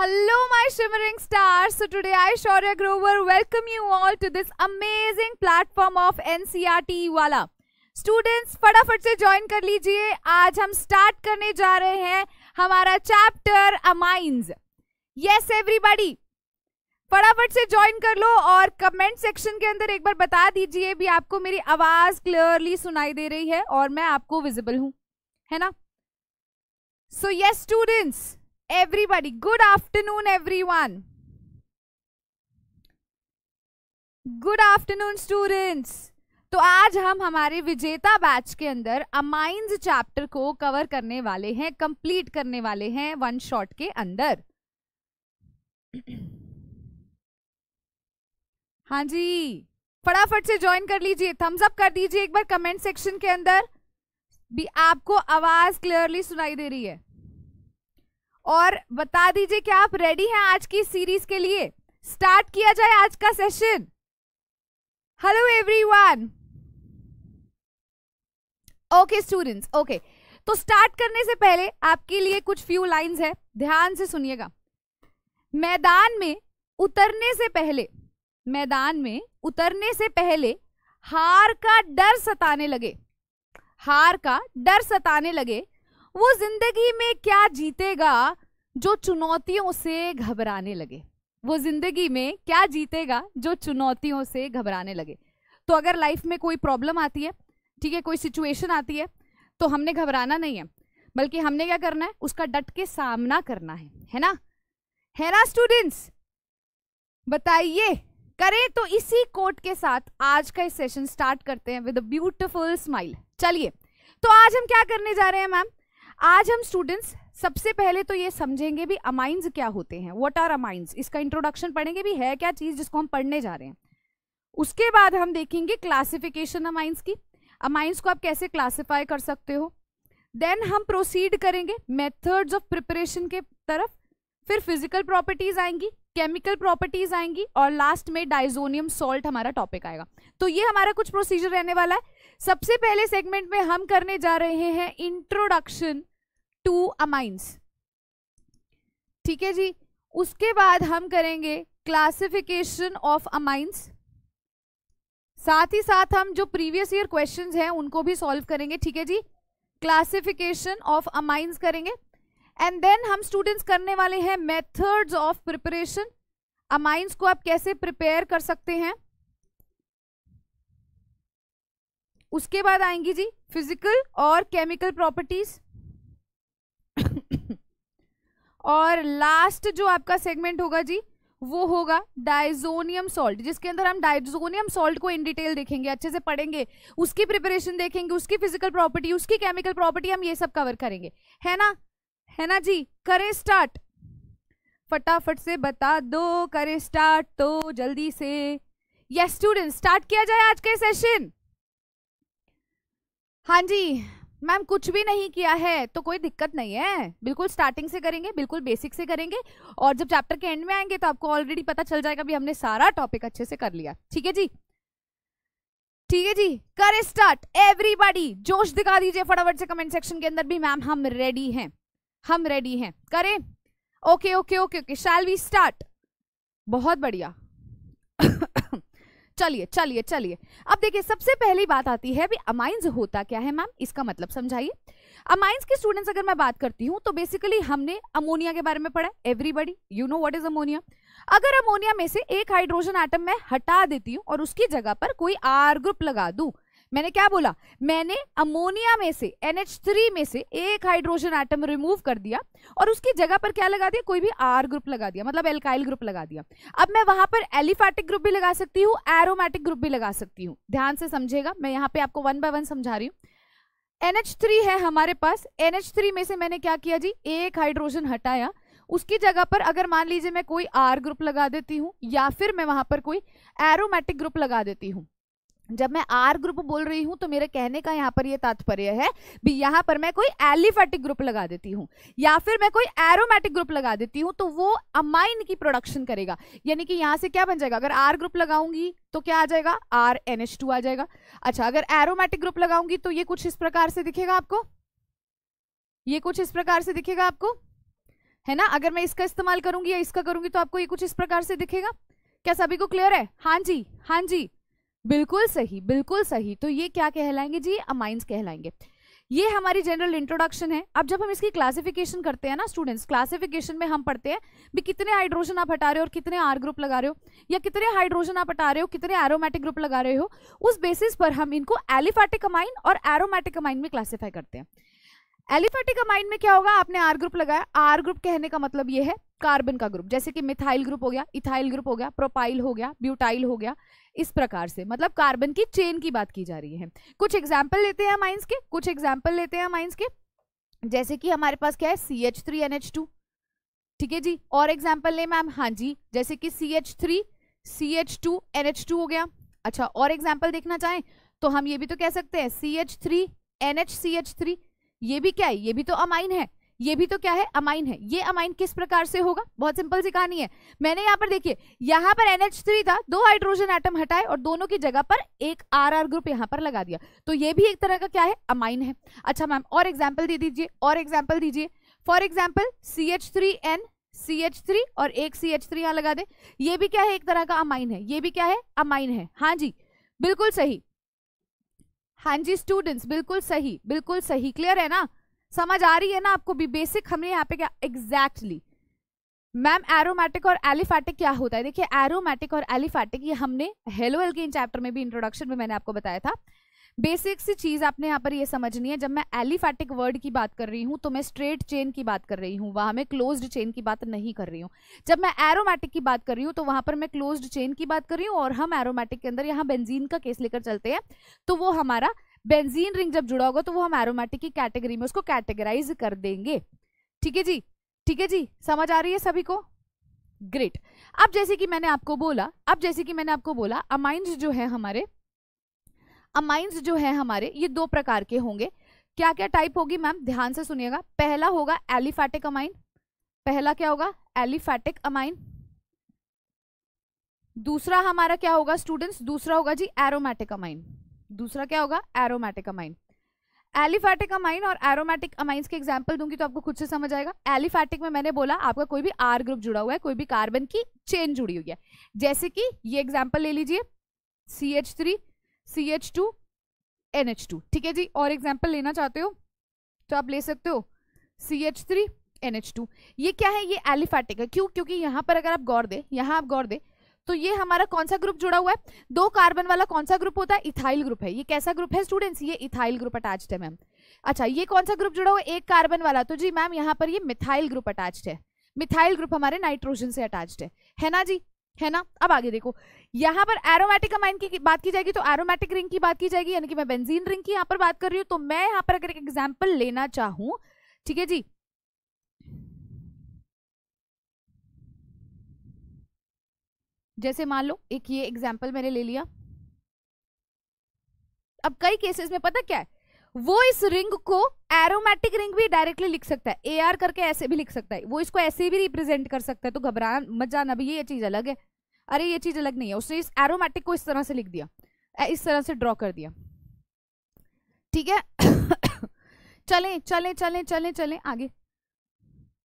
Hello my shimmering stars. So today, I, Shaurya Grover, welcome you all to this amazing platform of NCRT वाला. Students फटाफट से join कर लीजिए आज हम स्टार्ट करने जा रहे हैं हमारा चैप्टर अमाइंस यस एवरीबॉडी फटाफट से ज्वाइन कर लो और कमेंट सेक्शन के अंदर एक बार बता दीजिए भी आपको मेरी आवाज क्लियरली सुनाई दे रही है और मैं आपको विजिबल हूं है ना so yes students everybody good afternoon everyone good afternoon students तो आज हम हमारे विजेता बैच के अंदर अमाइंस चैप्टर को कवर करने वाले हैं कंप्लीट करने वाले हैं वन शॉट के अंदर हाँ जी फटाफट से ज्वाइन कर लीजिए थम्स अप कर दीजिए एक बार कमेंट सेक्शन के अंदर भी आपको आवाज क्लियरली सुनाई दे रही है और बता दीजिए कि आप रेडी हैं आज की सीरीज के लिए स्टार्ट किया जाए आज का session hello everyone okay students okay तो स्टार्ट करने से पहले आपके लिए कुछ फ्यू लाइंस है ध्यान से सुनिएगा मैदान में उतरने से पहले मैदान में उतरने से पहले हार का डर सताने लगे हार का डर सताने लगे वो जिंदगी में क्या जीतेगा जो चुनौतियों से घबराने लगे वो जिंदगी में क्या जीतेगा जो चुनौतियों से घबराने लगे तो अगर लाइफ में कोई प्रॉब्लम आती है ठीक है कोई सिचुएशन आती है तो हमने घबराना नहीं है बल्कि हमने क्या करना है उसका डट के सामना करना है है ना है ना स्टूडेंट्स बताइए करें तो इसी कोट के साथ आज का सेशन स्टार्ट करते हैं विद अ ब्यूटिफुल स्माइल चलिए तो आज हम क्या करने जा रहे हैं मैम आज हम स्टूडेंट्स सबसे पहले तो ये समझेंगे भी अमाइंस क्या होते हैं व्हाट आर अमाइंस इसका इंट्रोडक्शन पढ़ेंगे भी है क्या चीज़ जिसको हम पढ़ने जा रहे हैं उसके बाद हम देखेंगे क्लासिफिकेशन अमाइंस की अमाइंस को आप कैसे क्लासिफाई कर सकते हो देन हम प्रोसीड करेंगे मेथड्स ऑफ प्रिपरेशन के तरफ फिर फिजिकल प्रॉपर्टीज आएंगी केमिकल प्रॉपर्टीज आएंगी और लास्ट में डाइजोनियम सॉल्ट हमारा टॉपिक आएगा तो ये हमारा कुछ प्रोसीजर रहने वाला है सबसे पहले सेगमेंट में हम करने जा रहे हैं इंट्रोडक्शन टू अमाइंस ठीक है जी उसके बाद हम करेंगे क्लासिफिकेशन ऑफ अमाइंस साथ ही साथ हम जो प्रीवियस ईयर क्वेश्चंस हैं उनको भी सॉल्व करेंगे ठीक है जी क्लासिफिकेशन ऑफ अमाइंस करेंगे एंड देन हम स्टूडेंट्स करने वाले हैं मेथड्स ऑफ प्रिपरेशन अमाइंस को आप कैसे प्रिपेयर कर सकते हैं उसके बाद आएंगी जी फिजिकल और केमिकल प्रॉपर्टीज और लास्ट जो आपका सेगमेंट होगा जी वो होगा डाइजोनियम सॉल्ट जिसके अंदर हम डाइजोनियम सॉल्ट को इन डिटेल देखेंगे अच्छे से पढ़ेंगे उसकी प्रिपरेशन देखेंगे उसकी फिजिकल प्रॉपर्टी उसकी केमिकल प्रॉपर्टी हम ये सब कवर करेंगे है ना है ना जी करें स्टार्ट फटाफट से बता दो करें स्टार्ट तो जल्दी से यस स्टूडेंट स्टार्ट किया जाए आज के सेशन हाँ जी मैम कुछ भी नहीं किया है तो कोई दिक्कत नहीं है बिल्कुल स्टार्टिंग से करेंगे बिल्कुल बेसिक से करेंगे और जब चैप्टर के एंड में आएंगे तो आपको ऑलरेडी पता चल जाएगा भी हमने सारा टॉपिक अच्छे से कर लिया ठीक है जी ठीक है जी कर स्टार्ट एवरीबॉडी जोश दिखा दीजिए फटाफट से कमेंट सेक्शन के अंदर भी मैम हम रेडी हैं हम रेडी हैं करें okay okay okay okay shall we start बहुत बढ़िया चलिए चलिए चलिए अब देखिए सबसे पहली बात आती है भी अमाइंस होता क्या है मैम इसका मतलब समझाइए अमाइंस के स्टूडेंट्स अगर मैं बात करती हूँ तो बेसिकली हमने अमोनिया के बारे में पढ़ा everybody you know what is ammonia अगर अमोनिया में से एक हाइड्रोजन आइटम मैं हटा देती हूँ और उसकी जगह पर कोई आर ग्रुप लगा दूँ मैंने क्या बोला मैंने अमोनिया में से NH3 में से एक हाइड्रोजन एटम रिमूव कर दिया और उसकी जगह पर क्या लगा दिया कोई भी आर ग्रुप लगा दिया मतलब एल्काइल ग्रुप लगा दिया अब मैं वहां पर एलिफैटिक ग्रुप भी लगा सकती हूँ एरोमेटिक ग्रुप भी लगा सकती हूँ ध्यान से समझेगा मैं यहाँ पे आपको वन बाय वन समझा रही हूँ NH3 है हमारे पास NH3 में से मैंने क्या किया जी एक हाइड्रोजन हटाया उसकी जगह पर अगर मान लीजिए मैं कोई आर ग्रुप लगा देती हूँ या फिर मैं वहां पर कोई एरोमेटिक ग्रुप लगा देती हूँ जब मैं आर ग्रुप बोल रही हूं तो मेरे कहने का यहाँ पर यह तात्पर्य है भी यहाँ पर मैं कोई एलिफेटिक ग्रुप लगा देती हूँ या फिर मैं कोई एरोमेटिक ग्रुप लगा देती हूँ तो वो अमाइन की प्रोडक्शन करेगा यानी कि यहाँ से क्या बन जाएगा अगर आर ग्रुप लगाऊंगी तो क्या आ जाएगा आर एन एच टू आ जाएगा अच्छा अगर एरोमेटिक ग्रुप लगाऊंगी तो ये कुछ इस प्रकार से दिखेगा आपको ये कुछ इस प्रकार से दिखेगा आपको है ना अगर मैं इसका इस्तेमाल करूंगी या इसका करूंगी तो आपको ये कुछ इस प्रकार से दिखेगा क्या सभी को क्लियर है हाँ जी हाँ जी बिल्कुल सही बिल्कुल सही तो ये क्या कहलाएंगे जी अमाइंस कहलाएंगे ये हमारी जनरल इंट्रोडक्शन है अब जब हम इसकी क्लासिफिकेशन करते हैं ना स्टूडेंट्स क्लासिफिकेशन में हम पढ़ते हैं भी कितने हाइड्रोजन आप हटा रहे हो और कितने आर ग्रुप लगा रहे हो या कितने हाइड्रोजन आप हटा रहे हो कितने एरोमेटिक ग्रुप लगा रहे हो उस बेसिस पर हम इनको एलिफैटिक अमाइन और एरोमेटिक अमाइन में क्लासीफाई करते हैं एलिफेटिक अमाइन में क्या होगा आपने आर ग्रुप लगाया आर ग्रुप कहने का मतलब ये है कार्बन का ग्रुप जैसे कि मिथाइल ग्रुप हो गया इथाइल ग्रुप हो गया प्रोपाइल हो गया ब्यूटाइल हो गया इस प्रकार से मतलब कार्बन की चेन की बात की जा रही है कुछ एग्जाम्पल लेते हैं अमाइंस के कुछ एग्जाम्पल लेते हैं अमाइंस के जैसे कि हमारे पास क्या है C H three N H two ठीक है जी और एग्जाम्पल ले मैम हाँ जी जैसे कि C H three C H two N H two हो गया अच्छा और एग्जाम्पल देखना चाहें तो हम ये भी तो कह सकते हैं C H three N H C H three ये भी क्या है ये भी तो अमाइन है ये भी तो क्या है अमाइन है ये अमाइन किस प्रकार से होगा बहुत सिंपल सी कहानी है मैंने यहाँ पर देखिए यहाँ पर NH3 था दो हाइड्रोजन एटम हटाए और दोनों की जगह पर एक आर आर ग्रुप यहाँ पर लगा दिया तो ये भी एक तरह का क्या है अमाइन है अच्छा मैम और एग्जाम्पल दे दीजिए और एग्जाम्पल दीजिए for example C H three N C H three और एक सी एच थ्री यहाँ लगा दे ये भी क्या है एक तरह का अमाइन है ये भी क्या है अमाइन है हाँ जी बिल्कुल सही हाँ जी स्टूडेंट्स बिल्कुल सही बिल्कुल सही क्लियर है ना समझ आ रही है ना आपको भी बेसिक हमने यहाँ पे क्या एग्जैक्टली मैम एरोमेटिक और एलिफैटिक क्या होता है देखिए एरोमेटिक और एलिफैटिक ये हमने हेलो इन चैप्टर में भी इंट्रोडक्शन में मैंने आपको बताया था बेसिक सी चीज़ आपने यहाँ पर ये समझनी है जब मैं एलिफैटिक वर्ड की बात कर रही हूँ तो मैं स्ट्रेट चेन की बात कर रही हूँ वहाँ मैं क्लोज्ड चेन की बात नहीं कर रही हूँ जब मैं एरोमेटिक की बात कर रही हूँ तो वहां पर मैं क्लोज्ड चेन की बात कर रही हूँ और हम एरोमेटिक के अंदर यहाँ बेंजीन का केस लेकर चलते हैं तो वो हमारा बेंजीन रिंग जब जुड़ा होगा तो वो हम एरोमेटिक की कैटेगरी में उसको कैटेगराइज कर देंगे ठीक है जी ठीक है जी समझ आ रही है सभी को ग्रेट अब जैसे कि मैंने आपको बोला अब जैसे कि मैंने आपको बोला अमाइंड जो है हमारे अमाइंस जो है हमारे ये दो प्रकार के होंगे क्या क्या टाइप होगी मैम ध्यान से सुनिएगा पहला होगा एलिफैटिक अमाइन पहला क्या होगा एलिफैटिक अमाइन दूसरा हमारा क्या होगा स्टूडेंट्स दूसरा होगा जी एरोमेटिक अमाइन दूसरा क्या होगा एरोमेटिक अमाइन एलिफैटिक अमाइन और एरोमेटिक अमाइंस के एग्जाम्पल दूंगी तो आपको खुद से समझ आएगा एलिफैटिक में मैंने बोला आपका कोई भी आर ग्रुप जुड़ा हुआ है कोई भी कार्बन की चेन जुड़ी हुई है जैसे कि ये एग्जाम्पल ले लीजिए C H three C H two N H two ठीक है जी और एग्जाम्पल लेना चाहते हो तो आप ले सकते हो C H three N H two ये क्या है ये एलिफैटिक है क्यों क्योंकि यहाँ पर अगर आप गौर दे यहाँ आप गौर दे तो ये हमारा कौन सा ग्रुप जुड़ा हुआ है दो कार्बन वाला कौन सा ग्रुप होता है इथाइल ग्रुप है ये कैसा ग्रुप है स्टूडेंट्स ये इथाइल ग्रुप अटैच है मैम अच्छा ये कौन सा ग्रुप जुड़ा हुआ है एक कार्बन वाला तो जी मैम यहाँ पर ये मिथाइल ग्रुप अटैच्ड है मिथाइल ग्रुप हमारे नाइट्रोजन से अटैच्ड है है ना जी है ना अब आगे देखो यहाँ पर एरोमेटिक अमाइन की बात की जाएगी तो एरोमेटिक रिंग की बात की जाएगी यानी कि मैं बेंजीन रिंग की यहाँ पर बात कर रही हूँ तो मैं यहाँ पर अगर एक एग्जाम्पल लेना चाहूँ ठीक है जी जैसे मान लो एक ये एग्जाम्पल मैंने ले लिया अब कई केसेस में पता क्या है वो इस रिंग को एरोमेटिक रिंग भी डायरेक्टली लिख सकता है ए आर करके ऐसे भी लिख सकता है वो इसको ऐसे भी रिप्रेजेंट कर सकता है तो घबरा मत जाना भी ये चीज़ अलग है अरे ये चीज़ अलग नहीं है उसने इस एरोमेटिक को इस तरह से लिख दिया इस तरह से ड्रॉ कर दिया ठीक है चलें चलें चलें चलें चलें आगे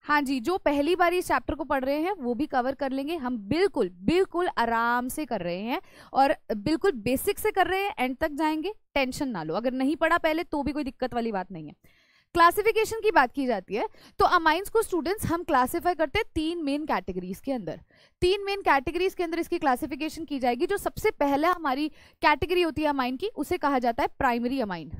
हाँ जी जो पहली बार इस चैप्टर को पढ़ रहे हैं वो भी कवर कर लेंगे हम बिल्कुल बिल्कुल आराम से कर रहे हैं और बिल्कुल बेसिक से कर रहे हैं एंड तक जाएंगे टेंशन ना लो अगर नहीं पढ़ा पहले तो भी कोई दिक्कत वाली बात नहीं है क्लासिफिकेशन की बात की जाती है तो अमाइंस को स्टूडेंट्स हम क्लासिफाई करते हैं तीन मेन कैटेगरीज के अंदर तीन मेन कैटेगरीज के अंदर इसकी क्लासिफिकेशन की जाएगी जो सबसे पहले हमारी कैटेगरी होती है अमाइन की उसे कहा जाता है प्राइमरी अमाइन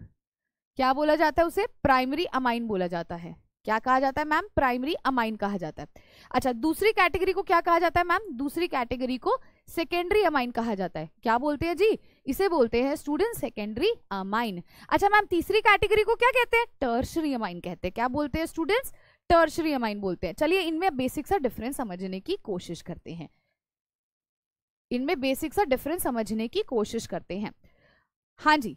क्या बोला जाता है उसे प्राइमरी अमाइन बोला जाता है क्या कहा जाता है मैम प्राइमरी अमाइन कहा जाता है अच्छा दूसरी कैटेगरी को क्या कहा जाता है मैम दूसरी कैटेगरी को सेकेंडरी अमाइन कहा जाता है क्या बोलते हैं जी इसे बोलते हैं स्टूडेंट सेकेंडरी अमाइन अच्छा मैम तीसरी कैटेगरी को क्या कहते हैं टर्शरी अमाइन कहते हैं क्या बोलते हैं स्टूडेंट्स टर्शरी अमाइन बोलते हैं चलिए इनमें बेसिक सा डिफरेंस समझने की कोशिश करते हैं इनमें बेसिक सा डिफरेंस समझने की कोशिश करते हैं हाँ जी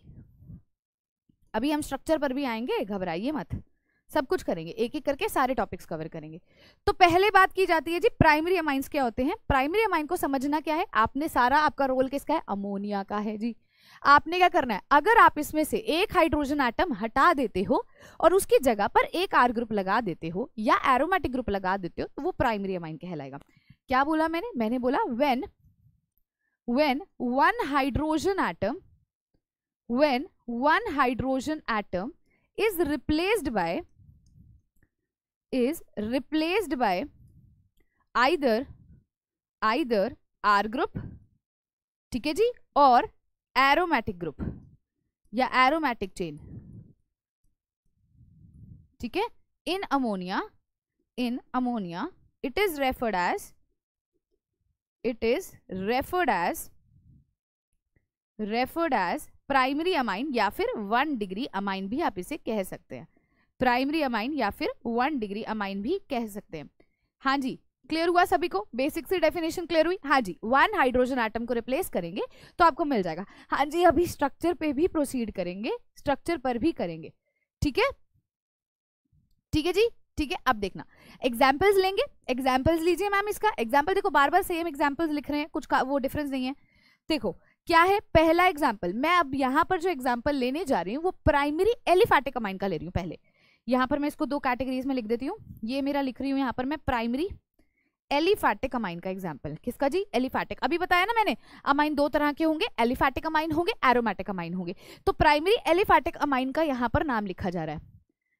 अभी हम स्ट्रक्चर पर भी आएंगे घबराइए मत सब कुछ करेंगे एक एक करके सारे टॉपिक्स कवर करेंगे तो पहले बात की जाती है जी प्राइमरी अमाइंस क्या होते हैं प्राइमरी अमाइन को समझना क्या है आपने सारा आपका रोल किसका है अमोनिया का है जी आपने क्या करना है अगर आप इसमें से एक हाइड्रोजन आइटम हटा देते हो और उसकी जगह पर एक आर ग्रुप लगा देते हो या एरोमेटिक ग्रुप लगा देते हो तो वो प्राइमरी अमाइन कहलाएगा क्या बोला मैंने मैंने बोला when when one hydrogen atom when one hydrogen atom is replaced by is replaced by either either R group ठीक है जी और एरोमेटिक ग्रुप या एरोमेटिक चेन ठीक है in ammonia in ammonia it is referred as it is referred as referred as primary amine या फिर one degree amine भी आप इसे कह सकते हैं प्राइमरी अमाइन या फिर वन डिग्री अमाइन भी कह सकते हैं हाँ जी क्लियर हुआ सभी को बेसिक सी डेफिनेशन क्लियर हुई हाँ जी वन हाइड्रोजन आइटम को रिप्लेस करेंगे तो आपको मिल जाएगा हाँ जी अभी स्ट्रक्चर पे भी प्रोसीड करेंगे स्ट्रक्चर पर भी करेंगे ठीक है ठीक है जी ठीक है अब देखना एग्जाम्पल्स लेंगे एग्जाम्पल्स लीजिए मैम इसका एग्जाम्पल देखो बार बार सेम एग्जाम्पल्स लिख रहे हैं कुछ का वो डिफरेंस नहीं है देखो क्या है पहला एग्जाम्पल मैं अब यहां पर जो एग्जाम्पल लेने जा रही हूँ वो प्राइमरी एलिफेटिक अमाइन का ले रही हूँ पहले यहाँ पर मैं इसको दो कैटेगरीज में लिख देती हूँ ये मेरा लिख रही हूँ यहाँ पर मैं प्राइमरी एलिफैटिक अमाइन का एग्जाम्पल किसका जी एलिफैटिक अभी बताया ना मैंने अमाइन दो तरह के होंगे एलिफैटिक अमाइन होंगे एरोमेटिक अमाइन होंगे तो प्राइमरी एलिफैटिक अमाइन का यहाँ पर नाम लिखा जा रहा है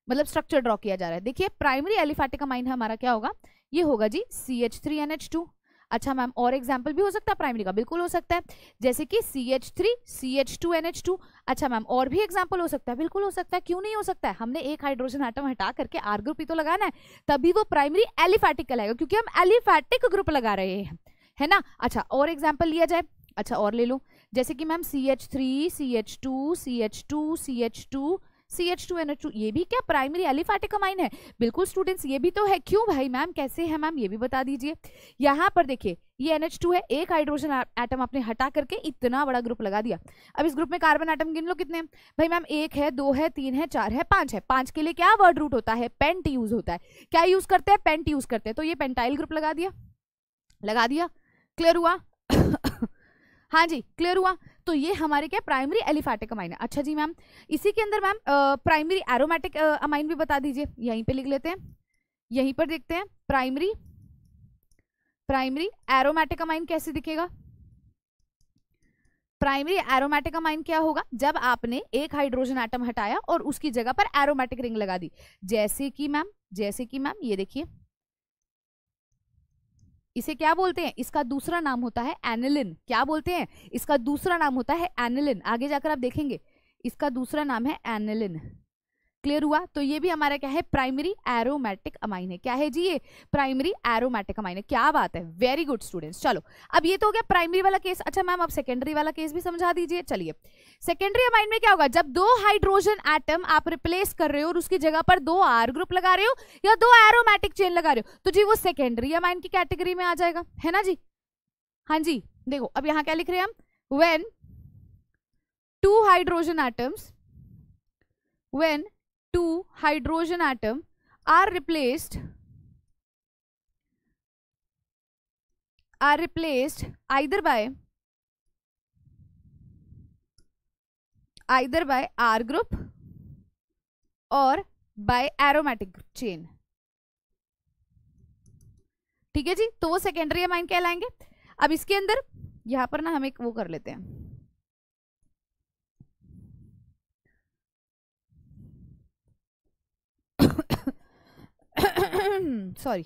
मतलब स्ट्रक्चर ड्रॉ किया जा रहा है देखिए प्राइमरी एलिफैटिक अमाइन हमारा क्या होगा ये होगा जी C H three N H two अच्छा मैम और एग्जाम्पल भी हो सकता है प्राइमरी का बिल्कुल हो सकता है जैसे कि C H three C H two N H two अच्छा मैम और भी एग्जाम्पल हो सकता है बिल्कुल हो सकता है क्यों नहीं हो सकता है हमने एक हाइड्रोजन आइटम हटा करके आर ग्रुप ही तो लगाना है तभी वो प्राइमरी एलिफैटिक कहलाएगा क्योंकि हम एलिफैटिक ग्रुप लगा रहे हैं है ना अच्छा और एग्जाम्पल लिया जाए अच्छा और ले लो जैसे कि ma'am C H three C H two C H two C H two C H two N H two ये भी क्या प्राइमरी एलिफैटिक अमाइन है बिल्कुल स्टूडेंट्स ये भी तो है क्यों भाई मैम कैसे है मैम ये भी बता दीजिए यहाँ पर देखिए ये एन एच टू है एक हाइड्रोजन आइटम आपने हटा करके इतना बड़ा ग्रुप लगा दिया अब इस ग्रुप में कार्बन आइटम गिन लो कितने भाई मैम एक है दो है तीन है चार है पाँच है पाँच के लिए क्या वर्ड रूट होता है पेंट यूज होता है क्या यूज करते हैं पेंट यूज करते हैं तो ये पेंटाइल ग्रुप लगा दिया लगा दिया क्लियर हुआ हाँ जी क्लियर हुआ तो ये हमारे क्या प्राइमरी एलिफैटिक अमाइन है अच्छा जी मैम इसी के अंदर मैम प्राइमरी एरोमेटिक अमाइन भी बता दीजिए यहीं पर लिख लेते हैं यहीं पर देखते हैं प्राइमरी प्राइमरी एरोमेटिक अमाइन कैसे दिखेगा प्राइमरी एरोमेटिक अमाइन क्या होगा जब आपने एक हाइड्रोजन एटम हटाया और उसकी जगह पर एरोमेटिक रिंग लगा दी जैसे कि मैम जैसे कि मैम ये देखिए इसे क्या बोलते हैं इसका दूसरा नाम होता है एनिलिन क्या बोलते हैं इसका दूसरा नाम होता है एनिलिन आगे जाकर आप देखेंगे इसका दूसरा नाम है एनिलिन क्लियर हुआ तो ये भी हमारा क्या है प्राइमरी एरोमेटिक अमाइन है क्या है जी ये प्राइमरी एरोमेटिक अमाइन है क्या बात है वेरी गुड स्टूडेंट्स चलो अब ये तो हो गया प्राइमरी वाला केस अच्छा मैम आप सेकेंडरी वाला केस भी समझा दीजिए चलिए सेकेंडरी अमाइन में क्या होगा जब दो हाइड्रोजन एटम आप रिप्लेस कर रहे हो और उसकी जगह पर दो आर ग्रुप लगा रहे हो या दो एरोमेटिक चेन लगा रहे हो तो जी वो सेकेंडरी अमाइन की कैटेगरी में आ जाएगा है ना जी हाँ जी देखो अब यहां क्या लिख रहे हैं हम when two hydrogen atoms when two hydrogen atom are replaced are replaced either by either by R group or by aromatic chain ठीक है जी तो वो सेकेंडरी अमाइन कहलाएंगे अब इसके अंदर यहां पर ना हम एक वो कर लेते हैं सॉरी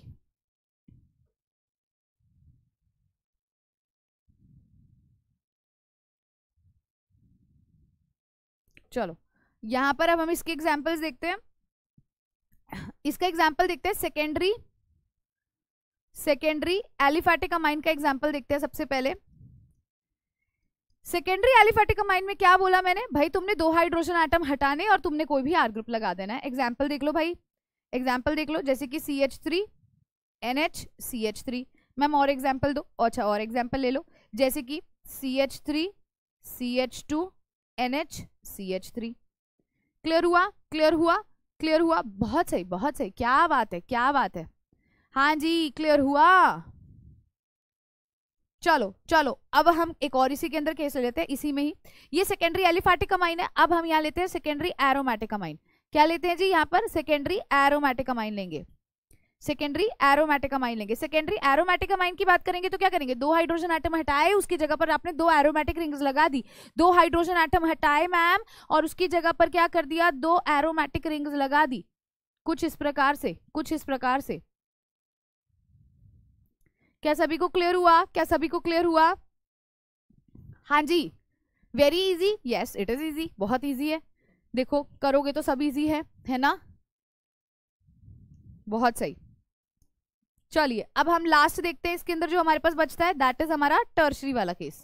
चलो यहां पर अब हम इसके एग्जांपल्स देखते हैं इसका एग्जाम्पल देखते हैं सेकेंडरी सेकेंडरी एलिफैटिक अमाइन का एग्जाम्पल देखते हैं सबसे पहले सेकेंडरी एलिफैटिक अमाइन में क्या बोला मैंने भाई तुमने दो हाइड्रोजन आइटम हटाने और तुमने कोई भी आर ग्रुप लगा देना है एग्जाम्पल देख लो भाई एग्जाम्पल देख लो जैसे कि C H three N H C H three ma'am और एग्जाम्पल दो अच्छा और एग्जाम्पल ले लो जैसे कि C H three C H two N H C H three clear हुआ क्लियर हुआ क्लियर हुआ बहुत सही बहुत सही क्या बात है क्या बात है हाँ जी क्लियर हुआ चलो चलो अब हम एक और इसी के अंदर केस ले लेते हैं इसी में ही ये सेकेंडरी एलिफाटिक अमाइन है अब हम यहाँ लेते हैं सेकेंडरी एरोमेटिक अमाइन क्या लेते हैं जी यहाँ पर सेकेंडरी एरोमेटिक अमाइन लेंगे सेकेंडरी एरोमेटिक अमाइन लेंगे सेकेंडरी एरोमेटिक अमाइन की बात करेंगे तो क्या करेंगे दो हाइड्रोजन आइटम हटाए उसकी जगह पर आपने दो एरोमेटिक रिंग्स लगा दी दो हाइड्रोजन आइटम हटाए मैम और उसकी जगह पर क्या कर दिया दो एरोमेटिक रिंग्स लगा दी कुछ इस प्रकार से कुछ इस प्रकार से क्या सभी को क्लियर हुआ क्या सभी को क्लियर हुआ हाँ जी very easy yes it is easy बहुत इजी है देखो करोगे तो सब इजी है है ना बहुत सही चलिए अब हम लास्ट देखते हैं इसके अंदर जो हमारे पास बचता है दैट इज हमारा टर्शरी वाला केस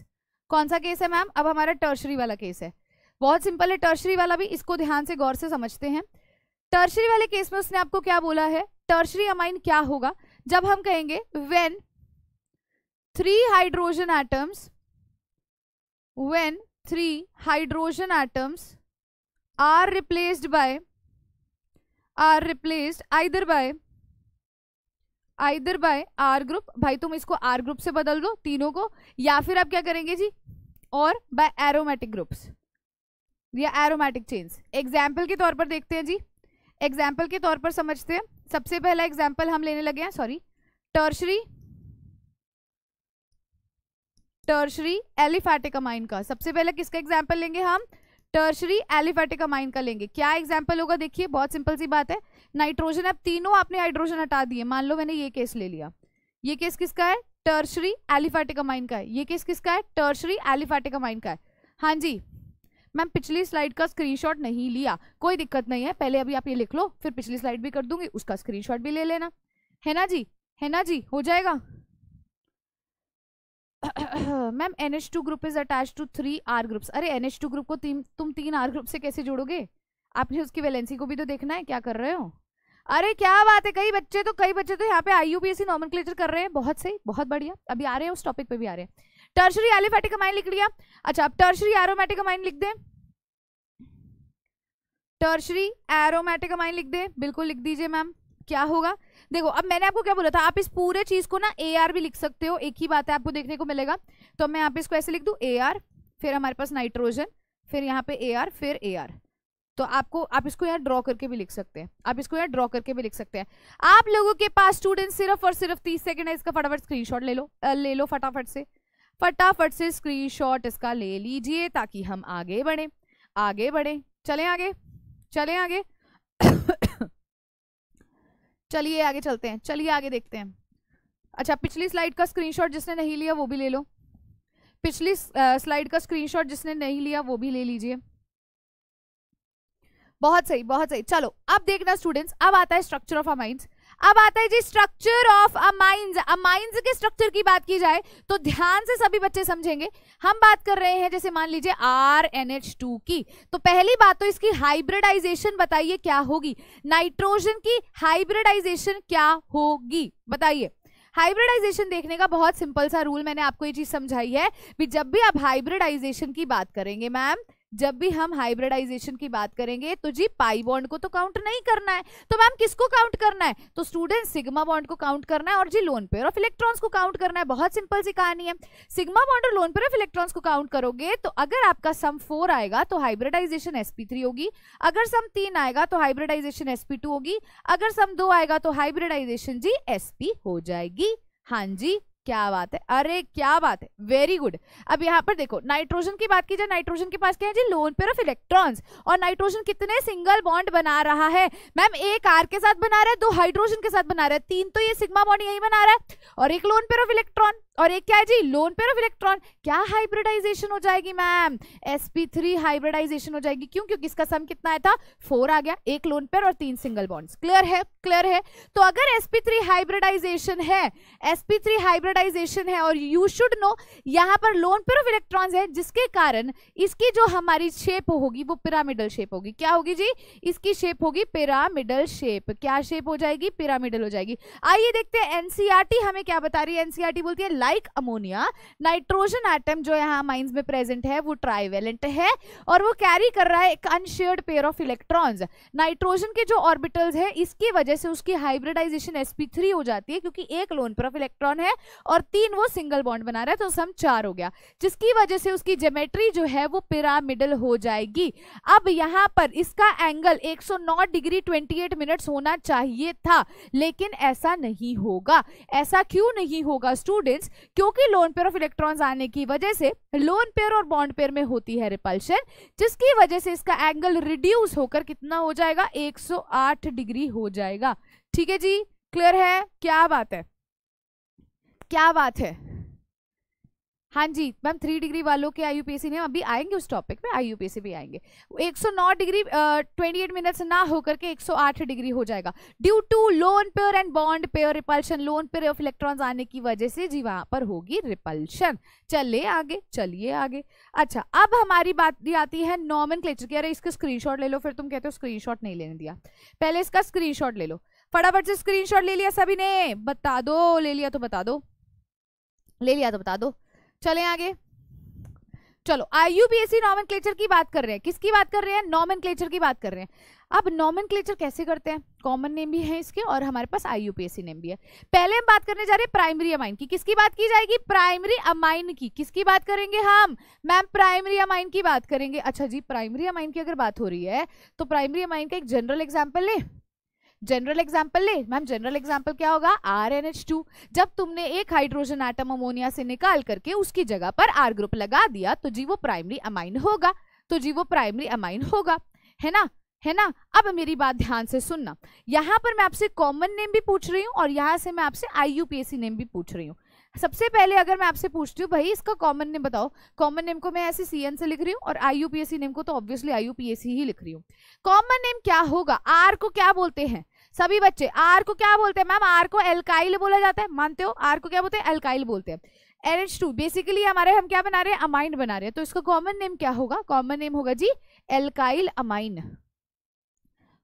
कौन सा केस है मैम अब हमारा टर्शरी वाला केस है बहुत सिंपल है टर्शरी वाला भी इसको ध्यान से गौर से समझते हैं टर्शरी वाले केस में उसने आपको क्या बोला है टर्शरी अमाइन क्या होगा जब हम कहेंगे when three hydrogen atoms when three hydrogen atoms are replaced by are replaced either by either by R group भाई तुम इसको R group से बदल दो तीनों को या फिर आप क्या करेंगे जी और by aromatic groups या aromatic chains एग्जाम्पल के तौर पर देखते हैं जी एग्जाम्पल के तौर पर समझते हैं सबसे पहला एग्जाम्पल हम लेने लगे हैं sorry tertiary tertiary aliphatic amine का सबसे पहले किसका एग्जाम्पल लेंगे हम टर्शरी एलिफेटिक अमाइन का लेंगे क्या एग्जाम्पल होगा देखिए बहुत सिंपल सी बात है नाइट्रोजन अब तीनों आपने हाइड्रोजन हटा दिए मान लो मैंने ये केस ले लिया ये केस किसका है टर्शरी एलिफेटिक अमाइन का है ये केस किसका है टर्शरी एलिफेटिक अमाइन का है हाँ जी मैम पिछली स्लाइड का स्क्रीनशॉट नहीं लिया कोई दिक्कत नहीं है पहले अभी आप ये लिख लो फिर पिछली स्लाइड भी कर दूंगी उसका स्क्रीनशॉट भी ले लेना है ना जी है ना जी हो जाएगा ma'am N H two group is attach to three R groups अरे एन एच टू ग्रुप को तीन तुम तीन आर ग्रुप से कैसे जोड़ोगे आपने उसकी वैलेंसी को भी तो देखना है क्या कर रहे हो अरे क्या बात है कई बच्चे तो कई बच्चे तो यहाँ पे आई यू पी कर रहे हैं बहुत सही बहुत बढ़िया अभी आ रहे हैं उस टॉपिक पे भी आ रहे हैं टर्शरी एलिफेटिक अमाइन लिख लिया अच्छा अब टर्शरी एरोमेटिक अमाइन लिख दे टर्शरी एरोमेटिक अमाइन लिख दे बिल्कुल लिख दीजिए मैम क्या होगा देखो अब मैंने आपको क्या बोला था आप इस पूरे चीज को ना ए भी लिख सकते हो एक ही बात है आपको देखने को मिलेगा तो मैं यहाँ पे इसको ऐसे लिख दू ए फिर हमारे पास नाइट्रोजन फिर यहाँ पे ए फिर ए तो आपको आप इसको यार ड्रॉ करके भी लिख सकते हैं आप इसको यार ड्रॉ करके भी लिख सकते हैं आप लोगों के पास स्टूडेंट सिर्फ और सिर्फ तीस सेकंड है इसका फटाफट स्क्रीनशॉट ले लो ले लो फटाफट से फटाफट से स्क्रीनशॉट इसका ले लीजिए ताकि हम आगे बढ़े आगे बढ़े चले आगे चले आगे चलिए आगे चलते हैं चलिए आगे देखते हैं अच्छा पिछली स्लाइड का स्क्रीनशॉट जिसने नहीं लिया वो भी ले लो पिछली स्लाइड का स्क्रीनशॉट जिसने नहीं लिया वो भी ले लीजिए बहुत सही बहुत सही चलो अब देखना स्टूडेंट्स अब आता है स्ट्रक्चर ऑफ अ माइंड्स अब आता है जी structure of uh uh amines के स्ट्रक्चर की बात की जाए तो ध्यान से सभी बच्चे समझेंगे हम बात कर रहे हैं जैसे मान लीजिए आर एन एच टू की तो पहली बात तो इसकी हाइब्रिडाइजेशन बताइए क्या होगी नाइट्रोजन की हाइब्रिडाइजेशन क्या होगी बताइए हाइब्रिडाइजेशन देखने का बहुत सिंपल सा रूल मैंने आपको ये चीज समझाई है भी जब भी आप हाइब्रिडाइजेशन की बात करेंगे मैम जब भी हम हाइब्रिडाइजेशन की बात करेंगे तो जी पाई बॉन्ड को तो काउंट नहीं करना है तो मैम किसको काउंट करना है तो स्टूडेंट सिग्मा बॉन्ड को काउंट करना है और जी लोन पेयर ऑफ इलेक्ट्रॉन्स को काउंट करना है बहुत सिंपल सी कहानी है सिग्मा बॉन्ड और लोन पेयर ऑफ इलेक्ट्रॉन्स को काउंट करोगे तो अगर आपका सम फोर आएगा तो हाइब्रिडाइजेशन एसपी होगी अगर सम तीन आएगा तो हाइब्रिडाइजेशन एसपी होगी अगर सम दो आएगा तो हाइब्रिडाइजेशन जी पी हो जाएगी हाँ जी क्या बात है अरे क्या बात है वेरी गुड अब यहाँ पर देखो नाइट्रोजन की बात की जाए नाइट्रोजन के पास क्या है जी लोन पेयर ऑफ इलेक्ट्रॉन्स और नाइट्रोजन कितने सिंगल बॉन्ड बना रहा है मैम एक आर के साथ बना रहा है दो हाइड्रोजन के साथ बना रहा है तीन तो ये सिग्मा बॉन्ड यही बना रहा है और एक लोन पेयर ऑफ इलेक्ट्रॉन और एक क्या है जी लोन पेयर ऑफ इलेक्ट्रॉन क्या हाइब्रिडाइजेशन हो जाएगी मैम sp3 हाइब्रिडाइजेशन हो जाएगी क्यों क्योंकि इसका सम कितना आया था फोर आ गया एक लोन पेयर और तीन सिंगल बॉन्ड्स क्लियर है क्लियर है तो अगर sp3 हाइब्रिडाइजेशन है sp3 हाइब्रिडाइजेशन है और यू शुड नो यहाँ पर लोन पेयर ऑफ इलेक्ट्रॉन है जिसके कारण इसकी जो हमारी शेप होगी वो पिरामिडल शेप होगी क्या होगी जी इसकी शेप होगी पिरामिडल शेप क्या शेप हो जाएगी पिरामिडल हो जाएगी आइए देखते हैं एनसीआरटी e हमें क्या बता रही है एनसीआरटी e बोलती है लाइक अमोनिया नाइट्रोजन एटम जो यहाँ माइंस में प्रेजेंट है वो ट्राइवेलेंट है और वो कैरी कर रहा है एक unshared pair of electrons nitrogen के जो ऑर्बिटल्स है इसकी वजह से उसकी हाइब्रिडाइजेशन sp3 हो जाती है क्योंकि एक लोन पर इलेक्ट्रॉन है और तीन वो सिंगल बॉन्ड बना रहा है तो सम चार हो गया जिसकी वजह से उसकी जेमेट्री जो है वो पिरामिडल हो जाएगी अब यहाँ पर इसका एंगल एक डिग्री ट्वेंटी मिनट्स होना चाहिए था लेकिन ऐसा नहीं होगा ऐसा क्यों नहीं होगा स्टूडेंट्स क्योंकि लोन पेयर ऑफ इलेक्ट्रॉन्स आने की वजह से लोन पेयर और बॉन्ड पेयर में होती है रिपल्शन जिसकी वजह से इसका एंगल रिड्यूस होकर कितना हो जाएगा 108 डिग्री हो जाएगा ठीक है जी क्लियर है क्या बात है क्या बात है हाँ जी मैम थ्री डिग्री वालों के आई ने अभी आएंगे उस टॉपिक पे आई भी आएंगे 109 डिग्री ट्वेंटी एट मिनट्स ना होकर के 108 डिग्री हो जाएगा due to lone pair and bond pair repulsion lone pair of electrons आने की वजह से जी वहाँ पर होगी रिपल्शन चले आगे चलिए आगे अच्छा अब हमारी बात भी आती है नॉर्मन क्लेचर की अरे इसका स्क्रीन ले लो फिर तुम कहते हो स्क्रीन नहीं लेने दिया पहले इसका स्क्रीन ले लो फटाफट से स्क्रीन ले लिया सभी ने बता दो ले लिया तो बता दो ले लिया तो बता दो चले आगे चलो आईयूपीएससी नॉमन क्लेचर की बात कर रहे हैं किसकी बात कर रहे हैं नॉमन क्लेचर की बात कर रहे हैं अब नॉमन क्लेचर कैसे करते हैं कॉमन नेम भी है इसके और हमारे पास आईयूपीएससी नेम e भी है पहले हम बात करने जा रहे हैं प्राइमरी अमाइन की किसकी बात की जाएगी प्राइमरी अमाइन की किसकी बात करेंगे हम मैम प्राइमरी अमाइन की बात करेंगे अच्छा जी प्राइमरी अमाइन की अगर बात हो रही है तो प्राइमरी अमाइन का एक जनरल एग्जाम्पल ले जनरल एग्जाम्पल ले मैम जनरल एग्जाम्पल क्या होगा आर एन एच टू जब तुमने एक हाइड्रोजन आइटम अमोनिया से निकाल करके उसकी जगह पर आर ग्रुप लगा दिया तो जी वो प्राइमरी अमाइन होगा तो जी वो प्राइमरी अमाइन होगा है ना है ना अब मेरी बात ध्यान से सुनना यहाँ पर मैं आपसे कॉमन नेम भी पूछ रही हूँ और यहाँ से मैं आपसे सी नेम भी पूछ रही हूँ सबसे पहले अगर मैं आपसे पूछती हूँ भाई इसका कॉमन नेम बताओ कॉमन नेम को मैं ऐसे सी एन से लिख रही हूँ और सी नेम को तो ऑब्वियसली सी ही लिख रही हूँ कॉमन नेम क्या होगा आर को क्या बोलते हैं सभी बच्चे आर को क्या बोलते हैं मैम आर को एल्काइल बोला जाता है मानते हो आर को क्या बोलते हैं एल्काइल बोलते हैं एनएच टू बेसिकली हमारे हम क्या बना रहे हैं अमाइन बना रहे हैं तो इसका कॉमन नेम क्या होगा कॉमन नेम होगा जी एल्काइल अमाइन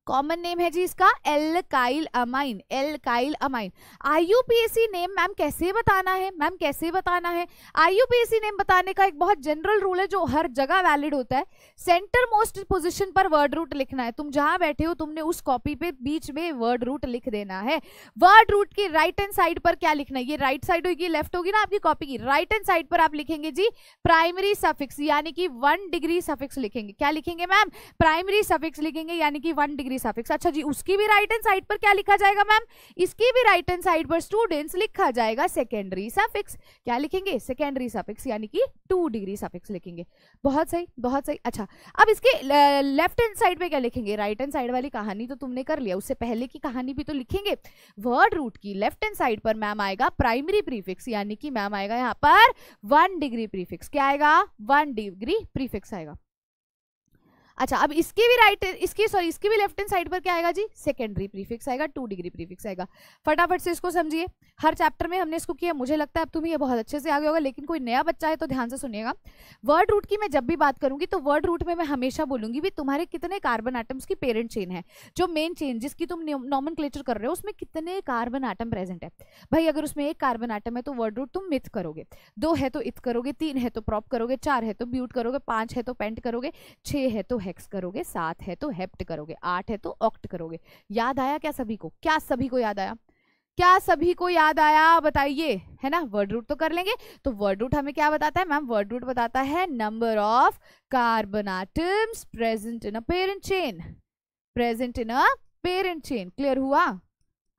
कॉमन नेम है जी इसका alkyl amine alkyl amine IUPAC name ma'am कैसे बताना है मैम कैसे बताना है आईयूपीएसी नेम बताने का एक बहुत जनरल रूल है जो हर जगह वैलिड होता है सेंटर मोस्ट पोजिशन पर वर्ड रूट लिखना है तुम जहां बैठे हो तुमने उस कॉपी पे बीच में वर्ड रूट लिख देना है वर्ड रूट की राइट एंड साइड पर क्या लिखना है ये राइट साइड होगी लेफ्ट होगी ना आपकी कॉपी की राइट एंड साइड पर आप लिखेंगे जी प्राइमरी सफिक्स यानी कि वन डिग्री सफिक्स लिखेंगे क्या लिखेंगे मैम प्राइमरी सफिक्स लिखेंगे यानी कि वन डिग्री भी सफिक्स अच्छा जी उसकी भी राइट एंड साइड पर क्या लिखा जाएगा मैम इसकी भी राइट एंड साइड पर स्टूडेंट्स लिखा जाएगा सेकेंडरी सफिक्स क्या लिखेंगे सेकेंडरी सफिक्स यानी कि टू डिग्री सफिक्स लिखेंगे बहुत सही बहुत सही अच्छा अब इसके लेफ्ट हैंड साइड पे क्या लिखेंगे राइट हैंड साइड वाली कहानी तो तुमने कर लिया उससे पहले की कहानी भी तो लिखेंगे वर्ड रूट की लेफ्ट हैंड साइड पर मैम आएगा प्राइमरी प्रीफिक्स यानी कि मैम आएगा यहाँ पर वन डिग्री प्रीफिक्स क्या आएगा वन डिग्री प्रीफिक्स आएगा अच्छा अब इसकी भी राइट इसकी सॉरी इसकी भी लेफ्ट हैंड साइड पर क्या आएगा जी सेकेंडरी प्रीफिक्स आएगा टू डिग्री प्रीफिक्स आएगा फटाफट से इसको समझिए हर चैप्टर में हमने इसको किया मुझे लगता है अब तुम्हें ये बहुत अच्छे से आगे होगा लेकिन कोई नया बच्चा है तो ध्यान से सुनिएगा वर्ड रूट की मैं जब भी बात करूंगी तो वर्ड रूट में मैं हमेशा बोलूंगी भी तुम्हारे कितने कार्बन आइटम्स की पेरेंट चेन है जो मेन चेन जिसकी तुम नॉमन कर रहे हो उसमें कितने कार्बन आइटम प्रेजेंट है भाई अगर उसमें एक कार्बन आइटम है तो वर्ड रूट तुम मिथ करोगे दो है तो इथ करोगे तीन है तो प्रॉप करोगे चार है तो ब्यूट करोगे पांच है तो पेंट करोगे छः है तो है हेक्स करोगे सात है तो हेप्ट करोगे आठ है तो ऑक्ट करोगे याद आया क्या सभी को क्या सभी को याद आया क्या सभी को याद आया बताइए है ना वर्ड रूट तो कर लेंगे तो वर्ड रूट हमें क्या बताता है मैम वर्ड रूट बताता है number of carbon atoms present in a parent chain present in a parent chain clear हुआ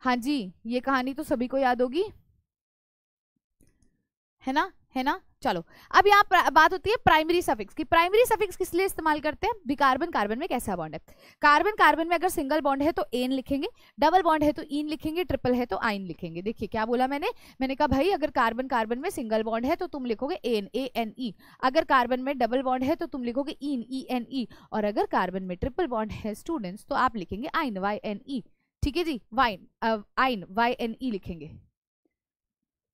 हाँ जी ये कहानी तो सभी को याद होगी है ना है ना चलो अब यहाँ बात होती है प्राइमरी सफिक्स की प्राइमरी सफिक्स किस लिए इस्तेमाल करते हैं भी कार्बन कार्बन में कैसा बॉन्ड है कार्बन कार्बन में अगर सिंगल बॉन्ड है तो एन लिखेंगे डबल बॉन्ड है तो ईन e लिखेंगे ट्रिपल है तो आइन लिखेंगे देखिए क्या बोला मैंने मैंने कहा भाई अगर कार्बन कार्बन में सिंगल बॉन्ड है तो तुम लिखोगे एन ए एन ई अगर कार्बन में डबल बॉन्ड है तो तुम लिखोगे ईन ई एन ई और अगर कार्बन में ट्रिपल बॉन्ड है स्टूडेंट्स तो आप लिखेंगे आइन वाई एन ई ठीक है जी yne yne Y N E लिखेंगे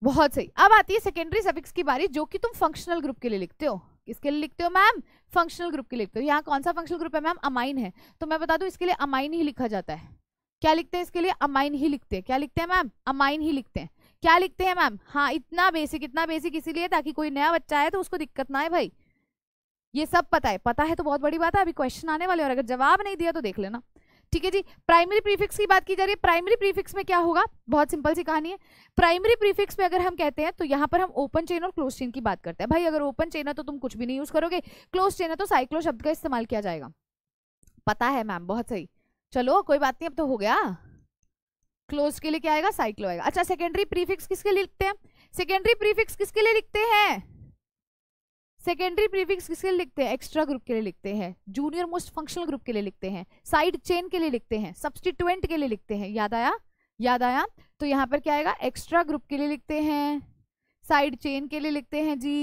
बहुत सही अब आती है सेकेंडरी सफिक्स की बारी जो कि तुम फंक्शनल ग्रुप के लिए लिखते हो किसके लिए लिखते हो मैम फंक्शनल ग्रुप के लिए लिखते हो यहाँ कौन सा फंक्शनल ग्रुप है मैम अमाइन है तो मैं बता दूँ इसके लिए अमाइन ही लिखा जाता है क्या लिखते हैं इसके लिए अमाइन ही लिखते हैं क्या लिखते हैं मैम अमाइन ही लिखते हैं क्या लिखते हैं मैम हाँ इतना बेसिक इतना बेसिक इसीलिए ताकि कोई नया बच्चा आए तो उसको दिक्कत ना आए भाई ये सब पता है पता है तो बहुत बड़ी बात है अभी क्वेश्चन आने वाले और अगर जवाब नहीं दिया तो देख लेना ठीक है जी प्राइमरी प्रीफिक्स की बात की जा रही है प्राइमरी प्रीफिक्स में क्या होगा बहुत सिंपल सी कहानी है प्राइमरी प्रीफिक्स में अगर हम कहते हैं तो यहाँ पर हम ओपन चेन और क्लोज चेन की बात करते हैं भाई अगर ओपन चेन है तो तुम कुछ भी नहीं यूज करोगे क्लोज चेन है तो साइक्लो शब्द का इस्तेमाल किया जाएगा पता है मैम बहुत सही चलो कोई बात नहीं अब तो हो गया क्लोज के लिए क्या आएगा साइक्लो आएगा अच्छा सेकेंडरी प्रीफिक्स किसके लिए लिखते हैं सेकेंडरी प्रीफिक्स किसके लिए लिखते हैं सेकेंडरी प्रीफिक्स किसके लिए लिखते हैं एक्स्ट्रा ग्रुप के लिए लिखते हैं जूनियर मोस्ट फंक्शनल ग्रुप के लिए लिखते हैं साइड चेन के लिए लिखते हैं सब्सटीट्यूएंट के लिए लिखते हैं याद आया याद आया तो यहाँ पर क्या आएगा एक्स्ट्रा ग्रुप के लिए लिखते हैं साइड चेन के लिए लिखते हैं जी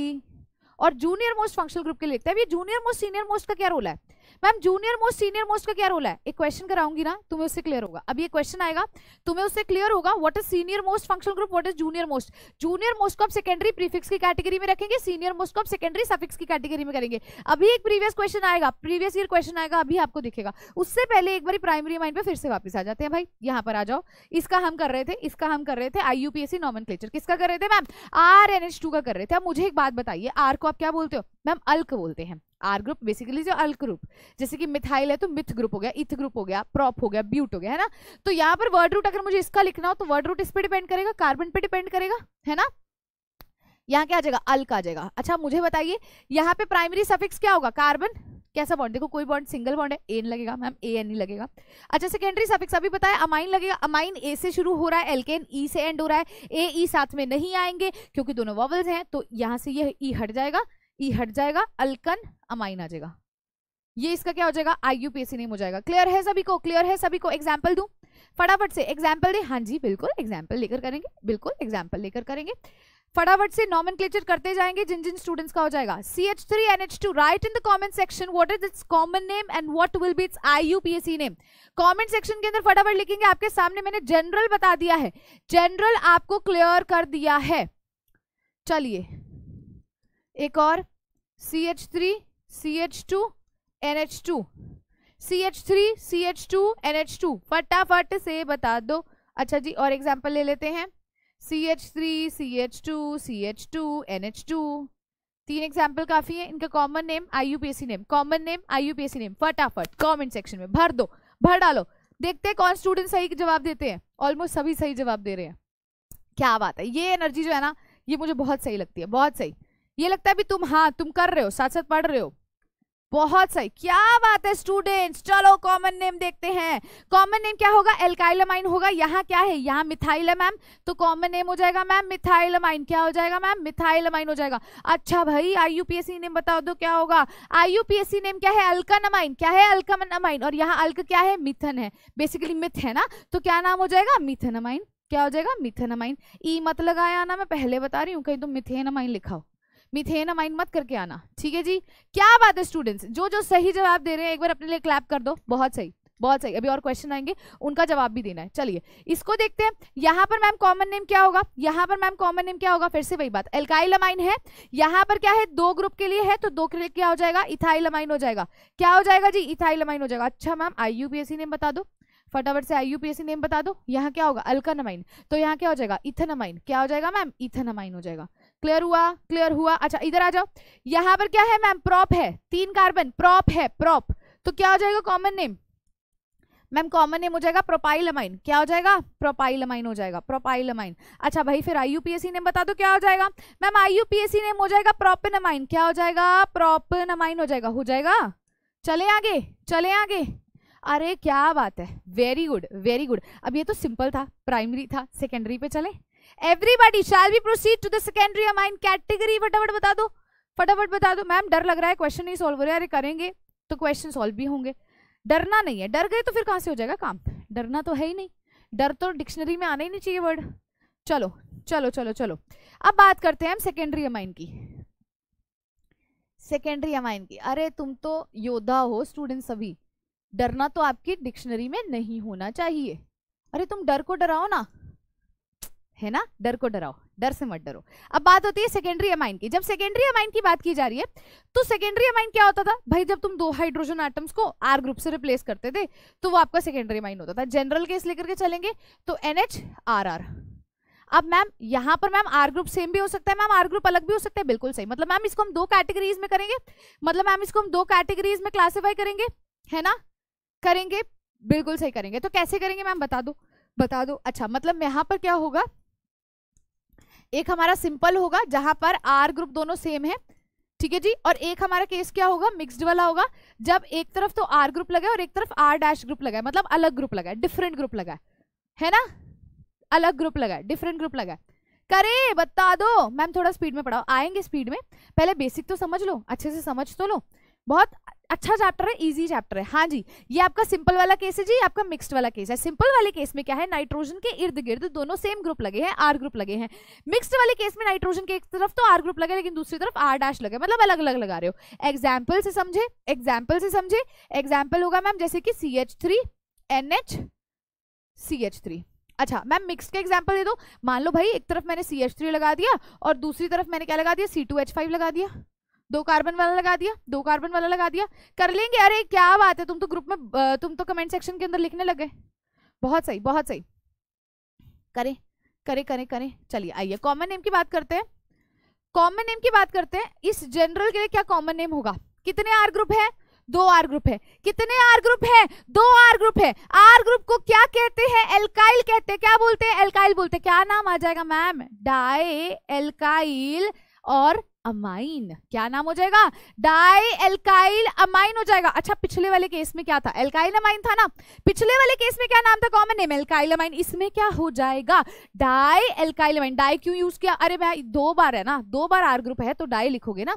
और जूनियर मोस्ट फंक्शनल ग्रुप के लिए लिखते हैं अब ये जूनियर मोस्ट सीनियर मोस्ट का क्या रोल है ma'am junior most senior most का क्या रोल है एक क्वेश्चन कराऊंगी ना तुम्हें उससे क्लियर होगा अब ये क्वेश्चन आएगा तुम्हें उससे क्लियर होगा what is senior most function group what is junior most junior most को आप सेकेंडरी प्रीफिक्स की कैटेगरी में रखेंगे सीनियर मोस्ट को आप सेकेंडरी सफिक्स की कैटेगरी में करेंगे अभी एक प्रीवियस क्वेश्चन आएगा प्रीवियस ईयर क्वेश्चन आएगा अभी आपको दिखेगा उससे पहले एक बार प्राइमरी माइंड पर फिर से वापस आ जाते हैं भाई यहाँ पर आ जाओ इसका हम कर रहे थे इसका हम कर रहे थे आई यूपीएससी नॉमन किसका कर रहे थे ma'am R N H two का कर रहे थे अब मुझे एक बात बताइए आर को आप क्या बोलते हो मैम अल्क बोलते हैं आर ग्रुप बेसिकली जो अल्क ग्रुप जैसे कि मिथाइल है तो मिथ ग्रुप हो गया इथ ग्रुप हो गया प्रॉप हो गया ब्यूट हो गया है ना तो यहाँ पर वर्ड रूट अगर मुझे इसका लिखना हो तो वर्ड रूट इस पर डिपेंड करेगा कार्बन पे डिपेंड करेगा है ना यहाँ क्या आ जाएगा अल्क आ जाएगा अच्छा मुझे बताइए यहाँ पे प्राइमरी सफिक्स क्या होगा कार्बन कैसा बॉन्ड देखो कोई बॉन्ड सिंगल बॉन्ड है एन लगेगा मैम ए एन ही लगेगा अच्छा सेकेंडरी सफिक्स अभी बताया अमाइन लगेगा अमाइन ए से शुरू हो रहा है एलकेन ई e से एंड हो रहा है ए ई e साथ में नहीं आएंगे क्योंकि दोनों वॉवल्स हैं तो यहाँ से यह ई e हट जाएगा ई e हट जाएगा अल्कन अमाइन आ जाएगा ये इसका क्या हो जाएगा आई यू पी नेम हो जाएगा क्लियर है सभी को क्लियर है सभी को एग्जाम्पल दू फटाफट से एग्जाम्पल दे हाँ जी बिल्कुल एग्जाम्पल लेकर करेंगे बिल्कुल एग्जाम्पल लेकर करेंगे फटाफट से नॉमन करते जाएंगे जिन जिन स्टूडेंट्स का हो जाएगा C H three N H two write in the comment section what is its common name and what will be its I U P S C name comment section के अंदर फटाफट लिखेंगे आपके सामने मैंने जनरल बता दिया है जनरल आपको क्लियर कर दिया है चलिए एक और C H three C H two N H two C H three C H two N H two फटाफट से बता दो अच्छा जी और एग्जाम्पल ले लेते हैं C H three C H two C H two N H two तीन एग्जाम्पल काफी है इनका common name C name common name C name फटाफट कॉमेंट सेक्शन में भर दो भर डालो देखते हैं कौन स्टूडेंट सही जवाब देते हैं ऑलमोस्ट सभी सही जवाब दे रहे हैं क्या बात है ये एनर्जी जो है ना ये मुझे बहुत सही लगती है बहुत सही ये लगता है भी तुम हाँ तुम कर रहे हो साथ साथ पढ़ रहे हो बहुत सही क्या बात है स्टूडेंट्स चलो कॉमन नेम देखते हैं कॉमन नेम क्या होगा एल्काइलमाइन होगा यहाँ क्या है यहाँ मिथाइल है मैम तो कॉमन नेम हो जाएगा मैम मिथाइलमाइन क्या हो जाएगा मैम मिथाइलमाइन हो जाएगा अच्छा भाई सी नेम बता दो क्या होगा सी नेम क्या है अल्कनमाइन क्या है अल्कनमाइन और यहाँ अल्क क्या है मिथन है बेसिकली मिथ है ना तो क्या नाम हो जाएगा मिथनमाइन क्या हो जाएगा मिथनमाइन ई e मत लगाया ना मैं पहले बता रही हूँ कहीं तुम मिथेनमाइन लिखा हो मिथेन अमाइन मत करके आना ठीक है जी क्या बात है स्टूडेंट्स जो जो सही जवाब दे रहे हैं एक बार अपने लिए क्लैप कर दो बहुत सही बहुत सही अभी और क्वेश्चन आएंगे उनका जवाब भी देना है चलिए इसको देखते हैं यहाँ पर मैम कॉमन नेम क्या होगा यहाँ पर मैम कॉमन नेम क्या होगा फिर से वही बात अमाइन है यहाँ पर क्या है दो ग्रुप के लिए है तो दो के लिए क्या हो जाएगा अमाइन हो जाएगा क्या हो जाएगा जी अमाइन हो जाएगा अच्छा मैम आई नेम बता दो फटाफट से आईयूपीएससी नेम बता दो यहाँ क्या होगा अल्कानमाइन तो यहाँ क्या हो जाएगा इथनामाइन क्या हो जाएगा मैम इथनामाइन हो जाएगा क्लियर हुआ क्लियर हुआ अच्छा इधर आ जाओ यहाँ पर क्या है मैम प्रॉप है तीन कार्बन प्रॉप है प्रॉप तो क्या हो जाएगा common name ma'am common name हो जाएगा प्रोपाइल अमाइन क्या हो जाएगा प्रोपाइल अमाइन हो जाएगा प्रोपाइल अमाइन अच्छा भाई फिर आईयूपीएससी नेम बता दो क्या हो जाएगा मैम आईयूपीएससी नेम हो जाएगा प्रोपन अमाइन क्या हो जाएगा प्रोपन अमाइन हो जाएगा हो जाएगा चले आगे चले आगे अरे क्या बात है वेरी गुड वेरी गुड अब ये तो सिंपल था प्राइमरी था सेकेंडरी पे चले everybody shall be proceed to the secondary amine category फटाफट बता दो फटाफट बता दो मैम डर लग रहा है क्वेश्चन नहीं सॉल्व हो रहे अरे करेंगे तो क्वेश्चन सॉल्व भी होंगे डरना नहीं है डर गए तो फिर कहाँ से हो जाएगा काम डरना तो है ही नहीं डर तो डिक्शनरी में आना ही नहीं चाहिए वर्ड चलो चलो चलो चलो अब बात करते हैं हम सेकेंडरी अमाइन की सेकेंडरी अमाइन की अरे तुम तो योद्धा हो स्टूडेंट सभी डरना तो आपकी डिक्शनरी में नहीं होना चाहिए अरे तुम डर को डराओ ना है ना डर को डराओ डर से मत डरो अब बात होती है सेकेंडरी अमाइन की जब सेकेंडरी अमाइन की बात की जा रही है तो सेकेंडरी अमाइन क्या होता था भाई जब तुम दो हाइड्रोजन आइटम्स को आर ग्रुप से रिप्लेस करते थे तो वो आपका सेकेंडरी अमाइन होता था जनरल केस लेकर के चलेंगे तो एन एच आर आर अब मैम यहाँ पर मैम आर ग्रुप सेम भी हो सकता है मैम आर ग्रुप अलग भी हो सकता है बिल्कुल सही मतलब मैम इसको हम दो कैटेगरीज में करेंगे मतलब मैम इसको हम दो कैटेगरीज में क्लासिफाई करेंगे है ना करेंगे बिल्कुल सही करेंगे तो कैसे करेंगे मैम बता दो बता दो अच्छा मतलब यहाँ पर क्या होगा एक हमारा सिंपल होगा जहां पर आर ग्रुप दोनों सेम है ठीक है जी और एक हमारा केस क्या होगा मिक्सड वाला होगा जब एक तरफ तो आर ग्रुप लगा और एक तरफ आर डैश ग्रुप लगा मतलब अलग ग्रुप लगा डिफरेंट ग्रुप लगा है ना अलग ग्रुप लगा डिफरेंट ग्रुप लगा करे बता दो मैम थोड़ा स्पीड में पढ़ाओ आएंगे स्पीड में पहले बेसिक तो समझ लो अच्छे से समझ तो लो बहुत अच्छा चैप्टर है इजी चैप्टर है हाँ जी ये आपका सिंपल वाला केस है जी आपका मिक्स्ड वाला केस है सिंपल वाले केस में क्या है नाइट्रोजन के इर्द गिर्द दोनों सेम ग्रुप लगे हैं आर ग्रुप लगे हैं मिक्स्ड वाले केस में नाइट्रोजन के एक तरफ तो आर ग्रुप लगे लेकिन दूसरी तरफ आर डैश लगे मतलब अलग अलग लगा रहे हो एग्जाम्पल से समझे एग्जाम्पल से समझे एग्जाम्पल होगा मैम जैसे कि C H three N H C H three अच्छा मैम मिक्स का एग्जाम्पल दे दो मान लो भाई एक तरफ मैंने सी एच थ्री लगा दिया और दूसरी तरफ मैंने क्या लगा दिया सी टू एच फाइव लगा दिया दो कार्बन वाला लगा दिया दो कार्बन वाला लगा दिया कर लेंगे अरे क्या बात है तुम तो ग्रुप में तुम तो कमेंट सेक्शन के अंदर लिखने लग गए बहुत सही बहुत सही करें करें करें करें चलिए आइए कॉमन नेम की बात करते हैं कॉमन नेम की बात करते हैं इस जनरल के लिए क्या कॉमन नेम होगा कितने आर ग्रुप है दो आर ग्रुप है कितने आर ग्रुप है दो आर ग्रुप है आर ग्रुप को क्या कहते हैं एल्काइल कहते हैं क्या बोलते हैं एल्काइल बोलते हैं क्या नाम आ जाएगा मैम डाई एल्काइल और अमाइन क्या नाम हो जाएगा डाई एल्काइल अमाइन हो जाएगा अच्छा पिछले वाले केस में क्या था एल्काइल अमाइन था ना पिछले वाले केस में क्या नाम था कॉमन नेम एल्काइल अमाइन इसमें क्या हो जाएगा डाई एल्काइल अमाइन डाई क्यों यूज किया अरे भाई दो बार है ना दो बार आर ग्रुप है तो डाई लिखोगे ना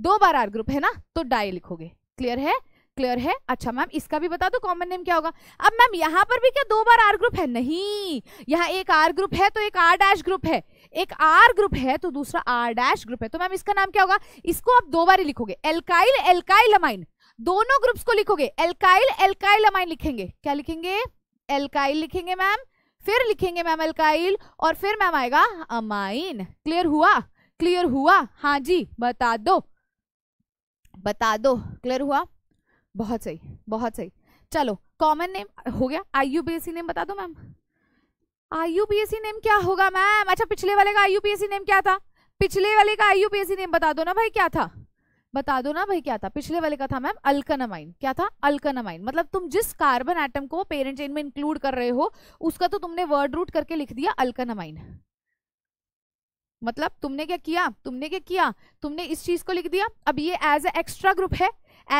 दो बार आर ग्रुप है ना तो डाई लिखोगे क्लियर है क्लियर है अच्छा मैम इसका भी बता दो कॉमन नेम क्या होगा अब मैम यहाँ पर भी क्या दो बार आर ग्रुप है नहीं यहाँ एक आर ग्रुप है तो एक आर डैश ग्रुप है एक आर ग्रुप है तो दूसरा आर डैश ग्रुप है तो मैम इसका नाम क्या होगा इसको आप दो बार लिखोगे एल्काइल एल्काइल अमाइन दोनों ग्रुप्स को लिखोगे एल्काइल एल्काइल अमाइन लिखेंगे क्या लिखेंगे एल्काइल लिखेंगे मैम फिर लिखेंगे मैम एल्काइल और फिर मैम आएगा अमाइन क्लियर हुआ क्लियर हुआ हाँ जी बता दो बता दो क्लियर हुआ बहुत सही बहुत सही चलो कॉमन नेम हो गया I U B S C name बता दो मैम आईयूपीएससी नेम क्या होगा मैम अच्छा पिछले वाले का आईयूपीएससी नेम क्या था पिछले वाले का आईयूपीएससी नेम बता दो ना भाई क्या था बता दो ना भाई क्या था पिछले वाले का था मैम अल्कनामाइन क्या था अल्कनामाइन मतलब तुम जिस कार्बन एटम को पेरेंट चेन में इंक्लूड कर रहे हो उसका तो तुमने वर्ड रूट करके लिख दिया अल्कनामाइन मतलब तुमने क्या किया तुमने क्या किया तुमने इस चीज को लिख दिया अब ये एज ए एक्स्ट्रा ग्रुप है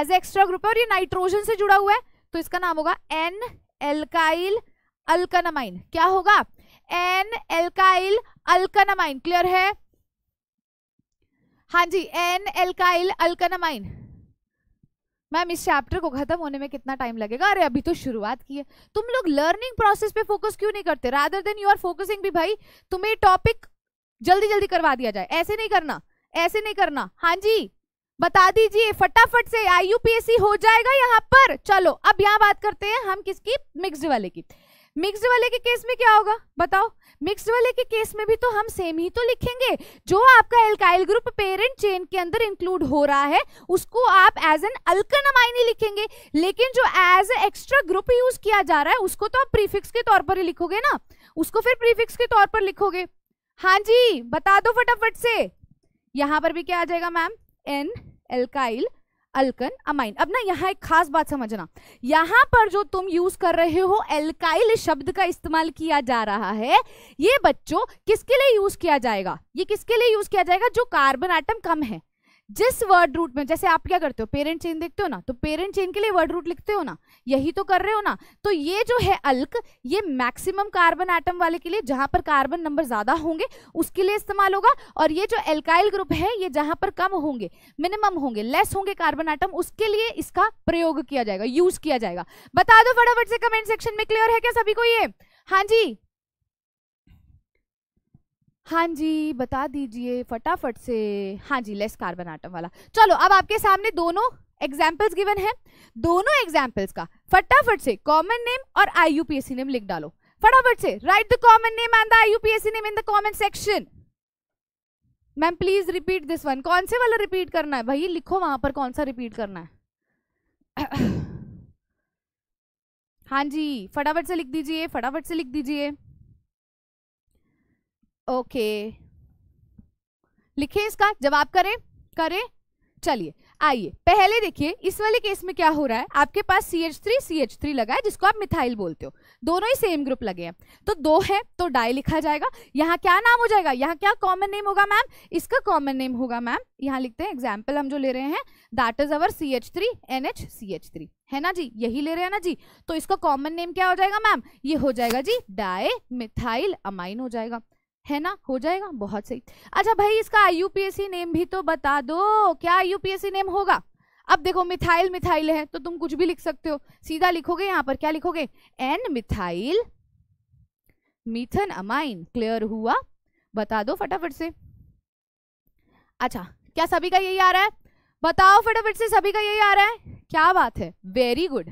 एज ए एक्स्ट्रा ग्रुप है और ये नाइट्रोजन से जुड़ा हुआ है तो इसका नाम होगा एन एल्काइल अल्कनामाइन क्या होगा एन एल्काइल अल्कनामाइन क्लियर है हाँ जी एन एल्काइल अल्कनामाइन मैम इस चैप्टर को खत्म होने में कितना टाइम लगेगा अरे अभी तो शुरुआत की है तुम लोग लर्निंग प्रोसेस पे फोकस क्यों नहीं करते rather than you are focusing भी भाई तुम्हें टॉपिक जल्दी जल्दी करवा दिया जाए ऐसे नहीं करना ऐसे नहीं करना हाँ जी बता दीजिए फटाफट से आईयूपीएससी हो जाएगा यहाँ पर चलो अब यहाँ बात करते हैं हम किसकी मिक्सड वाले की मिक्स्ड वाले के केस में क्या होगा बताओ मिक्स्ड वाले के केस में भी तो हम सेम ही तो लिखेंगे जो आपका एल्काइल ग्रुप पेरेंट चेन के अंदर इंक्लूड हो रहा है उसको आप एज एन अल्कनमाइनी लिखेंगे लेकिन जो एज एक्स्ट्रा ग्रुप यूज किया जा रहा है उसको तो आप प्रीफिक्स के तौर पर ही लिखोगे ना उसको फिर प्रीफिक्स के तौर पर लिखोगे हाँ जी बता दो फटाफट से यहां पर भी क्या आ जाएगा ma'am N alkyl alkanamine अब ना यहाँ एक खास बात समझना यहाँ पर जो तुम यूज कर रहे हो एल्काइल शब्द का इस्तेमाल किया जा रहा है ये बच्चों किसके लिए यूज किया जाएगा ये किसके लिए यूज किया जाएगा जो कार्बन आइटम कम है जिस वर्ड रूट में जैसे आप क्या करते हो पेरेंट चेन देखते हो ना तो पेरेंट चेन के लिए वर्ड रूट लिखते हो ना यही तो कर रहे हो ना तो ये जो है अल्क ये मैक्सिमम कार्बन एटम वाले के लिए जहां पर कार्बन नंबर ज्यादा होंगे उसके लिए इस्तेमाल होगा और ये जो एल्काइल ग्रुप है ये जहां पर कम होंगे मिनिमम होंगे लेस होंगे कार्बन आइटम उसके लिए इसका प्रयोग किया जाएगा यूज किया जाएगा बता दो फटाफट से कमेंट सेक्शन में क्लियर है क्या सभी को ये हाँ जी हाँ जी बता दीजिए फटाफट से हाँ जी लेस कार्बन आटम वाला चलो अब आपके सामने दोनों एग्जाम्पल्स गिवन है दोनों एग्जाम्पल्स का फटाफट से कॉमन नेम और सी नेम लिख डालो फटाफट से write the common name and the C name in the common section ma'am please repeat this one कौन से वाला रिपीट करना है भाई लिखो वहां पर कौन सा रिपीट करना है हाँ जी फटाफट से लिख दीजिए फटाफट से लिख दीजिए ओके लिखे इसका जवाब करें करें चलिए आइए पहले देखिए इस वाले केस में क्या हो रहा है आपके पास C H three C H three लगा है जिसको आप मिथाइल बोलते हो दोनों ही सेम ग्रुप लगे हैं तो दो है तो डाई लिखा जाएगा यहाँ क्या नाम हो जाएगा यहाँ क्या कॉमन नेम होगा मैम इसका कॉमन नेम होगा मैम यहाँ लिखते हैं एग्जाम्पल हम जो ले रहे हैं that is our C H three N H C H three है ना जी यही ले रहे हैं ना जी तो इसका कॉमन नेम क्या हो जाएगा मैम ये हो जाएगा जी डाई मिथाइल अमाइन हो जाएगा है ना हो जाएगा बहुत सही अच्छा भाई इसका आई नेम भी तो बता दो क्या आई नेम होगा अब देखो मिथाइल मिथाइल है तो तुम कुछ भी लिख सकते हो सीधा लिखोगे यहाँ पर क्या लिखोगे N methyl methane amine clear हुआ बता दो फटाफट से अच्छा क्या सभी का यही आ रहा है बताओ फटाफट से सभी का यही आ रहा है क्या बात है वेरी गुड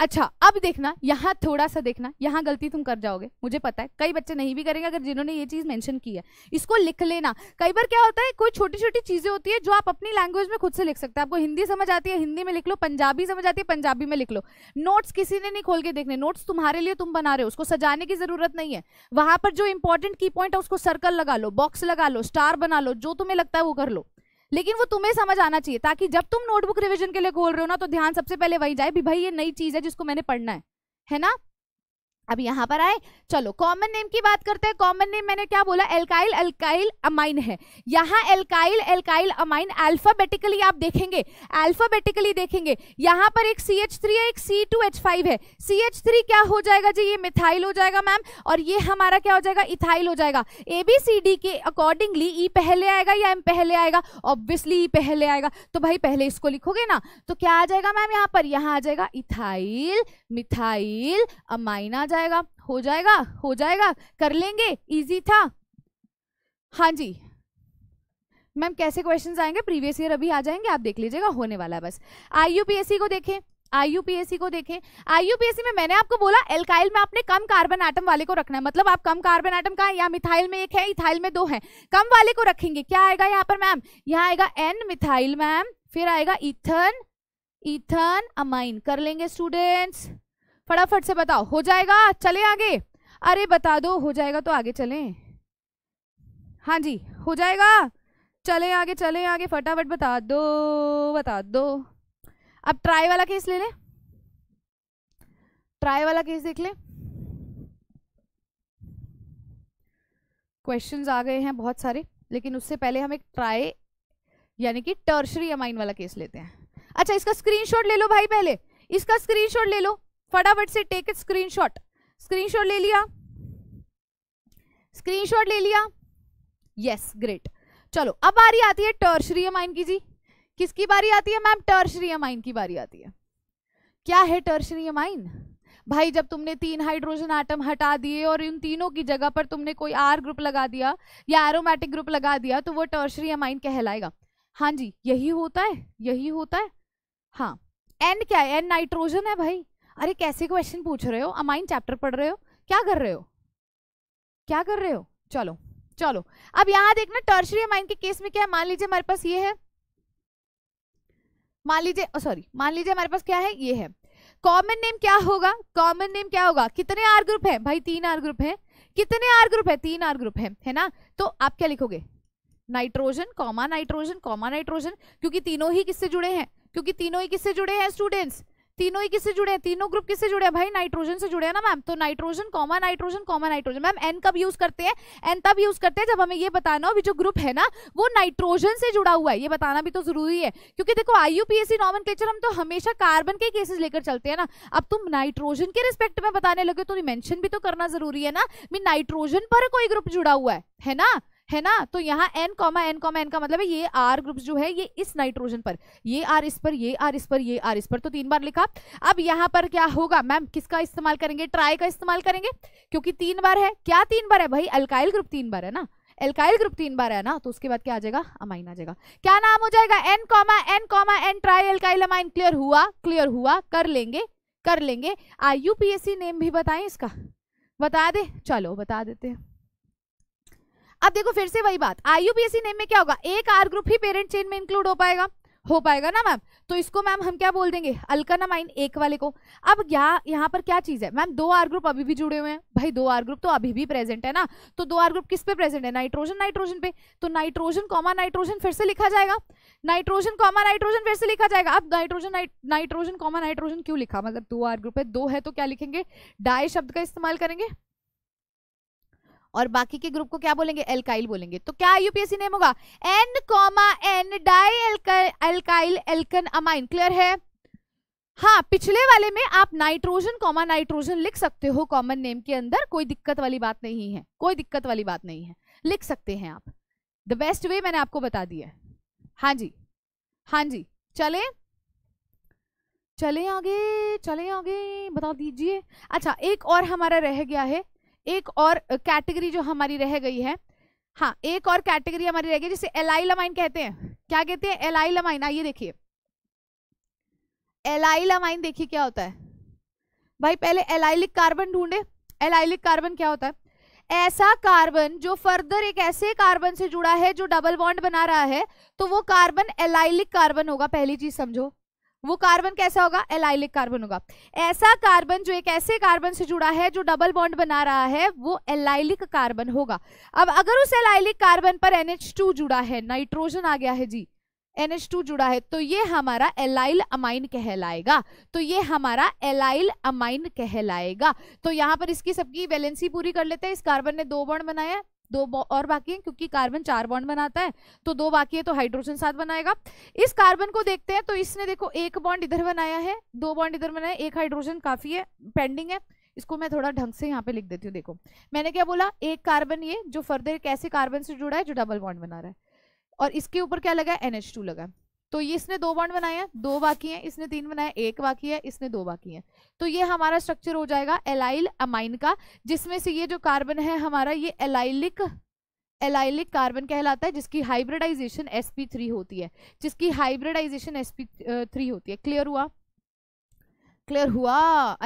अच्छा अब देखना यहाँ थोड़ा सा देखना यहाँ गलती तुम कर जाओगे मुझे पता है कई बच्चे नहीं भी करेंगे अगर जिन्होंने ये चीज़ मेंशन की है इसको लिख लेना कई बार क्या होता है कोई छोटी छोटी चीज़ें होती है जो आप अपनी लैंग्वेज में खुद से लिख सकते हैं आपको हिंदी समझ आती है हिंदी में लिख लो पंजाबी समझ आती है पंजाबी में लिख लो नोट्स किसी ने नहीं खोल के देखने नोट्स तुम्हारे लिए तुम बना रहे हो उसको सजाने की ज़रूरत नहीं है वहां पर जो इंपॉर्टेंट की पॉइंट है उसको सर्कल लगा लो बॉक्स लगा लो स्टार बना लो जो तुम्हें लगता है वो कर लो लेकिन वो तुम्हें समझ आना चाहिए ताकि जब तुम नोटबुक रिविजन के लिए खोल रहे हो ना तो ध्यान सबसे पहले वही जाए भी भाई ये नई चीज है जिसको मैंने पढ़ना है है ना अब यहाँ पर आए चलो कॉमन नेम की बात करते हैं कॉमन नेम मैंने क्या बोला एल्काइल एल्काइल अमाइन है यहाँ एल्काइल एल्काइल अमाइन अल्फाबेटिकली आप देखेंगे अल्फाबेटिकली देखेंगे यहाँ पर एक सी एच थ्री है एक सी टू एच फाइव है सी एच थ्री क्या हो जाएगा जी ये मिथाइल हो जाएगा मैम और ये हमारा क्या हो जाएगा इथाइल हो जाएगा ए बी सी डी के अकॉर्डिंगली ई e पहले आएगा या एम पहले आएगा ऑब्वियसली ई e पहले आएगा तो भाई पहले इसको लिखोगे ना तो क्या आ जाएगा मैम यहाँ पर यहाँ आ जाएगा इथाइल मिथाइल अमाइन आ जाएगा हो जाएगा हो जाएगा कर लेंगे इजी था हाँ जी मैम कैसे क्वेश्चन आएंगे प्रीवियस ईयर अभी आ जाएंगे आप देख लीजिएगा होने वाला है बस आईयूपीएससी को देखें आईयूपीएससी को देखें आईयूपीएससी में मैंने आपको बोला एल्काइल में आपने कम कार्बन आटम वाले को रखना है मतलब आप कम कार्बन आटम का या मिथाइल में एक है इथाइल में दो है कम वाले को रखेंगे क्या आएगा यहाँ पर मैम यहाँ आएगा एन मिथाइल मैम फिर आएगा इथन इथन अमाइन कर लेंगे स्टूडेंट्स फटाफट से बताओ हो जाएगा चले आगे अरे बता दो हो जाएगा तो आगे चलें हाँ जी हो जाएगा चले आगे चले आगे फटाफट बता दो बता दो अब ट्राई वाला केस ले ले ट्राई वाला केस देख ले क्वेश्चंस आ गए हैं बहुत सारे लेकिन उससे पहले हम एक ट्राई यानी कि टर्शरी अमाइन वाला केस लेते हैं अच्छा इसका स्क्रीनशॉट ले लो भाई पहले इसका स्क्रीनशॉट ले लो फटाफट से टेक इट स्क्रीनशॉट स्क्रीनशॉट ले लिया स्क्रीनशॉट ले लिया यस ग्रेट चलो अब बारी आती है टर्शरी माइन की जी किसकी बारी आती है मैम टर्शरी माइन की बारी आती है क्या है टर्शरी माइन भाई जब तुमने तीन हाइड्रोजन आइटम हटा दिए और इन तीनों की जगह पर तुमने कोई आर ग्रुप लगा दिया या एरोमेटिक ग्रुप लगा दिया तो वो टर्शरी अमाइन कहलाएगा हाँ जी यही होता है यही होता है हाँ एन क्या है एन नाइट्रोजन है भाई अरे कैसे क्वेश्चन पूछ रहे हो अमाइन चैप्टर पढ़ रहे हो क्या कर रहे हो क्या कर रहे हो चलो चलो अब यहां देखना टर्शरी अमाइन के केस में क्या है मान लीजिए हमारे पास ये है मान लीजिए सॉरी मान लीजिए हमारे पास क्या है ये है कॉमन नेम क्या होगा कॉमन नेम क्या होगा कितने आर ग्रुप है भाई तीन आर ग्रुप है कितने आर ग्रुप है तीन आर ग्रुप है है ना तो आप क्या लिखोगे nitrogen comma nitrogen comma nitrogen क्योंकि तीनों ही किससे जुड़े हैं क्योंकि तीनों ही किससे जुड़े हैं स्टूडेंट्स तीनों ही किससे जुड़े हैं तीनों ग्रुप किससे जुड़े हैं भाई नाइट्रोजन से जुड़े हैं ना मैम तो nitrogen common nitrogen common nitrogen ma'am N कब यूज करते हैं एन तब यूज करते हैं जब हमें ये बताना हो भी जो ग्रुप है ना वो नाइट्रोजन से जुड़ा हुआ है ये बताना भी तो जरूरी है क्योंकि देखो आईयूपीएससी नॉमन हम तो हमेशा कार्बन के केसेस लेकर चलते हैं ना अब तुम नाइट्रोजन के रिस्पेक्ट में बताने लगे तो मैंशन भी तो करना जरूरी है ना मीन नाइट्रोजन पर कोई ग्रुप जुड़ा हुआ है है ना है ना तो यहाँ N comma N comma N का मतलब है ये आर ग्रुप जो है ये इस नाइट्रोजन पर ये आर इस पर ये आर इस पर ये आर इस पर तो तीन बार लिखा अब यहाँ पर क्या होगा मैम किसका इस्तेमाल करेंगे ट्राई का इस्तेमाल करेंगे क्योंकि तीन बार है क्या तीन बार है भाई अल्काइल ग्रुप तीन बार है ना एल्काइल ग्रुप तीन बार है ना तो उसके बाद क्या आ जाएगा अमाइन आ जाएगा क्या नाम हो जाएगा N comma N comma N tri alkyl amine clear हुआ क्लियर हुआ कर लेंगे कर लेंगे आई नेम भी बताएं इसका बता दे चलो बता देते हैं अब देखो फिर से वही बात आईयूपीएसी नेम में क्या होगा एक आर ग्रुप ही पेरेंट चेन में इंक्लूड हो पाएगा हो पाएगा ना मैम तो इसको मैम हम क्या बोल देंगे अल्कानामाइन एक वाले को अब यहाँ यहाँ पर क्या चीज है मैम दो आर ग्रुप अभी भी जुड़े हुए हैं भाई दो आर ग्रुप तो अभी भी प्रेजेंट है ना तो दो आर ग्रुप किस पे प्रेजेंट है नाइट्रोजन नाइट्रोजन पे तो नाइट्रोजन कॉमा नाइट्रोजन फिर से लिखा जाएगा नाइट्रोजन कॉमा नाइट्रोजन फिर से लिखा जाएगा अब नाइट्रोजन नाइट्रोजन कॉमा नाइट्रोजन क्यों लिखा मतलब दो आर ग्रुप है दो है तो क्या लिखेंगे डाय शब्द का इस्तेमाल करेंगे और बाकी के ग्रुप को क्या बोलेंगे एल्काइल बोलेंगे तो क्या यूपीएससी नेम होगा N comma N di alkyl alkane amine clear है हाँ पिछले वाले में आप नाइट्रोजन कॉमा नाइट्रोजन लिख सकते हो कॉमन नेम के अंदर कोई दिक्कत वाली बात नहीं है कोई दिक्कत वाली बात नहीं है लिख सकते हैं आप द बेस्ट वे मैंने आपको बता दिया है हाँ जी हाँ जी चले चले आगे चले आगे बता दीजिए अच्छा एक और हमारा रह गया है एक और कैटेगरी जो हमारी रह गई है हाँ एक और कैटेगरी हमारी रह गई जिसे अमाइन कहते हैं क्या कहते हैं अमाइन आइए देखिए एलाइलामाइन देखिए क्या होता है भाई पहले एलाइलिक कार्बन ढूंढे एलाइलिक कार्बन क्या होता है ऐसा कार्बन जो फर्दर एक ऐसे कार्बन से जुड़ा है जो डबल बॉन्ड बना रहा है तो वो कार्बन एलाइलिक कार्बन होगा पहली चीज समझो वो कार्बन कैसा होगा एलाइलिक कार्बन होगा ऐसा कार्बन जो एक ऐसे कार्बन से जुड़ा है जो डबल बॉन्ड बना रहा है वो एलाइलिक कार्बन होगा अब अगर उस एलाइलिक कार्बन पर NH2 जुड़ा है नाइट्रोजन आ गया है जी NH2 जुड़ा है तो ये हमारा एलाइल अमाइन कहलाएगा तो ये हमारा एलाइल अमाइन कहलाएगा तो यहाँ पर इसकी सबकी वैलेंसी पूरी कर लेते हैं इस कार्बन ने दो बॉन्ड बनाया दो और बाकी हैं क्योंकि कार्बन चार बॉन्ड बनाता है तो दो बाकी है तो हाइड्रोजन साथ बनाएगा इस कार्बन को देखते हैं तो इसने देखो एक बॉन्ड इधर बनाया है दो बॉन्ड इधर बनाया एक हाइड्रोजन काफी है पेंडिंग है इसको मैं थोड़ा ढंग से यहाँ पे लिख देती हूँ देखो मैंने क्या बोला एक कार्बन ये जो फर्दर एक ऐसे कार्बन से जुड़ा है जो डबल बॉन्ड बना रहा है और इसके ऊपर क्या लगा एन एनएच टू लगा तो ये इसने दो बॉन्ड बनाए हैं दो बाकी हैं इसने तीन बनाए एक बाकी है इसने दो बाकी हैं तो ये हमारा स्ट्रक्चर हो जाएगा एलाइल अमाइन का जिसमें से ये जो कार्बन है हमारा ये एलाइलिक एलाइलिक कार्बन कहलाता है जिसकी हाइब्रिडाइजेशन sp3 होती है जिसकी हाइब्रिडाइजेशन sp3 होती है क्लियर हुआ क्लियर हुआ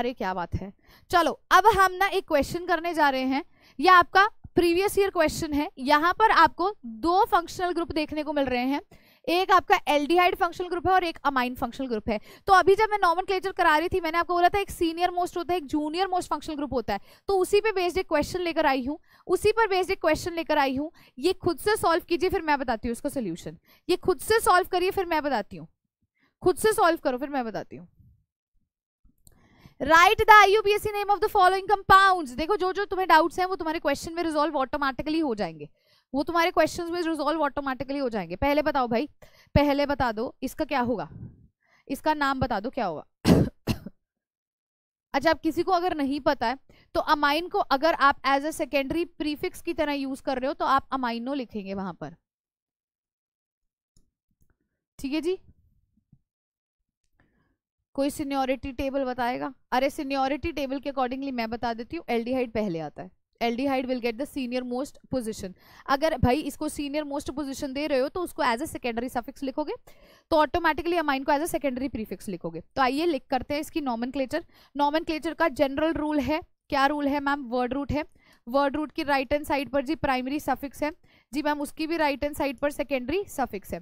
अरे क्या बात है चलो अब हम ना एक क्वेश्चन करने जा रहे हैं यह आपका प्रीवियस ईयर क्वेश्चन है यहाँ पर आपको दो फंक्शनल ग्रुप देखने को मिल रहे हैं एक आपका एल्डिहाइड फंक्शनल ग्रुप है और एक अमाइन फंक्शनल ग्रुप है तो अभी जब मैं नॉमन करा रही थी मैंने आपको बोला था एक सीनियर मोस्ट होता है एक जूनियर मोस्ट फंक्शनल ग्रुप होता है तो उसी पे बेस्ड एक क्वेश्चन लेकर आई हूँ उसी पर बेस्ड एक क्वेश्चन लेकर आई हूँ ये खुद से सॉल्व कीजिए फिर मैं बताती हूँ उसका सोल्यूशन ये खुद से सॉल्व करिए फिर मैं बताती हूँ खुद से सॉल्व करो फिर मैं बताती हूँ write the C name of the following compound देखो जो जो तुम्हें डाउट्स हैं वो तुम्हारे क्वेश्चन में रिजोल्व ऑटोमेटिकली हो जाएंगे वो तुम्हारे क्वेश्चंस में रिजोल्व ऑटोमेटिकली हो जाएंगे पहले बताओ भाई पहले बता दो इसका क्या होगा इसका नाम बता दो क्या होगा अच्छा आप किसी को अगर नहीं पता है तो अमाइन को अगर आप एज अ सेकेंडरी प्रीफिक्स की तरह यूज कर रहे हो तो आप अमाइनो लिखेंगे वहां पर ठीक है जी कोई सीनियोरिटी टेबल बताएगा अरे सीनियोरिटी टेबल के अकॉर्डिंगली मैं बता देती हूँ एल्डिहाइड पहले आता है aldehyde will get the senior most position अगर भाई इसको सीनियर मोस्ट पोजिशन दे रहे हो तो उसको एज अ सेकेंडरी सफिक्स लिखोगे तो ऑटोमेटिकली अमाइन को एज अ सेकेंडरी प्रीफिक्स लिखोगे तो आइए लिख करते हैं इसकी नॉमन क्लेचर नॉमन क्लेचर का जनरल रूल है क्या रूल है मैम वर्ड रूट है वर्ड रूट की राइट हैंड साइड पर जी प्राइमरी सफिक्स है जी मैम उसकी भी राइट हैंड साइड पर सेकेंडरी सफिक्स है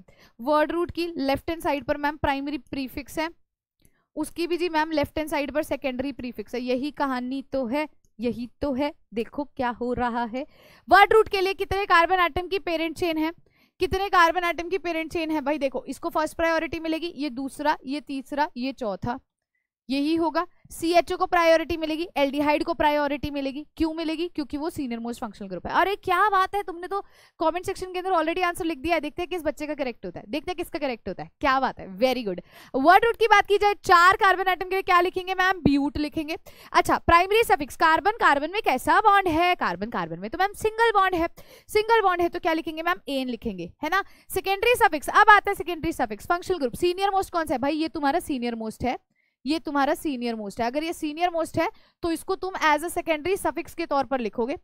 वर्ड रूट की लेफ्ट हैंड साइड पर मैम प्राइमरी प्रीफिक्स है उसकी भी जी मैम लेफ्ट हैंड साइड पर सेकेंडरी प्रीफिक्स है यही कहानी तो है यही तो है देखो क्या हो रहा है वर्ड रूट के लिए कितने कार्बन आइटम की पेरेंट चेन है कितने कार्बन आइटम की पेरेंट चेन है भाई देखो इसको फर्स्ट प्रायोरिटी मिलेगी ये दूसरा ये तीसरा ये चौथा यही होगा सी एच ओ को प्रायोरिटी मिलेगी एल्डिहाइड को प्रायोरिटी मिलेगी क्यों मिलेगी क्योंकि वो सीनियर मोस्ट फंक्शनल ग्रुप है अरे क्या बात है तुमने तो कमेंट सेक्शन के अंदर ऑलरेडी आंसर लिख दिया है देखते हैं किस बच्चे का करेक्ट होता है देखते हैं किसका करेक्ट होता है क्या बात है वेरी गुड वर्ड रूट की बात की जाए चार कार्बन आइटम के लिए क्या लिखेंगे मैम ब्यूट लिखेंगे अच्छा प्राइमरी सफिक्स कार्बन कार्बन में कैसा बॉन्ड है कार्बन कार्बन में तो मैम सिंगल बॉन्ड है सिंगल बॉन्ड है तो क्या लिखेंगे मैम एन लिखेंगे है ना सेकेंडरी सफिक्स अब आता है secondary suffix functional group senior most कौन सा है भाई ये तुम्हारा सीनियर मोस्ट है ये तुम्हारा सीनियर मोस्ट है अगर ये सीनियर मोस्ट है तो इसको तुम एज अ सेकेंडरी सफिक्स के तौर पर लिखोगे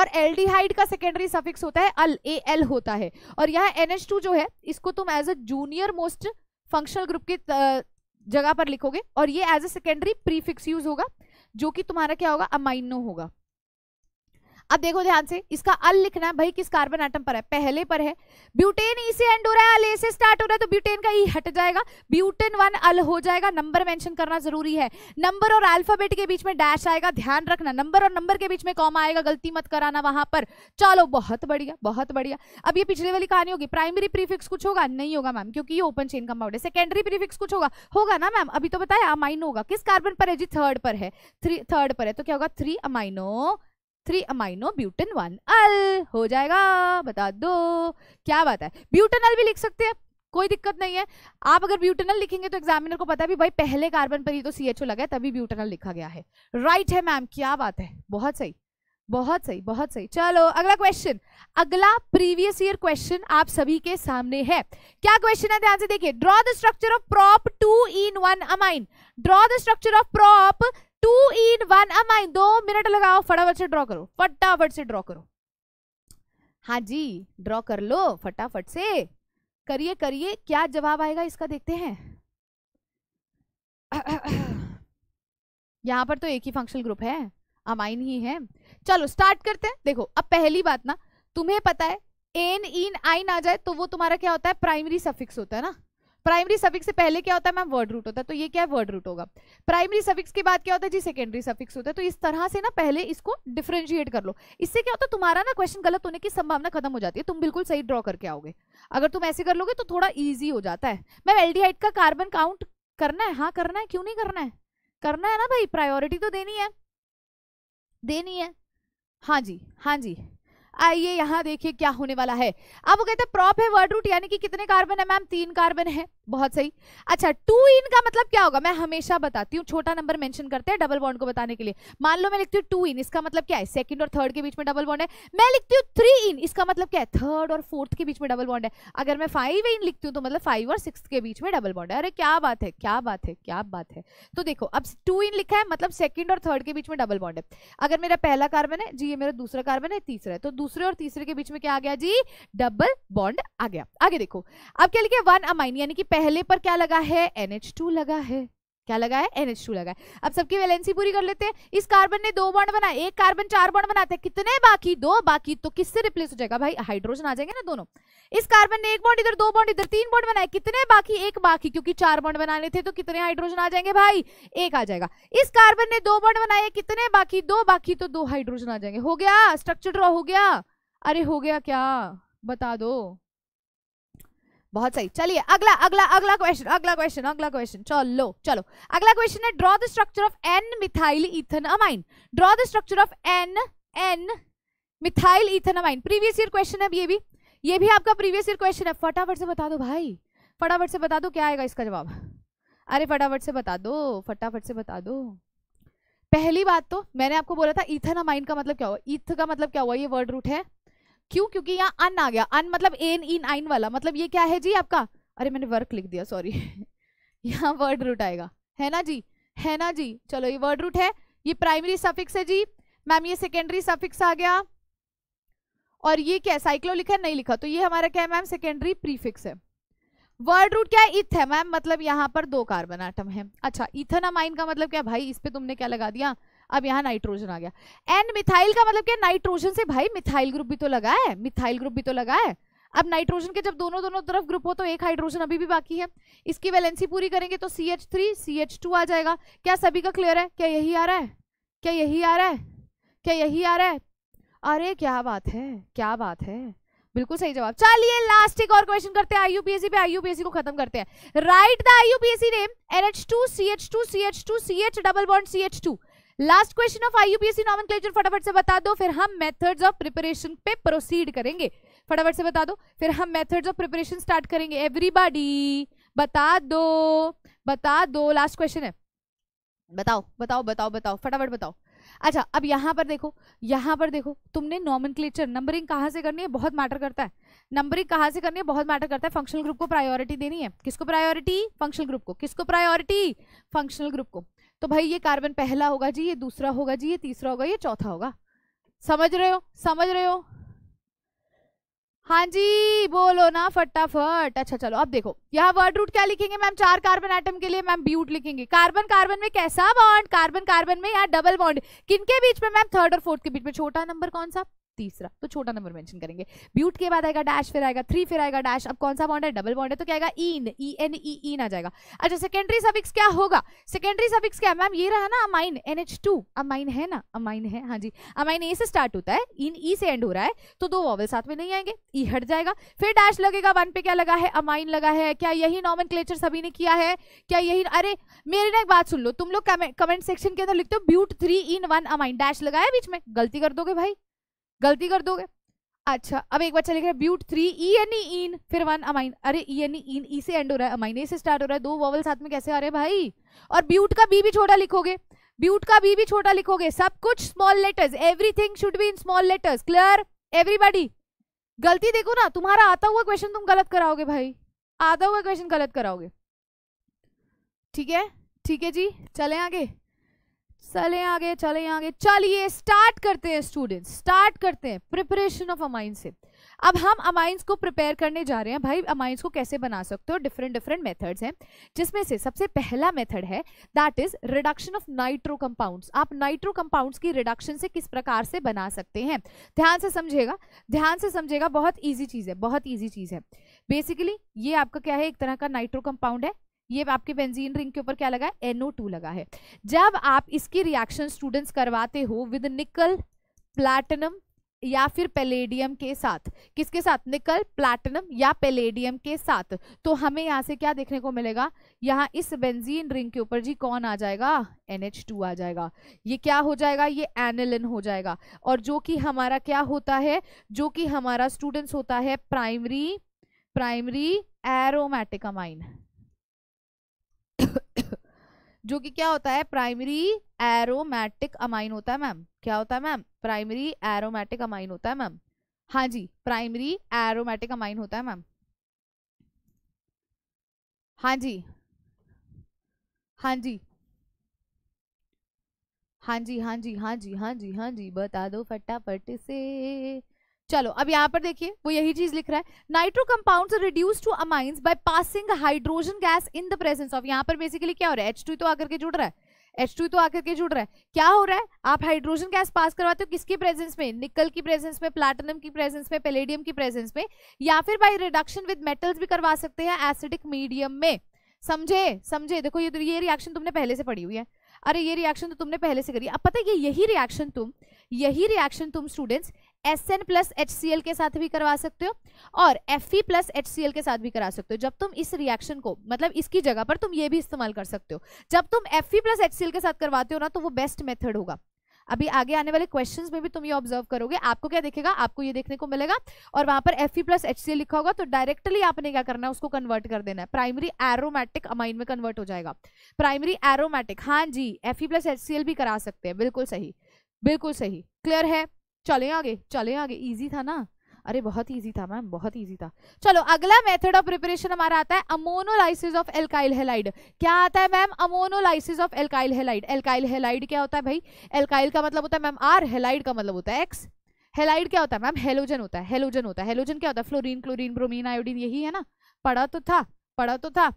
और एल का सेकेंडरी सफिक्स होता है अल ए एल होता है और यहाँ एन जो है इसको तुम as a junior most functional group के जगह पर लिखोगे और ये as a secondary prefix use होगा जो कि तुम्हारा क्या होगा अमाइनो होगा अब देखो ध्यान से इसका अल लिखना है भाई किस कार्बन आइटम पर है पहले पर है ब्यूटेन ई e से एंड हो रहा है अल ए से स्टार्ट हो रहा है तो ब्यूटेन का ई e हट जाएगा ब्यूटेन वन अल हो जाएगा नंबर मेंशन करना जरूरी है नंबर और अल्फाबेट के बीच में डैश आएगा ध्यान रखना नंबर और नंबर के बीच में कॉम आएगा गलती मत कराना वहां पर चलो बहुत बढ़िया बहुत बढ़िया अब ये पिछले वाली कहानी होगी प्राइमरी प्रीफिक्स कुछ होगा नहीं होगा मैम क्योंकि ये ओपन चेन कंपाउंड है सेकेंडरी प्रीफिक्स कुछ होगा होगा ना मैम अभी तो बताया अमाइनो होगा किस कार्बन पर है जी थर्ड पर है थ्री थर्ड पर है तो क्या होगा three amino three amino butan one al हो जाएगा बता दो क्या बात है ब्यूटन अल भी लिख सकते हैं कोई दिक्कत नहीं है आप अगर ब्यूटनल लिखेंगे तो एग्जामिनर को पता भी भाई पहले कार्बन पर ही तो सी एच ओ लगा है तभी ब्यूटनल लिखा गया है राइट right है मैम क्या बात है बहुत सही बहुत सही बहुत सही चलो अगला क्वेश्चन अगला प्रीवियस ईयर क्वेश्चन आप सभी के सामने है क्या क्वेश्चन है ध्यान से देखिए draw the structure of prop two in one amine draw the structure of prop two in one आई दो मिनट लगाओ फटाफट से ड्रॉ करो फटाफट से ड्रॉ करो हाँ जी ड्रॉ कर लो फटाफट से करिए करिए क्या जवाब आएगा इसका देखते हैं यहाँ पर तो एक ही फंक्शनल ग्रुप है अमाइन ही है चलो स्टार्ट करते हैं देखो अब पहली बात ना तुम्हें पता है एन इन आइन आ जाए तो वो तुम्हारा क्या होता है प्राइमरी सफिक्स होता है ना प्राइमरी सफिक्स से पहले क्या होता है मैम वर्ड रूट होता है तो ये क्या है वर्ड रूट होगा प्राइमरी सफिक्स के बाद क्या होता है जी सेकेंडरी सफिक्स होता है तो इस तरह से ना पहले इसको डिफ्रेंशिएट कर लो इससे क्या होता है तुम्हारा ना क्वेश्चन गलत होने की संभावना खत्म हो जाती है तुम बिल्कुल सही ड्रॉ करके आओगे अगर तुम ऐसे कर लोगे तो थोड़ा ईजी हो जाता है मैम एल का कार्बन काउंट करना है हाँ करना है क्यों नहीं करना है करना है ना भाई प्रायोरिटी तो देनी है देनी है हाँ जी हाँ जी आइए यहां देखिए क्या होने वाला है अब वो कहते हैं प्रॉप है वर्ड रूट यानी कि कितने कार्बन है मैम तीन कार्बन है बहुत सही अच्छा टू इन का मतलब क्या होगा मैं हमेशा बताती हूँ छोटा नंबर मेंशन करते हैं डबल बॉन्ड को बताने के लिए मान लो मैं लिखती हूँ टू इन इसका मतलब क्या है सेकंड और थर्ड के बीच में डबल बॉन्ड है मैं लिखती हूँ थ्री इन इसका मतलब क्या है थर्ड और फोर्थ के बीच में डबल बॉन्ड है अगर मैं फाइव इन लिखती हूँ तो मतलब फाइव और सिक्स के बीच में डबल बॉन्ड है अरे क्या बात है क्या बात है क्या बात है तो देखो अब टू इन लिखा है मतलब सेकंड और थर्ड के बीच में डबल बॉन्ड है अगर मेरा पहला कार्बन है जी ये मेरा दूसरा कार्बन है तीसरा है तो दूसरे और तीसरे के बीच में क्या आ गया जी डबल बॉन्ड आ गया आगे देखो अब क्या लिखे वन अमाइन यानी कि पहले पर क्या लगा है NH2 लगा है क्या लगा है NH2 लगा है अब सबकी वैलेंसी पूरी कर लेते हैं इस कार्बन ने दो बॉन्ड बनाए एक कार्बन चार बॉन्ड बनाते हैं कितने बाकी दो बाकी तो किससे रिप्लेस हो जाएगा भाई हाइड्रोजन आ जाएंगे ना दोनों इस कार्बन ने एक बॉन्ड इधर दो बॉन्ड इधर तीन बॉन्ड बनाए कितने बाकी एक बाकी क्योंकि चार बॉन्ड बनाने थे तो कितने हाइड्रोजन आ जाएंगे भाई एक आ जाएगा इस कार्बन ने दो बॉन्ड बनाए कितने बाकी दो बाकी तो दो हाइड्रोजन आ जाएंगे हो गया स्ट्रक्चर ड्रॉ हो गया अरे हो गया क्या बता दो बहुत सही चलिए अगला अगला अगला क्वेश्चन अगला क्वेश्चन अगला क्वेश्चन चलो चलो अगला क्वेश्चन है draw the structure of N methyl ethane amine draw the structure of N N methyl ethane amine previous year question है ये भी ये भी आपका प्रीवियस ईयर क्वेश्चन है फटाफट से बता दो भाई फटाफट से बता दो क्या आएगा इसका जवाब अरे फटाफट से बता दो फटाफट से बता दो पहली बात तो मैंने आपको बोला था इथन अमाइन का मतलब क्या हुआ इथ का मतलब क्या हुआ ये वर्ड रूट है क्यों क्योंकि यहाँ अन आ गया अन मतलब एन इन आइन वाला मतलब ये क्या है जी आपका अरे मैंने वर्क लिख दिया सॉरी यहाँ वर्ड रूट आएगा है ना जी है ना जी चलो ये वर्ड रूट है ये प्राइमरी सफिक्स है जी मैम ये सेकेंडरी सफिक्स आ गया और ये क्या साइक्लो लिखा नहीं लिखा तो ये हमारा क्या है मैम सेकेंडरी प्रीफिक्स है वर्ड रूट क्या है इथ है मैम मतलब यहाँ पर दो कार्बन आइटम है अच्छा इथन का मतलब क्या भाई इस पे तुमने क्या लगा दिया अब यहाँ नाइट्रोजन आ गया एंड मिथाइल का मतलब क्या नाइट्रोजन से भाई मिथाइल ग्रुप भी तो लगा है मिथाइल ग्रुप भी तो लगा है अब नाइट्रोजन के जब दोनों दोनों तरफ ग्रुप हो तो एक हाइड्रोजन अभी भी बाकी है इसकी वैलेंसी पूरी करेंगे तो C H three C H two आ जाएगा क्या सभी का क्लियर है क्या यही आ रहा है क्या यही आ रहा है क्या यही आ रहा है अरे क्या बात है क्या बात है बिल्कुल सही जवाब चलिए लास्ट एक और क्वेश्चन करते हैं आईयूपीएससी पे आईयूपीएससी को खत्म करते हैं write the IUPAC name N H two C H two C H two C H double bond C H two last question of IUPAC nomenclature फटाफट से बता दो फिर हम मेथड्स ऑफ प्रिपरेशन पे प्रोसीड करेंगे फटाफट से बता दो फिर हम मेथड्स ऑफ प्रिपरेशन स्टार्ट करेंगे एवरीबॉडी बता दो बता दो लास्ट क्वेश्चन है बताओ बताओ बताओ बताओ फटाफट बताओ अच्छा अब यहां पर देखो यहां पर देखो तुमने नॉमन नंबरिंग कहाँ से करनी है बहुत मैटर करता है नंबरिंग कहाँ से करनी है बहुत मैटर करता है फंक्शनल ग्रुप को प्रायोरिटी देनी है किसको प्रायोरिटी फंक्शनल ग्रुप को किसको प्रायोरिटी फंक्शनल ग्रुप को तो भाई ये कार्बन पहला होगा जी ये दूसरा होगा जी ये तीसरा होगा ये चौथा होगा समझ रहे हो समझ रहे हो हाँ जी बोलो ना फटाफट अच्छा चलो अब देखो यहाँ वर्ड रूट क्या लिखेंगे मैम चार कार्बन आइटम के लिए मैम ब्यूट लिखेंगे कार्बन कार्बन में कैसा बॉन्ड कार्बन कार्बन में यहाँ डबल बॉन्ड किनके बीच में मैम थर्ड और फोर्थ के बीच में छोटा नंबर कौन सा तीसरा तो छोटा नंबर मेंशन करेंगे ब्यूट के बाद आएगा डैश फिर आएगा थ्री फिर आएगा डैश अब कौन सा बॉन्ड है डबल बॉन्ड है तो क्या आएगा ईन ई एन ई ईन आ जाएगा अच्छा सेकेंडरी सफिक्स क्या होगा सेकेंडरी सफिक्स क्या मैम ये रहा ना amine N H two amine है ना अमाइन है हाँ जी अमाइन ए से स्टार्ट होता है इन ई e से एंड हो रहा है तो दो वॉवल साथ में नहीं आएंगे ई e हट जाएगा फिर डैश लगेगा वन पे क्या लगा है अमाइन लगा है क्या यही नॉमन सभी ने किया है क्या यही अरे मेरे ना एक बात सुन लो तुम लोग कमेंट सेक्शन के अंदर लिखते हो but three in one amine dash लगाया बीच में गलती कर दोगे भाई गलती कर दोगे अच्छा अब एक बच्चा लिख रहा है ब्यूट थ्री ई एन ई इन फिर वन अमाइन अरे E N E in E e से एंड हो रहा है अमाइन ए से स्टार्ट हो रहा है दो वॉवल साथ में कैसे आ रहे भाई और ब्यूट का बी भी छोटा लिखोगे ब्यूट का बी भी छोटा लिखोगे सब कुछ small letters everything should be in small letters clear everybody गलती देखो ना तुम्हारा आता हुआ क्वेश्चन तुम गलत कराओगे भाई आता हुआ क्वेश्चन गलत कराओगे ठीक है ठीक है जी चले आगे चले आगे चले आगे चलिए स्टार्ट करते हैं स्टूडेंट स्टार्ट करते हैं प्रिपरेशन ऑफ अमाइंस से अब हम अमाइंस को प्रिपेयर करने जा रहे हैं भाई अमाइंस को कैसे बना सकते हो डिफरेंट डिफरेंट मेथड्स हैं जिसमें से सबसे पहला मेथड है that is reduction of nitro compounds आप नाइट्रो कंपाउंड्स की रिडक्शन से किस प्रकार से बना सकते हैं ध्यान से समझेगा ध्यान से समझेगा बहुत ईजी चीज़ है बहुत ईजी चीज़ है बेसिकली ये आपका क्या है एक तरह का नाइट्रो कंपाउंड है ये आपके बेंजीन रिंग के ऊपर क्या लगा है टू लगा है जब आप इसकी रिएक्शन स्टूडेंट्स करवाते हो विद निकल प्लैटिनम या फिर पेलेडियम के साथ किसके साथ निकल प्लैटिनम या पेलेडियम के साथ तो हमें यहाँ से क्या देखने को मिलेगा यहाँ इस बेंजीन रिंग के ऊपर जी कौन आ जाएगा NH2 आ जाएगा ये क्या हो जाएगा ये एनिलिन हो जाएगा और जो कि हमारा क्या होता है जो कि हमारा स्टूडेंट्स होता है प्राइमरी प्राइमरी एरोमेटिक अमाइन जो कि क्या होता है प्राइमरी एरोमेटिक अमाइन होता है मैम क्या होता है मैम प्राइमरी एरोमेटिक अमाइन होता है मैम हाँ जी प्राइमरी एरोमेटिक अमाइन होता है मैम हाँ जी हाँ जी हाँ जी हाँ जी हाँ जी हाँ जी हाँ जी बता दो फटाफट से चलो अब यहाँ पर देखिए वो यही चीज लिख रहा है nitro compound reduce to amines by passing hydrogen gas in the presence of यहाँ पर बेसिकली क्या हो रहा है एच तो आकर के जुड़ रहा है एच टू तो आकर के जुड़ रहा है क्या हो रहा है आप हाइड्रोजन गैस पास करवाते हो किसकी प्रेजेंस में निकल की प्रेजेंस में प्लाटिनम की प्रेजेंस में पेलेडियम की प्रेजेंस में या फिर बाई रिडक्शन विद मेटल्स भी करवा सकते हैं एसिडिक मीडियम में समझे समझे देखो ये तो, ये रिएक्शन तुमने पहले से पड़ी हुई है अरे ये रिएक्शन तो तुमने पहले से करी अब पता है ये यही रिएक्शन तुम यही रिएक्शन तुम students S N plus H C L के साथ भी करवा सकते हो और F E plus H C L के साथ भी करा सकते हो जब तुम इस रिएक्शन को मतलब इसकी जगह पर तुम ये भी इस्तेमाल कर सकते हो जब तुम F E plus H C L के साथ करवाते हो ना तो वो बेस्ट मेथड होगा अभी आगे आने वाले क्वेश्चंस में भी तुम ये ऑब्जर्व करोगे आपको क्या देखेगा आपको ये देखने को मिलेगा और वहां पर F E plus H C लिखा होगा तो डायरेक्टली आपने क्या करना है उसको कन्वर्ट कर देना है प्राइमरी एरोमेटिक अमाइन में कन्वर्ट हो जाएगा प्राइमरी एरोमेटिक हाँ जी F E plus H C भी करा सकते हैं बिल्कुल सही बिल्कुल सही क्लियर है चले आगे चले आगे इजी था ना अरे बहुत इजी था मैम बहुत इजी था चलो अगला मेथड ऑफ प्रिपरेशन हमारा आता है अमोनोलाइसिस ऑफ एल्काइल हेलाइड क्या आता है ma'am ammonolysis of alkyl halide alkyl halide क्या होता है भाई एल्काइल का मतलब होता है मैम आर हेलाइड का मतलब होता है एक्स हेलाइड क्या होता है मैम हेलोजन होता है हेलोजन होता है हेलोजन क्या होता है फ्लोरिन क्लोरीन ब्रोमिन आयोडीन यही है ना पढ़ा तो था पढ़ा तो था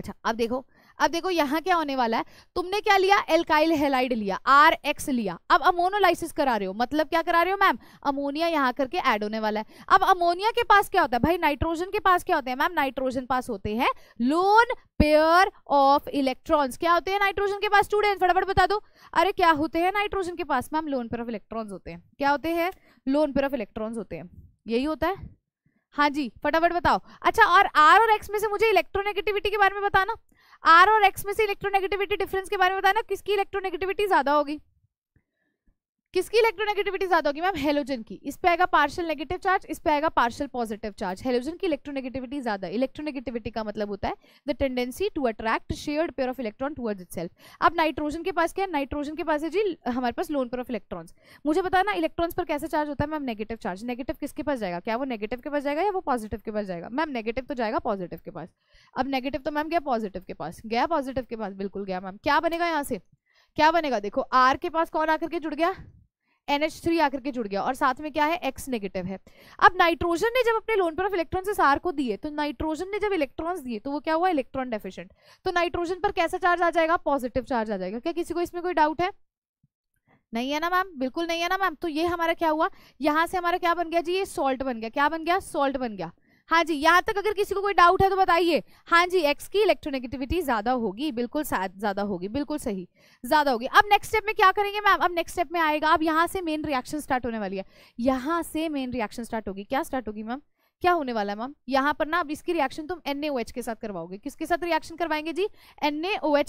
अच्छा अब देखो अब देखो यहाँ क्या होने वाला है तुमने क्या लिया एल्काइल हेलाइड लिया आर एक्स लिया अब अमोनोलाइसिस करा रहे हो मतलब क्या करा रहे हो मैम अमोनिया यहाँ करके ऐड होने वाला है अब अमोनिया के पास क्या होता है भाई नाइट्रोजन के पास क्या होते हैं मैम नाइट्रोजन पास होते हैं लोन पेयर ऑफ इलेक्ट्रॉन्स क्या होते हैं नाइट्रोजन के पास स्टूडेंट फटाफट बता दो अरे क्या होते हैं नाइट्रोजन के पास ma'am lone pair of electrons होते हैं क्या होते हैं लोन पेयर ऑफ इलेक्ट्रॉन्स होते हैं यही होता है हाँ जी फटाफट बताओ अच्छा और आर और एक्स में से मुझे इलेक्ट्रोनेगेटिविटी के बारे में बताना आर और एक्स में से इलेक्ट्रोनेगेटिविटी डिफरेंस के बारे में बताना किसकी इलेक्ट्रोनेगेटिविटी ज्यादा होगी किसकी इलेक्ट्रोनेगेटिविटी ज्यादा होगी मैम हेलोजन की इस पे आएगा पार्शियल नेगेटिव चार्ज इस पे आएगा पार्शियल पॉजिटिव चार्ज हेलोजन की इलेक्ट्रोनेगेटिविटी ज्यादा इलेक्ट्रोनेगेटिविटी का मतलब होता है the tendency to attract shared pair of electron towards itself अब नाइट्रोजन के पास क्या है नाइट्रोजन के पास है जी हमारे पास लोन पेयर ऑफ इलेक्ट्रॉन्स मुझे बताना इलेक्ट्रॉन्स पर कैसे चार्ज होता है मैम नेगेटिव चार्ज नेगेटिव किसके पास जाएगा क्या वो नेगेटिव के पास जाएगा या वो पॉजिटिव के पास जाएगा मैम नेगेटिव तो जाएगा पॉजिटिव के पास अब नेगेटिव तो मैम गया पॉजिटिव के पास गया पॉजिटिव के पास बिल्कुल गया मैम क्या बनेगा यहाँ से क्या बनेगा देखो आर के पास कौन आकर के जुड़ गया NH3 आकर के जुड़ गया और साथ में क्या है एक्स नेगेटिव है अब नाइट्रोजन ने जब अपने लोन पर ऑफ इलेक्ट्रॉन से आर को दिए तो नाइट्रोजन ने जब इलेक्ट्रॉन्स दिए तो वो क्या हुआ इलेक्ट्रॉन डेफिशिएंट तो नाइट्रोजन पर कैसा चार्ज आ जाएगा पॉजिटिव चार्ज आ जाएगा क्या किसी को इसमें कोई डाउट है नहीं है ना मैम बिल्कुल नहीं है ना मैम तो ये हमारा क्या हुआ यहाँ से हमारा क्या बन गया जी ये सॉल्ट बन गया क्या बन गया सॉल्ट बन गया हाँ जी यहाँ तक अगर किसी को कोई डाउट है तो बताइए हाँ जी एक्स की इलेक्ट्रोनेगेटिविटी ज्यादा होगी बिल्कुल ज्यादा होगी बिल्कुल सही ज्यादा होगी अब नेक्स्ट स्टेप में क्या करेंगे मैम अब नेक्स्ट स्टेप में आएगा अब यहाँ से मेन रिएक्शन स्टार्ट होने वाली है यहाँ से मेन रिएक्शन स्टार्ट होगी क्या स्टार्ट होगी मैम क्या होने वाला है मैम यहाँ पर ना अब इसकी रिएक्शन तुम एन के साथ करवाओगे किसके साथ रिएक्शन करवाएंगे जी एन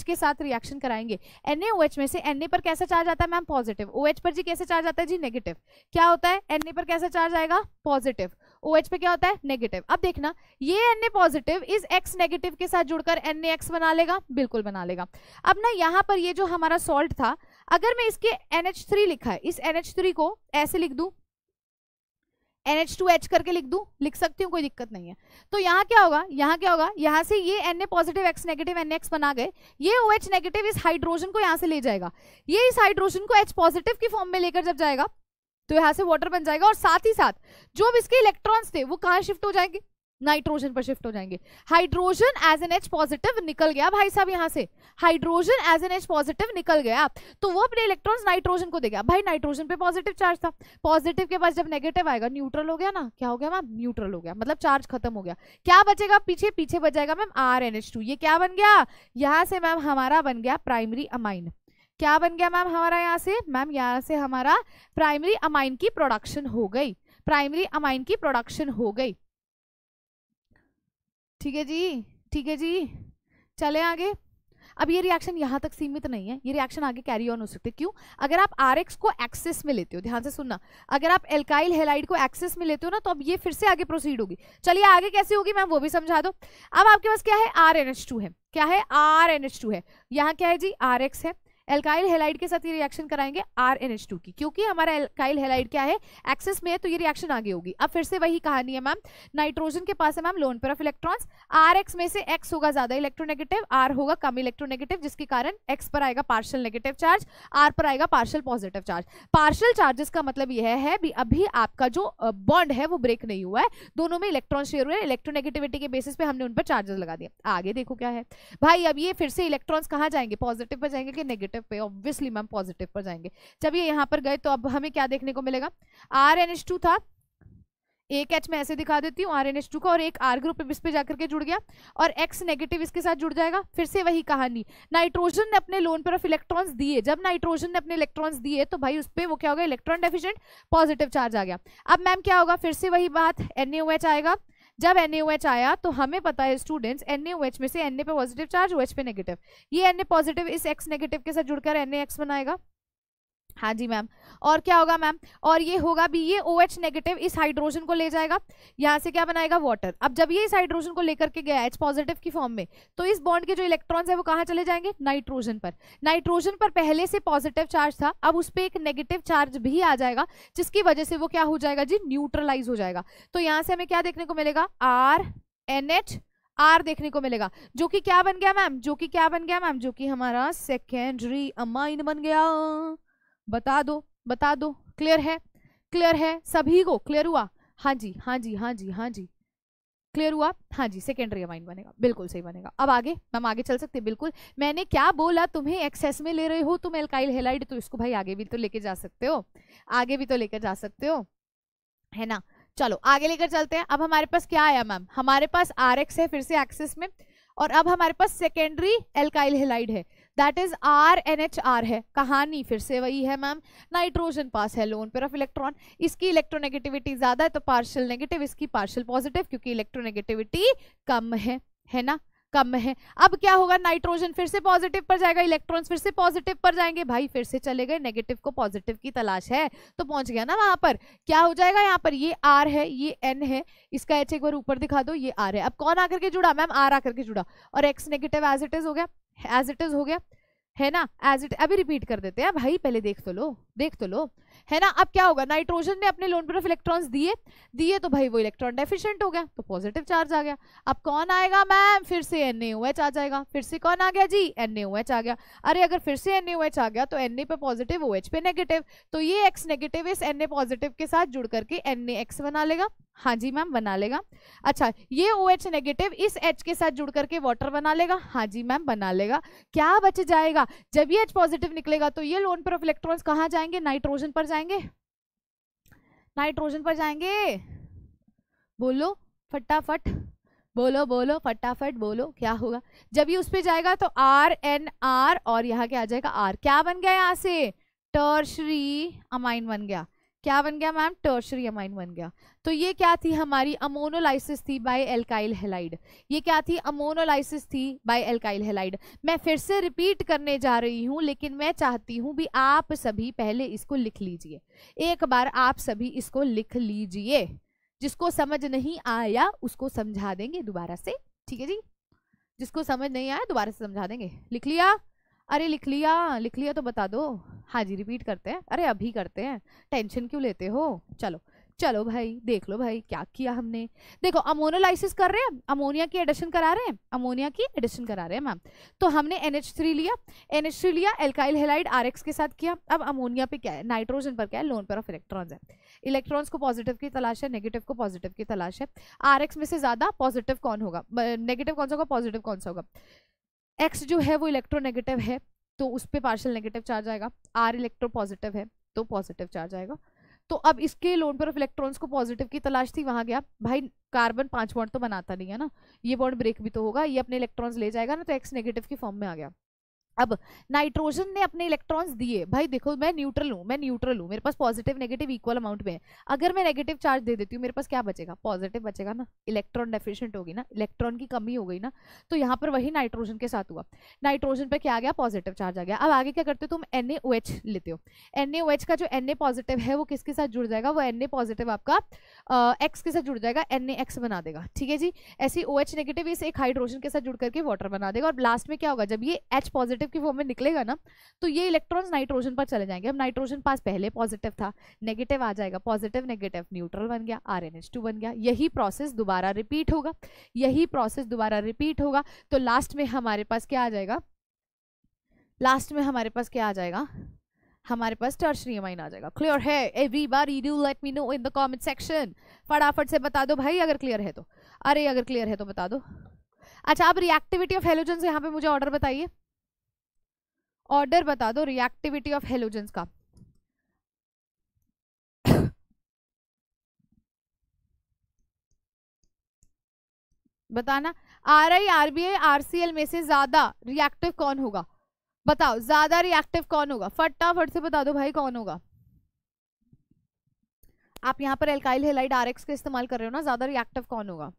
के साथ रिएक्शन कराएंगे एन में से एन पर कैसा चार्ज आता है मैम पॉजिटिव ओ पर जी कैसे चार्ज आता है जी नेगेटिव क्या होता है एन पर कैसे चार्ज आएगा पॉजिटिव ओ OH पे क्या होता है नेगेटिव अब देखना ये एन ए पॉजिटिव इस एक्स नेगेटिव के साथ जुड़कर एन एक्स बना लेगा बिल्कुल बना लेगा अब ना यहाँ पर ये जो हमारा सॉल्ट था अगर मैं इसके NH3 लिखा है इस NH3 को ऐसे लिख दूँ NH2H करके लिख दू लिख सकती हूँ कोई दिक्कत नहीं है तो यहाँ क्या होगा यहाँ क्या होगा यहाँ से ये Na positive X negative NX बना गए ये OH नेगेटिव इस हाइड्रोजन को यहाँ से ले जाएगा ये इस हाइड्रोजन को H पॉजिटिव की फॉर्म में लेकर जब जाएगा तो यहां से वाटर बन जाएगा और साथ ही साथ जो अब इसके इलेक्ट्रॉन्स थे वो कहां शिफ्ट हो जाएंगे नाइट्रोजन पर शिफ्ट हो जाएंगे hydrogen as N H positive निकल गया भाई साहब यहाँ से hydrogen as N H positive निकल गया तो वो अपने इलेक्ट्रॉन्स नाइट्रोजन को देगा भाई नाइट्रोजन पे पॉजिटिव चार्ज था पॉजिटिव के पास जब नेगेटिव आएगा न्यूट्रल हो गया ना क्या हो गया मैम न्यूट्रल हो गया मतलब चार्ज खत्म हो गया क्या बचेगा पीछे पीछे बचेगा ma'am R N H two ये क्या बन गया यहाँ से मैम हमारा बन गया प्राइमरी अमाइन क्या बन गया मैम हमारा यहाँ से मैम यहाँ से हमारा प्राइमरी अमाइन की प्रोडक्शन हो गई प्राइमरी अमाइन की प्रोडक्शन हो गई ठीक है जी ठीक है जी चले आगे अब ये रिएक्शन यहाँ तक सीमित नहीं है ये रिएक्शन आगे कैरी ऑन हो सकते क्यों अगर आप आर को एक्सेस में लेते हो ध्यान से सुनना अगर आप एल्काइल हेलाइड को एक्सेस में लेते हो ना तो अब ये फिर से आगे प्रोसीड होगी चलिए आगे कैसे होगी मैम वो भी समझा दो अब आपके पास क्या है आर है क्या है आर है यहाँ क्या है जी आर है एल्काइल हेलाइड के साथ ये रिएक्शन कराएंगे आर एन एच टू की क्योंकि हमारा एल्काइल हेलाइड क्या है एक्सेस में है तो ये रिएक्शन आगे होगी अब फिर से वही कहानी है मैम नाइट्रोजन के पास है ma'am lone pair of electrons R X में से एक्स होगा ज्यादा इलेक्ट्रोनेगेटिव आर होगा कम इलेक्ट्रोनेगेटिव जिसके कारण एक्स पर आएगा पार्शल नेगेटिव चार्ज आर पर आएगा partial positive charge partial charges का मतलब यह है भी अभी आपका जो बॉन्ड है वो ब्रेक नहीं हुआ है दोनों में इलेक्ट्रॉन शेयर हुए इलेक्ट्रोनेगेटिविटी के बेसिस पे हमने उन पर चार्जेस लगा दिया आगे देखो क्या है भाई अब ये फिर से इलेक्ट्रॉन्स कहाँ जाएंगे पॉजिटिव पर जाएंगे कि नेगेटिव पॉजिटिव पे ऑब्वियसली मैम पॉजिटिव पर जाएंगे जब ये यहाँ पर गए तो अब हमें क्या देखने को मिलेगा आर एन एच टू था एक एच में ऐसे दिखा देती हूँ आर एन एच टू का और एक आर ग्रुप इस पे जाकर के जुड़ गया और एक्स नेगेटिव इसके साथ जुड़ जाएगा फिर से वही कहानी नाइट्रोजन ने अपने लोन पर ऑफ इलेक्ट्रॉन्स दिए जब नाइट्रोजन ने अपने इलेक्ट्रॉन्स दिए तो भाई उस पर वो क्या होगा इलेक्ट्रॉन डेफिशिएंट पॉजिटिव चार्ज आ गया अब मैम क्या होगा फिर से वही बात एन आएगा जब एन आया तो हमें पता है स्टूडेंट्स एन में से एन पे पॉजिटिव चार्ज ओ पे नेगेटिव ये एन पॉजिटिव इस एक्स नेगेटिव के साथ जुड़कर एन बनाएगा हाँ जी मैम और क्या होगा मैम और ये होगा भी ये ओ OH नेगेटिव इस हाइड्रोजन को ले जाएगा यहाँ से क्या बनाएगा वाटर अब जब ये इस हाइड्रोजन को लेकर के गया एच पॉजिटिव की फॉर्म में तो इस बॉन्ड के जो इलेक्ट्रॉन्स है वो कहाँ चले जाएंगे नाइट्रोजन पर नाइट्रोजन पर पहले से पॉजिटिव चार्ज था अब उस पर एक नेगेटिव चार्ज भी आ जाएगा जिसकी वजह से वो क्या हो जाएगा जी न्यूट्रलाइज हो जाएगा तो यहाँ से हमें क्या देखने को मिलेगा आर एन एच आर देखने को मिलेगा जो कि क्या बन गया मैम जो कि क्या बन गया मैम जो कि हमारा सेकेंडरी अमाइन बन गया बता दो बता दो क्लियर है क्लियर है सभी को क्लियर हुआ हाँ जी हाँ जी हाँ जी हाँ जी क्लियर हुआ हाँ जी सेकेंडरी अमाइन बनेगा बिल्कुल सही बनेगा अब आगे मैम आगे चल सकते बिल्कुल मैंने क्या बोला तुम्हें एक्सेस में ले रहे हो तुम एल्काइल हेलाइड तो इसको भाई आगे भी तो लेके जा सकते हो आगे भी तो लेकर जा सकते हो है ना चलो आगे लेकर चलते हैं अब हमारे पास क्या आया मैम हमारे पास आर है फिर से एक्सेस में और अब हमारे पास सेकेंडरी एल्काइल हेलाइड है that is R N H R है कहानी फिर से वही है मैम नाइट्रोजन पास है लोन पेयर ऑफ इलेक्ट्रॉन इसकी इलेक्ट्रोनेगेटिविटी ज़्यादा है तो पार्शियल नेगेटिव इसकी पार्शियल पॉजिटिव क्योंकि इलेक्ट्रोनेगेटिविटी कम है है ना कम है अब क्या होगा नाइट्रोजन फिर से पॉजिटिव पर जाएगा इलेक्ट्रॉन्स फिर से पॉजिटिव पर जाएंगे भाई फिर से चले गए नेगेटिव को पॉजिटिव की तलाश है तो पहुंच गया ना वहां पर क्या हो जाएगा यहाँ पर ये आर है ये एन है इसका एच एक बार ऊपर दिखा दो ये आर है अब कौन आकर के जुड़ा मैम आर आकर के जुड़ा और X negative as it is हो गया एज इट इज हो गया है ना एज इट अभी रिपीट कर देते हैं भाई पहले देख तो लो देख तो लो है ना अब क्या होगा नाइट्रोजन ने अपने लोन पर ऑफ इलेक्ट्रॉन्स दिए दिए तो भाई वो इलेक्ट्रॉन डेफिशिएंट हो गया तो पॉजिटिव चार्ज आ गया अब कौन आएगा मैम फिर से एन आ जाएगा फिर से कौन आ गया जी एन आ गया अरे अगर फिर से एन आ गया तो एन पे पॉजिटिव ओ पे नेगेटिव तो ये एक्स नेगेटिव इस एन पॉजिटिव के साथ जुड़ करके एन बना लेगा हाँ जी मैम बना लेगा अच्छा ये ओ OH नेगेटिव इस एच के साथ जुड़ करके वाटर बना लेगा हाँ जी मैम बना लेगा क्या बच जाएगा जब ये एच पॉजिटिव निकलेगा तो ये लोन पर ऑफ इलेक्ट्रॉन्स कहाँ जाएंगे नाइट्रोजन पर जाएंगे नाइट्रोजन पर जाएंगे बोलो फटाफट बोलो बोलो फटाफट बोलो क्या होगा जब ये उस पर जाएगा तो आर एन आर और यहाँ क्या आ जाएगा आर क्या बन गया यहाँ से टर्शरी अमाइन बन गया क्या बन गया मैम टर्शरी अमाइन बन गया तो ये क्या थी हमारी अमोनोलाइसिस थी बाय एल्काइल हेलाइड ये क्या थी अमोनोलाइसिस थी बाय एल्काइल हेलाइड मैं फिर से रिपीट करने जा रही हूँ लेकिन मैं चाहती हूँ भी आप सभी पहले इसको लिख लीजिए एक बार आप सभी इसको लिख लीजिए जिसको समझ नहीं आया उसको समझा देंगे दोबारा से ठीक है जी जिसको समझ नहीं आया दोबारा से समझा देंगे लिख लिया अरे लिख लिया लिख लिया तो बता दो हाँ जी रिपीट करते हैं अरे अभी करते हैं टेंशन क्यों लेते हो चलो चलो भाई देख लो भाई क्या किया हमने देखो अमोनोलाइसिस कर रहे हैं अमोनिया की एडिशन करा रहे हैं अमोनिया की एडिशन करा रहे हैं मैम तो हमने NH3 लिया NH3 लिया एल्काइल हेलाइड RX के साथ किया अब अमोनिया पे क्या है नाइट्रोजन पर क्या है लोन पर ऑफ इलेक्ट्रॉन्स है इलेक्ट्रॉन्स को पॉजिटिव की तलाश है नेगेटिव को पॉजिटिव की तलाश है आर में से ज़्यादा पॉजिटिव कौन होगा नेगेटिव कौन सा होगा पॉजिटिव कौन सा होगा एक्स जो है वो इलेक्ट्रोनेगेटिव है तो उस पर पार्शल नेगेटिव चार्ज आएगा आर इलेक्ट्रो पॉजिटिव है तो पॉजिटिव चार्ज आएगा तो अब इसके लोन पर ऑफ इलेक्ट्रॉन्स को पॉजिटिव की तलाश थी वहां गया भाई कार्बन पांच बॉन्ड तो बनाता नहीं है ना ये बॉन्ड ब्रेक भी तो होगा ये अपने इलेक्ट्रॉन्स ले जाएगा ना तो एक्स नेगेटिव की फॉर्म में आ गया अब नाइट्रोजन ने अपने इलेक्ट्रॉन्स दिए भाई देखो मैं न्यूट्रल हूँ मैं न्यूट्रल हूँ मेरे पास पॉजिटिव नेगेटिव इक्वल अमाउंट में है अगर मैं नेगेटिव चार्ज दे देती हूँ मेरे पास क्या बचेगा पॉजिटिव बचेगा ना इलेक्ट्रॉन डेफिशिएंट होगी ना इलेक्ट्रॉन की कमी हो गई ना तो यहाँ पर वही नाइट्रोजन के साथ हुआ नाइट्रोजन पर क्या आ गया पॉजिटिव चार्ज आ गया अब आगे क्या करते हो तुम एन लेते हो एन का जो एन पॉजिटिव है वो किसके साथ जुड़ जाएगा वो एन पॉजिटिव आपका एक्स के साथ जुड़ जाएगा एन बना देगा ठीक है जी ऐसी ओ एच नेगेटिव इस एक हाइड्रोजन के साथ जुड़ करके वाटर बना देगा और लास्ट में क्या होगा जब ये एच पॉजिटिव नेगेटिव की फॉर्म में निकलेगा ना तो ये इलेक्ट्रॉन्स नाइट्रोजन पर चले जाएंगे अब नाइट्रोजन पास पहले पॉजिटिव था नेगेटिव आ जाएगा पॉजिटिव नेगेटिव न्यूट्रल बन गया आर बन गया यही प्रोसेस दोबारा रिपीट होगा यही प्रोसेस दोबारा रिपीट होगा तो लास्ट में हमारे पास क्या आ जाएगा लास्ट में हमारे पास क्या आ जाएगा हमारे पास टर्शरी अमाइन आ जाएगा क्लियर है everybody you do let me know in the comment section फटाफट से बता दो भाई अगर क्लियर है तो अरे अगर क्लियर है तो बता दो अच्छा अब रिएक्टिविटी ऑफ हेलोजन यहाँ पे मुझे ऑर्डर बताइए ऑर्डर बता दो रिएक्टिविटी ऑफ हेलोजेंस का बताना R I R B I R C L में से ज्यादा रिएक्टिव कौन होगा बताओ ज्यादा रिएक्टिव कौन होगा फटाफट से बता दो भाई कौन होगा आप यहाँ पर एल्काइल हेलाइड आर एक्स का इस्तेमाल कर रहे हो ना ज्यादा रिएक्टिव कौन होगा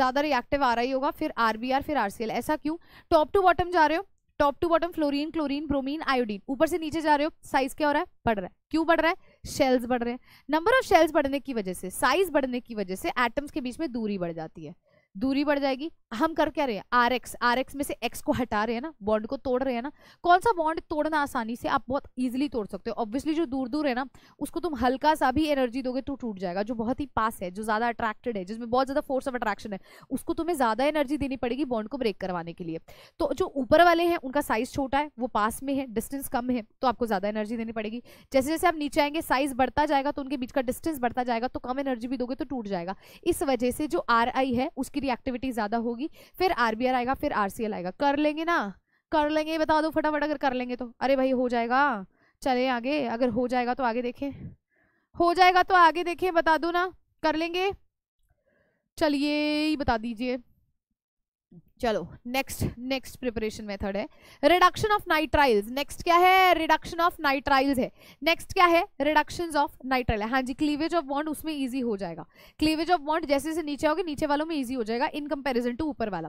ज्यादा रिएक्टिव आ रही होगा फिर आरबीआर फिर आरसीएल ऐसा क्यों टॉप टू बॉटम जा रहे हो top to bottom fluorine chlorine bromine iodine ऊपर से नीचे जा रहे हो साइज क्या हो रहा है बढ़ रहा है क्यों बढ़ रहा है शेल्स बढ़ रहे हैं नंबर ऑफ शेल्स बढ़ने की वजह से साइज बढ़ने की वजह से एटम्स के बीच में दूरी बढ़ जाती है दूरी बढ़ जाएगी हम कर क्या रहे हैं आर एक्स आर एक्स में से एक्स को हटा रहे हैं ना बॉन्ड को तोड़ रहे हैं ना कौन सा बॉन्ड तोड़ना आसानी से आप बहुत ईजिली तोड़ सकते हो ऑब्वियसली जो दूर दूर है ना उसको तुम हल्का सा भी एनर्जी दोगे तो टूट जाएगा जो बहुत ही पास है जो ज़्यादा अट्रैक्टेड है जिसमें बहुत ज़्यादा फोर्स ऑफ अट्रैक्शन है उसको तुम्हें ज़्यादा एनर्जी देनी पड़ेगी बॉन्ड को ब्रेक करवाने के लिए तो जो ऊपर वाले हैं उनका साइज छोटा है वो पास में है डिस्टेंस कम है तो आपको ज़्यादा एनर्जी देनी पड़ेगी जैसे जैसे आप नीचे आएंगे साइज बढ़ता जाएगा तो उनके बीच का डिस्टेंस बढ़ता जाएगा तो कम एनर्जी भी दोगे तो टूट जाएगा इस वजह से जो आर है उसकी मेरी एक्टिविटी ज़्यादा होगी फिर आर आएगा फिर आर आएगा कर लेंगे ना कर लेंगे बता दो फटाफट अगर कर लेंगे तो अरे भाई हो जाएगा चले आगे अगर हो जाएगा तो आगे देखें हो जाएगा तो आगे देखें बता दो ना कर लेंगे चलिए बता दीजिए चलो नेक्स्ट नेक्स्ट प्रिपरेशन मेथड है रिडक्शन ऑफ नाइट्राइल्स नेक्स्ट क्या है रिडक्शन ऑफ नाइट्राइल्स है नेक्स्ट क्या है रिडक्शन ऑफ नाइट्राइल हाँ जी क्लीवेज ऑफ बॉन्ड उसमें इजी हो जाएगा क्लीवेज ऑफ बॉन्ड जैसे जैसे नीचे होगी नीचे वालों में इजी हो जाएगा इन कंपेरिजन टू ऊपर वाला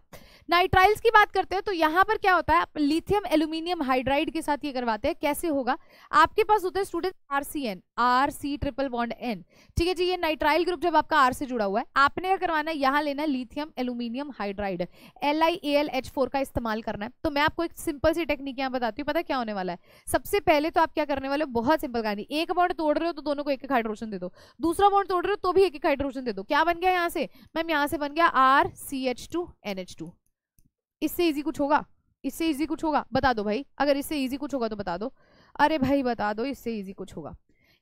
नाइट्राइल्स की बात करते हैं तो यहाँ पर क्या होता है आप लिथियम एल्यूमिनियम हाइड्राइड के साथ ये करवाते हैं कैसे होगा आपके पास होता है student R C N R C triple bond N ठीक है जी ये नाइट्राइल ग्रुप जब आपका आर से जुड़ा हुआ है आपने क्या करवाना है यहाँ लेना है lithium aluminium hydride L L I A L H four का इस्तेमाल करना है तो मैं आपको एक सिंपल सी टेक्निक यहाँ बताती हूँ पता क्या होने वाला है सबसे पहले तो आप क्या करने वाले हो बहुत सिंपल कहानी एक बॉन्ड तोड़ रहे हो तो दोनों को एक एक हाइड्रोजन दे दो दूसरा बॉन्ड तोड़ रहे हो तो भी एक एक हाइड्रोजन दे दो क्या बन गया यहाँ से मैम यहाँ से बन गया R C H two N H two इससे ईजी कुछ होगा इससे ईजी कुछ होगा बता दो भाई अगर इससे ईजी कुछ होगा तो बता दो अरे भाई बता दो इससे ईजी कुछ होगा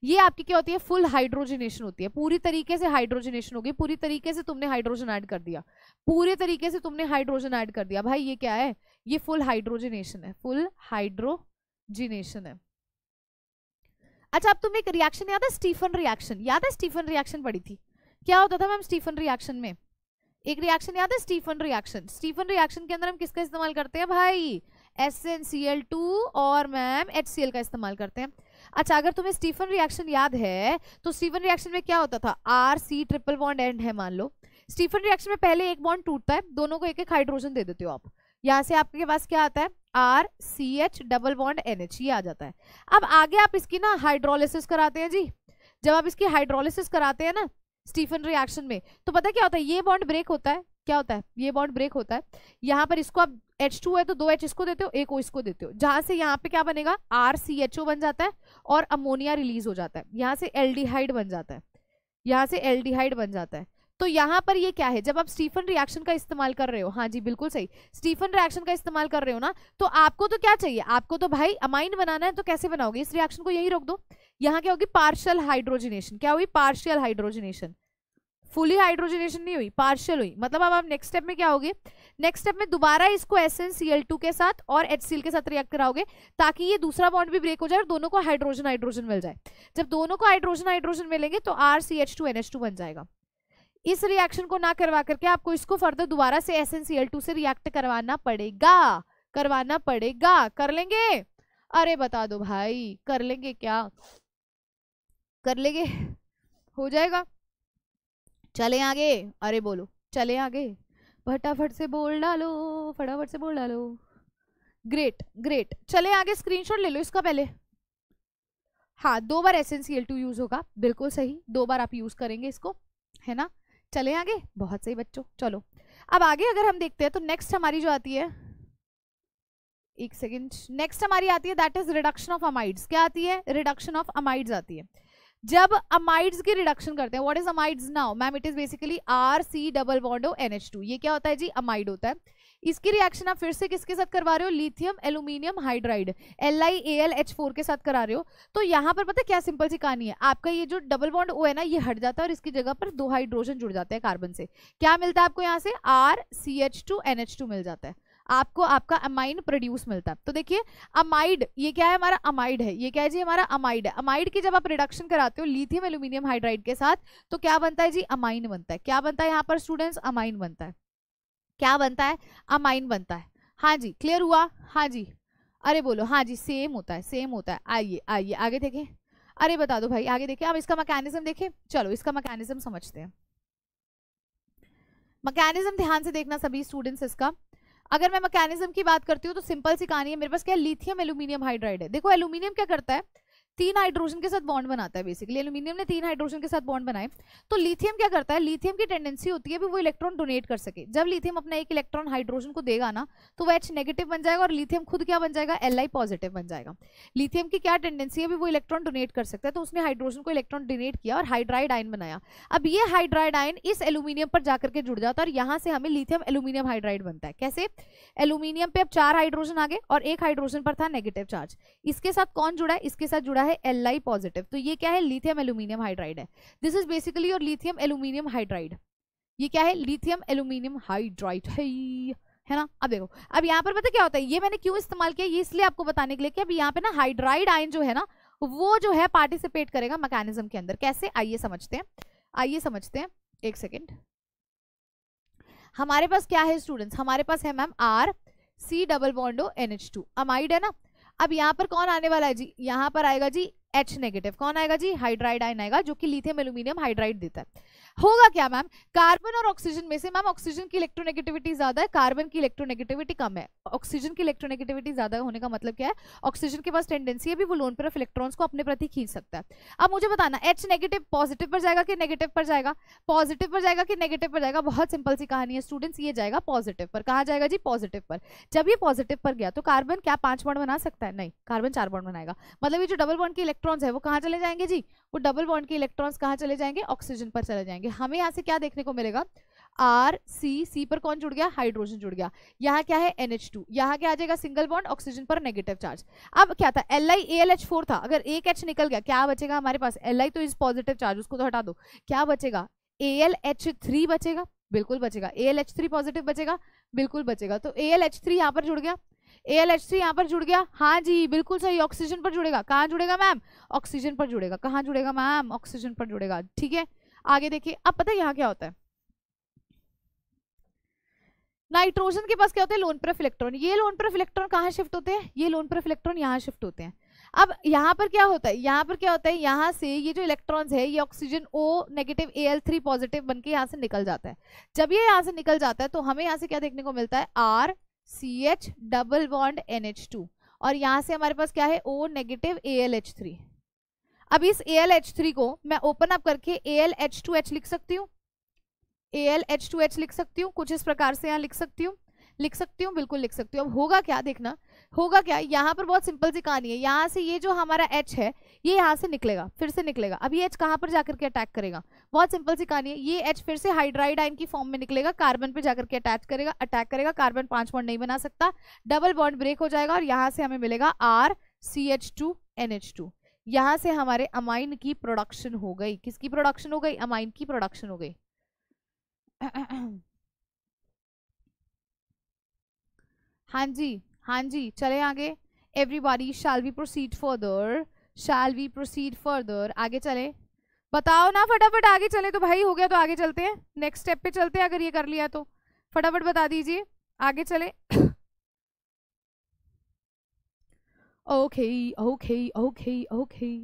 ये आपकी क्या होती है फुल हाइड्रोजनेशन होती है पूरी तरीके से हाइड्रोजनेशन होगी पूरी तरीके से तुमने हाइड्रोजन ऐड कर दिया पूरे तरीके से तुमने हाइड्रोजन ऐड कर दिया भाई ये क्या है ये फुल हाइड्रोजनेशन है फुल हाइड्रोजिनेशन है अच्छा अब तुम्हें एक रिएक्शन याद है स्टीफन रिएक्शन याद है स्टीफन रिएक्शन पड़ी थी क्या होता था मैम स्टीफन रिएक्शन में एक रिएक्शन याद है स्टीफन रिएक्शन स्टीफन रिएक्शन के अंदर हम किसका इस्तेमाल करते हैं भाई S N C L two और मैम एच सी एल का इस्तेमाल करते हैं अच्छा अगर तुम्हें स्टीफन रिएक्शन याद है तो स्टीफन रिएक्शन में क्या होता था R C triple bond N है मान लो स्टीफन रिएक्शन में पहले एक बॉन्ड टूटता है दोनों को एक एक हाइड्रोजन दे देते हो आप यहाँ से आपके पास क्या आता है R C H double bond N H ये आ जाता है अब आगे आप इसकी ना हाइड्रोलिसिस कराते हैं जी जब आप इसकी हाइड्रोलिसिस कराते हैं ना स्टीफन रिएक्शन में तो पता क्या होता है ये बॉन्ड ब्रेक होता है क्या होता है ये बॉन्ड ब्रेक होता है यहाँ पर इसको आप एच टू है तो दो एच इसको देते हो एक ओ इसको देते हो जहां से यहाँ पे क्या बनेगा आर सी एच ओ बन जाता है और अमोनिया रिलीज हो जाता है यहाँ से एल्डिहाइड बन जाता है यहाँ से एल्डिहाइड बन जाता है तो यहाँ पर ये क्या है जब आप स्टीफन रिएक्शन का इस्तेमाल कर रहे हो हाँ जी बिल्कुल सही स्टीफन रिएक्शन का इस्तेमाल कर रहे हो ना तो आपको तो क्या चाहिए आपको तो भाई अमाइन बनाना है तो कैसे बनाओगे इस रिएक्शन को यही रोक दो यहाँ क्या होगी पार्शियल हाइड्रोजनेशन क्या होगी पार्शियल हाइड्रोजनेशन फुली हाइड्रोजनेशन नहीं हुई पार्शियल हुई मतलब अब आप नेक्स्ट स्टेप में क्या होगे नेक्स्ट स्टेप में दोबारा इसको S N C L two के साथ और एच सी एल के साथ रिएक्ट कराओगे ताकि ये दूसरा बॉन्ड भी ब्रेक हो जाए और दोनों को हाइड्रोजन हाइड्रोजन मिल जाए जब दोनों को हाइड्रोजन हाइड्रोजन मिलेंगे तो R C H two N H two बन जाएगा इस रिएक्शन को ना करवा करके आपको इसको फर्दर दोबारा से S N C L two से रिएक्ट करवाना पड़ेगा करवाना पड़ेगा कर लेंगे अरे बता दो भाई कर लेंगे क्या कर लेंगे हो जाएगा चले आगे अरे बोलो चले आगे फटाफट से बोल डालो फटाफट से बोल डालो ग्रेट ग्रेट चले आगे स्क्रीनशॉट ले लो इसका पहले हाँ दो बार एसेंसियल टू यूज़ होगा बिल्कुल सही दो बार आप यूज़ करेंगे इसको है ना चले आगे बहुत सही बच्चों चलो अब आगे अगर हम देखते हैं तो नेक्स्ट हमारी जो आती है एक सेकेंड नेक्स्ट हमारी आती है that is reduction of amides क्या आती है रिडक्शन ऑफ अमाइड्स आती है जब अमाइड्स की रिडक्शन करते हैं what is amides now ma'am it is basically R C double bond O two ये क्या होता है जी अमाइड होता है इसकी रिएक्शन आप फिर से किसके साथ करवा रहे हो lithium aluminium hydride L I A L H four के साथ करा रहे हो तो यहाँ पर पता है क्या सिंपल सी कहानी है आपका ये जो डबल बॉन्ड ओ है ना ये हट जाता है और इसकी जगह पर दो हाइड्रोजन जुड़ जाते हैं कार्बन से क्या मिलता है आपको यहाँ से R C H two N H two मिल जाता है आपको आपका अमाइन प्रोड्यूस मिलता है तो देखिए अमाइड ये क्या है हमारा अमाइड है ये क्या है जी हमारा अमाइड है अमाइड की जब आप रिडक्शन कराते हो लिथियम एल्यूमिनियम हाइड्राइड के साथ तो क्या बनता है जी अमाइन बनता है क्या बनता है यहाँ पर स्टूडेंट्स अमाइन बनता है क्या बनता है अमाइन बनता है हाँ जी क्लियर हुआ हाँ जी अरे बोलो हाँ जी सेम होता है सेम होता है आइए आइए आगे देखें अरे बता दो भाई आगे देखें अब इसका मैकेनिज्म देखें चलो इसका मैकेनिज्म समझते हैं मैकेनिज्म ध्यान से देखना सभी स्टूडेंट्स इसका अगर मैं मैकेनिज्म की बात करती हूँ तो सिंपल सी कहानी है मेरे पास क्या लिथियम एल्यूमिनियम हाइड्राइड है देखो एल्यूमिनियम क्या करता है तीन हाइड्रोजन के साथ बॉन्ड बनाता है बेसिकली एल्यूमिनियम ने तीन हाइड्रोजन के साथ बॉन्ड बनाए तो लिथियम क्या करता है लिथियम की टेंडेंसी होती है भी वो इलेक्ट्रॉन डोनेट कर सके जब लिथियम अपना एक इलेक्ट्रॉन हाइड्रोजन को देगा ना तो वो एच नेगेटिव बन जाएगा और लिथियम खुद क्या बन जाएगा एल आई पॉजिटिव बन जाएगा लिथियम की क्या टेंडेंसी है भी वो इलेक्ट्रॉन डोनेट कर सकता है तो उसने हाइड्रोजन को इलेक्ट्रॉन डोनेट किया और हाइड्राइड आयन बनाया अब ये हाइड्राइड आयन इस एल्यूमिनियम पर जाकर के जुड़ जाता है और यहाँ से हमें लिथियम एल्यूमिनियम हाइड्राइड बनता है कैसे एल्यूमिनियम पे अब चार हाइड्रोजन आ गए और एक हाइड्रोजन पर था नेगेटिव चार्ज इसके साथ कौन जुड़ा है इसके साथ जुड़ा होता है एल आई पॉजिटिव तो ये क्या है लिथियम एल्यूमिनियम हाइड्राइड है this is basically your lithium aluminium hydride ये क्या है लिथियम एल्यूमिनियम हाइड्राइड है है ना अब देखो अब यहाँ पर पता क्या होता है ये मैंने क्यों इस्तेमाल किया ये इसलिए आपको बताने के लिए कि अब यहाँ पे ना हाइड्राइड आयन जो है ना वो जो है पार्टिसिपेट करेगा मैकेनिज्म के अंदर कैसे आइए समझते हैं आइए समझते हैं एक सेकेंड हमारे पास क्या है स्टूडेंट्स हमारे पास है ma'am R C double bond O N H two amide है ना अब यहाँ पर कौन आने वाला है जी यहाँ पर आएगा जी एच नेगेटिव कौन आएगा जी हाइड्राइड आयन आएगा जो कि लिथियम एल्यूमिनियम हाइड्राइड देता है होगा क्या मैम कार्बन और ऑक्सीजन में से मैम ऑक्सीजन की इलेक्ट्रोनेगेटिविटी ज्यादा है कार्बन की इलेक्ट्रोनेगेटिविटी कम है ऑक्सीजन की इलेक्ट्रोनेगेटिविटी ज्यादा होने का मतलब क्या है ऑक्सीजन के पास टेंडेंसी है भी वो लोन पर इलेक्ट्रॉन्स को अपने प्रति खींच सकता है अब मुझे बताना एच नेगेटिव पॉजिटिव पर जाएगा कि नेगेटिव पर जाएगा पॉजिटिव पर जाएगा कि नेगेटिव पर जाएगा बहुत सिंपल सी कहानी है स्टूडेंट्स ये जाएगा पॉजिटिव पर कहा जाएगा जी पॉजिटिव पर जब ये पॉजिटिव पर गया तो कार्बन क्या पांच बॉन्ड बना सकता है नहीं कार्बन चार बॉन्ड बनाएगा मतलब ये जो डबल बॉन्ड के इलेक्ट्रॉन्स है वो कहाँ चले जाएंगे जी वो डबल बॉन्ड के इलेक्ट्रॉन्स कहाँ चले जाएंगे ऑक्सीजन पर चले जाएंगे जाएंगे हमें यहाँ से क्या देखने को मिलेगा आर सी सी पर कौन जुड़ गया हाइड्रोजन जुड़ गया यहाँ क्या है एन एच टू यहाँ क्या आ जाएगा सिंगल बॉन्ड ऑक्सीजन पर नेगेटिव चार्ज अब क्या था L I A L H four था अगर एक एच निकल गया क्या बचेगा हमारे पास एल आई तो इज पॉजिटिव चार्ज उसको तो हटा दो क्या बचेगा ए एल एच थ्री बचेगा बिल्कुल बचेगा A L H three positive बचेगा बिल्कुल बचेगा तो ए एल एच थ्री यहाँ पर जुड़ गया ए एल एच थ्री यहाँ पर जुड़ गया हाँ जी बिल्कुल सही ऑक्सीजन पर जुड़ेगा कहाँ जुड़ेगा मैम ऑक्सीजन पर जुड़ेगा कहाँ जुड़ेगा मैम ऑक्सीजन पर जुड़ेगा ठीक है आगे देखिए अब पता है यहाँ क्या होता है नाइट्रोजन के पास क्या होता है लोन प्रेफ इलेक्ट्रॉन ये लोन प्रफ इलेक्ट्रॉन कहाँ शिफ्ट होते हैं ये लोन प्रफ इलेक्ट्रॉन यहाँ शिफ्ट होते हैं अब यहाँ पर क्या होता है यहाँ पर क्या होता है यहाँ से ये जो इलेक्ट्रॉन्स है ये oxygen O negative A L three positive बन के यहाँ से निकल जाता है जब ये यहाँ से निकल जाता है तो हमें यहाँ से क्या देखने को मिलता है R C H double bond N H two और यहाँ से हमारे पास क्या है O negative A L H three अब इस ए को मैं ओपन अप करके ए लिख सकती हूँ ए लिख सकती हूँ कुछ इस प्रकार से यहाँ लिख सकती हूँ लिख सकती हूँ बिल्कुल लिख सकती हूँ अब होगा क्या देखना होगा क्या यहाँ पर बहुत सिंपल सी कहानी है यहाँ से ये जो हमारा एच है ये यहाँ से निकलेगा फिर से निकलेगा अब ये एच कहाँ पर जाकर के अटैक करेगा बहुत सिंपल सी कहानी है ये एच फिर से हाइड्राइड आइन की फॉर्म में निकलेगा कार्बन पर जाकर के अटैच करेगा अटैक करेगा कार्बन पांच बॉन्ड नहीं बना सकता डबल बॉन्ड ब्रेक हो जाएगा और यहाँ से हमें मिलेगा R C H two N H two यहाँ से हमारे अमाइन की प्रोडक्शन हो गई किसकी प्रोडक्शन हो गई अमाइन की प्रोडक्शन हो गई हाँ जी हाँ जी चले आगे everybody shall we proceed further shall we proceed further आगे चले बताओ ना फटाफट आगे चले तो भाई हो गया तो आगे चलते हैं नेक्स्ट स्टेप पे चलते हैं अगर ये कर लिया तो फटाफट बता दीजिए आगे चले ओके ओके ओके ओके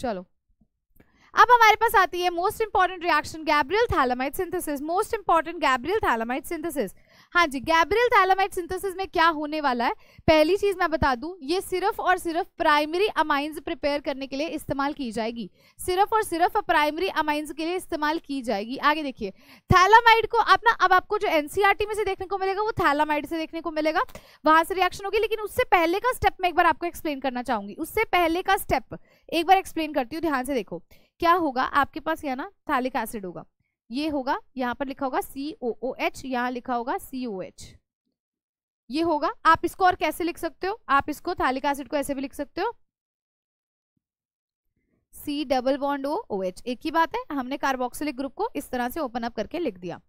चलो अब हमारे पास आती है most important reaction Gabriel phthalimide synthesis most important Gabriel phthalimide synthesis हाँ जी गैब्रियल थैलामाइड सिंथेसिस में क्या होने वाला है पहली चीज मैं बता दूं ये सिर्फ और सिर्फ प्राइमरी अमाइंस प्रिपेयर करने के लिए इस्तेमाल की जाएगी सिर्फ और सिर्फ प्राइमरी अमाइंस के लिए इस्तेमाल की जाएगी आगे देखिए थैलामाइड को आप ना अब आपको जो एनसीआरटी e में से देखने को मिलेगा वो थैलामाइड से देखने को मिलेगा वहां से रिएक्शन होगी लेकिन उससे पहले का स्टेप मैं एक बार आपको एक्सप्लेन करना चाहूंगी उससे पहले का स्टेप एक बार एक्सप्लेन करती हूँ ध्यान से देखो क्या होगा आपके पास यहाँ ना थैलिक एसिड होगा ये होगा यहाँ पर लिखा होगा सी ओ ओ एच यहाँ लिखा होगा सी ओ एच ये होगा आप इसको और कैसे लिख सकते हो आप इसको थालिक एसिड को ऐसे भी लिख सकते हो C double bond O O H एक ही बात है हमने कार्बोक्सिलिक ग्रुप को इस तरह से ओपन अप करके लिख दिया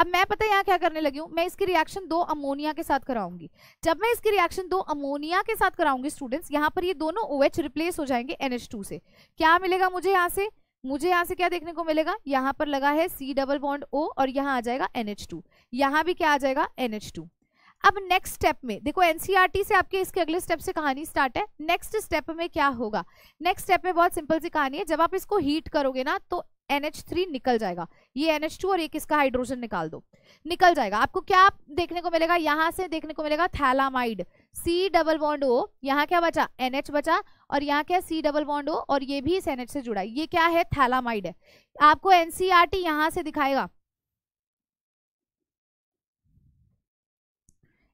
अब मैं पता है यहाँ क्या करने लगी हूँ मैं इसकी रिएक्शन दो अमोनिया के साथ कराऊंगी जब मैं इसकी रिएक्शन दो अमोनिया के साथ कराऊंगी स्टूडेंट्स यहाँ पर ये दोनों ओ OH रिप्लेस हो जाएंगे एनएच टू से क्या मिलेगा मुझे यहाँ से मुझे यहाँ से क्या देखने को मिलेगा यहाँ पर लगा है सी डबल बॉन्ड ओ और यहाँ आ जाएगा एन एच टू यहाँ भी क्या आ जाएगा एन एच टू अब नेक्स्ट स्टेप में देखो एनसीईआरटी e से आपके इसके अगले स्टेप से कहानी स्टार्ट है नेक्स्ट स्टेप में क्या होगा नेक्स्ट स्टेप में बहुत सिंपल सी कहानी है जब आप इसको हीट करोगे ना तो NH3 निकल जाएगा ये NH2 और एक इसका हाइड्रोजन निकाल दो निकल जाएगा आपको क्या देखने को मिलेगा यहाँ से देखने को मिलेगा phthalimide C double bond O यहाँ क्या बचा NH बचा और यहाँ क्या सी डबल बॉन्ड हो और ये भी सेनेट से जुड़ा है ये क्या है थैलामाइड है आपको एनसीआरटी e यहां से दिखाएगा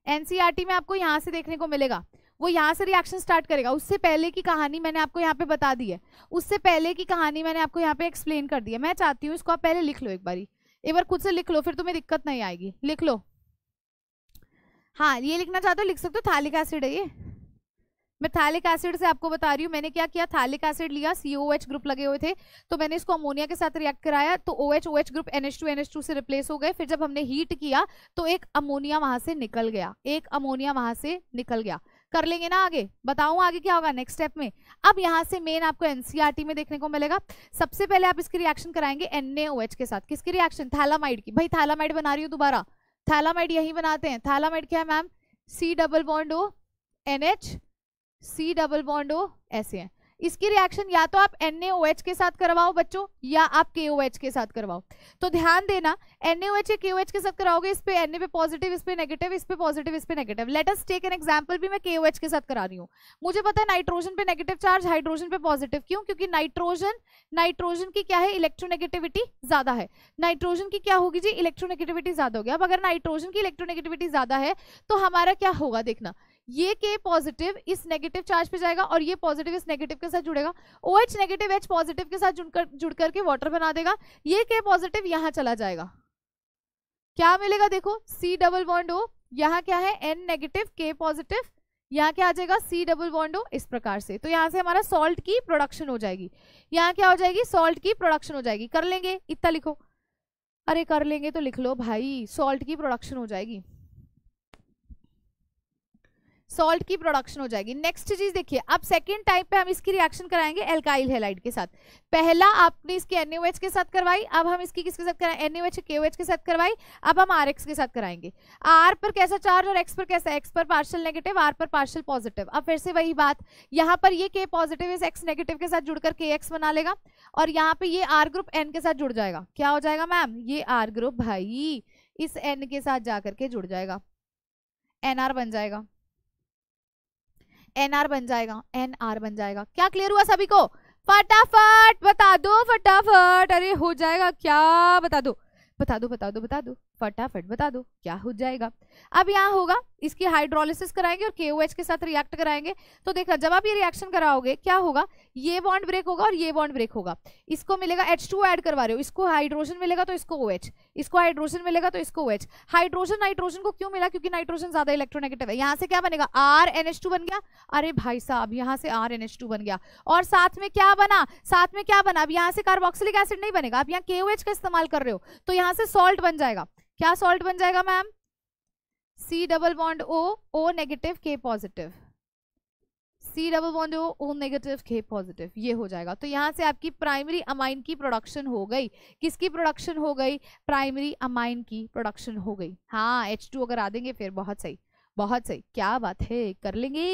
एनसीआरटी e में आपको यहां से देखने को मिलेगा वो यहाँ से रिएक्शन स्टार्ट करेगा उससे पहले की कहानी मैंने आपको यहाँ पे बता दी है उससे पहले की कहानी मैंने आपको यहाँ पे एक्सप्लेन कर दी है मैं चाहती हूँ इसको आप पहले लिख लो एक बारी एक बार खुद से लिख लो फिर तुम्हें दिक्कत नहीं आएगी लिख लो हाँ ये लिखना चाहते हो लिख सकते हो थालिक एसिड है ये मैं थैलिक एसिड से आपको बता रही हूँ मैंने क्या किया थैलिक एसिड लिया सी एच ग्रुप लगे हुए थे तो मैंने इसको अमोनिया के साथ रिएक्ट कराया तो O H O H group N H two H two से रिप्लेस हो गए फिर जब हमने हीट किया तो एक अमोनिया वहां से निकल गया एक अमोनिया वहां से निकल गया कर लेंगे ना आगे बताऊं आगे क्या होगा नेक्स्ट स्टेप में अब यहाँ से मेन आपको एनसीईआरटी e में देखने को मिलेगा सबसे पहले आप इसकी रिएक्शन कराएंगे एनएओएच के साथ किसकी रिएक्शन थैलामाइड की भाई थैलामाइड बना रही हूँ दोबारा थैलामाइड यही बनाते हैं थैलामाइड क्या है ma'am C double bond O N H C double bond हो ऐसे हैं इसकी रिएक्शन या तो आप एन के साथ करवाओ बच्चों या आप के के साथ करवाओ तो ध्यान देना एन या के के साथ कराओगे इस पे एन पे पॉजिटिव इस पे नेगेटिव इस पे पॉजिटिव इस पे negative us take an example भी मैं के के साथ करा रही हूँ मुझे पता है नाइट्रोजन पे नेगेटिव चार्ज हाइड्रोजन पे पॉजिटिव क्यों क्योंकि नाइट्रोजन नाइट्रोजन की क्या है इलेक्ट्रोनेगेटिविटी ज्यादा है नाइट्रोजन की क्या होगी जी इलेक्ट्रोनेगेटिविटी ज्यादा होगी अब अगर नाइट्रोजन की इलेक्ट्रोनेगेटिविटी ज्यादा है तो हमारा क्या होगा देखना ये के पॉजिटिव इस नेगेटिव चार्ज पे जाएगा और ये पॉजिटिव इस नेगेटिव के साथ जुड़ेगा O H negative H positive के साथ जुड़कर जुड़ करके वाटर बना देगा ये के पॉजिटिव यहाँ चला जाएगा क्या मिलेगा देखो सी डबल बॉन्ड ओ यहाँ क्या है एन नेगेटिव के पॉजिटिव यहाँ क्या आ जाएगा सी डबल बॉन्ड ओ इस प्रकार से तो यहाँ से हमारा सॉल्ट की प्रोडक्शन हो जाएगी यहाँ क्या हो जाएगी सॉल्ट की प्रोडक्शन हो जाएगी कर लेंगे इतना लिखो अरे कर लेंगे तो लिख लो भाई सॉल्ट की प्रोडक्शन हो जाएगी सॉल्ट की प्रोडक्शन हो जाएगी नेक्स्ट चीज देखिए अब सेकेंड टाइप पे हम इसकी रिएक्शन कराएंगे एल्काइल हेलाइड के साथ पहला आपने इसकी एच के साथ करवाई अब हम इसकी किसके साथ कराएं एनओएच केओएच के साथ करवाई अब हम आरएक्स के साथ कराएंगे आर पर कैसा चार्ज और एक्स पर कैसा एक्स पर पार्शल नेगेटिव आर पर पार्शल पॉजिटिव अब फिर से वही बात यहाँ पर ये के पॉजिटिव इस एक्स नेगेटिव के साथ जुड़कर के एक्स बना लेगा और यहाँ पे ये आर ग्रुप एन के साथ जुड़ जाएगा क्या हो जाएगा मैम ये आर ग्रुप भाई इस एन के साथ जाकर के जुड़ जाएगा एन आर बन जाएगा एन आर बन जाएगा एन आर बन जाएगा क्या क्लियर हुआ सभी को फटाफट बता दो फटाफट अरे हो जाएगा क्या बता दो बता दो बता दो बता दो फटाफट बता दो क्या हो जाएगा अब यहाँ होगा इसकी हाइड्रोलिसिस कराएंगे और के के साथ रिएक्ट कराएंगे तो देखना जब आप ये रिएक्शन कराओगे क्या होगा ये बॉन्ड ब्रेक होगा और ये बॉन्ड ब्रेक होगा इसको मिलेगा एच टू एड करवा रहे हो इसको हाइड्रोजन मिलेगा तो इसको ओ OH, इसको हाइड्रोजन मिलेगा तो इसको ओ OH, हाइड्रोजन नाइट्रोजन को क्यों मिला क्योंकि नाइट्रोजन ज्यादा इलेक्ट्रोनेगेटिव है यहाँ से क्या बनेगा आर एन बन गया अरे भाई साहब यहाँ से आर एन बन गया और साथ में क्या बना साथ में क्या बना अब यहाँ से कार्बोक्सिलिक एसिड नहीं बनेगा आप यहाँ के का इस्तेमाल कर रहे हो तो यहाँ से सॉल्ट बन जाएगा क्या सॉल्ट बन जाएगा ma'am C double bond O O negative K positive C double bond O O negative K positive ये हो जाएगा तो यहाँ से आपकी प्राइमरी अमाइन की प्रोडक्शन हो गई किसकी प्रोडक्शन हो गई प्राइमरी अमाइन की प्रोडक्शन हो गई हाँ एच टू अगर आ देंगे फिर बहुत सही बहुत सही क्या बात है कर लेंगे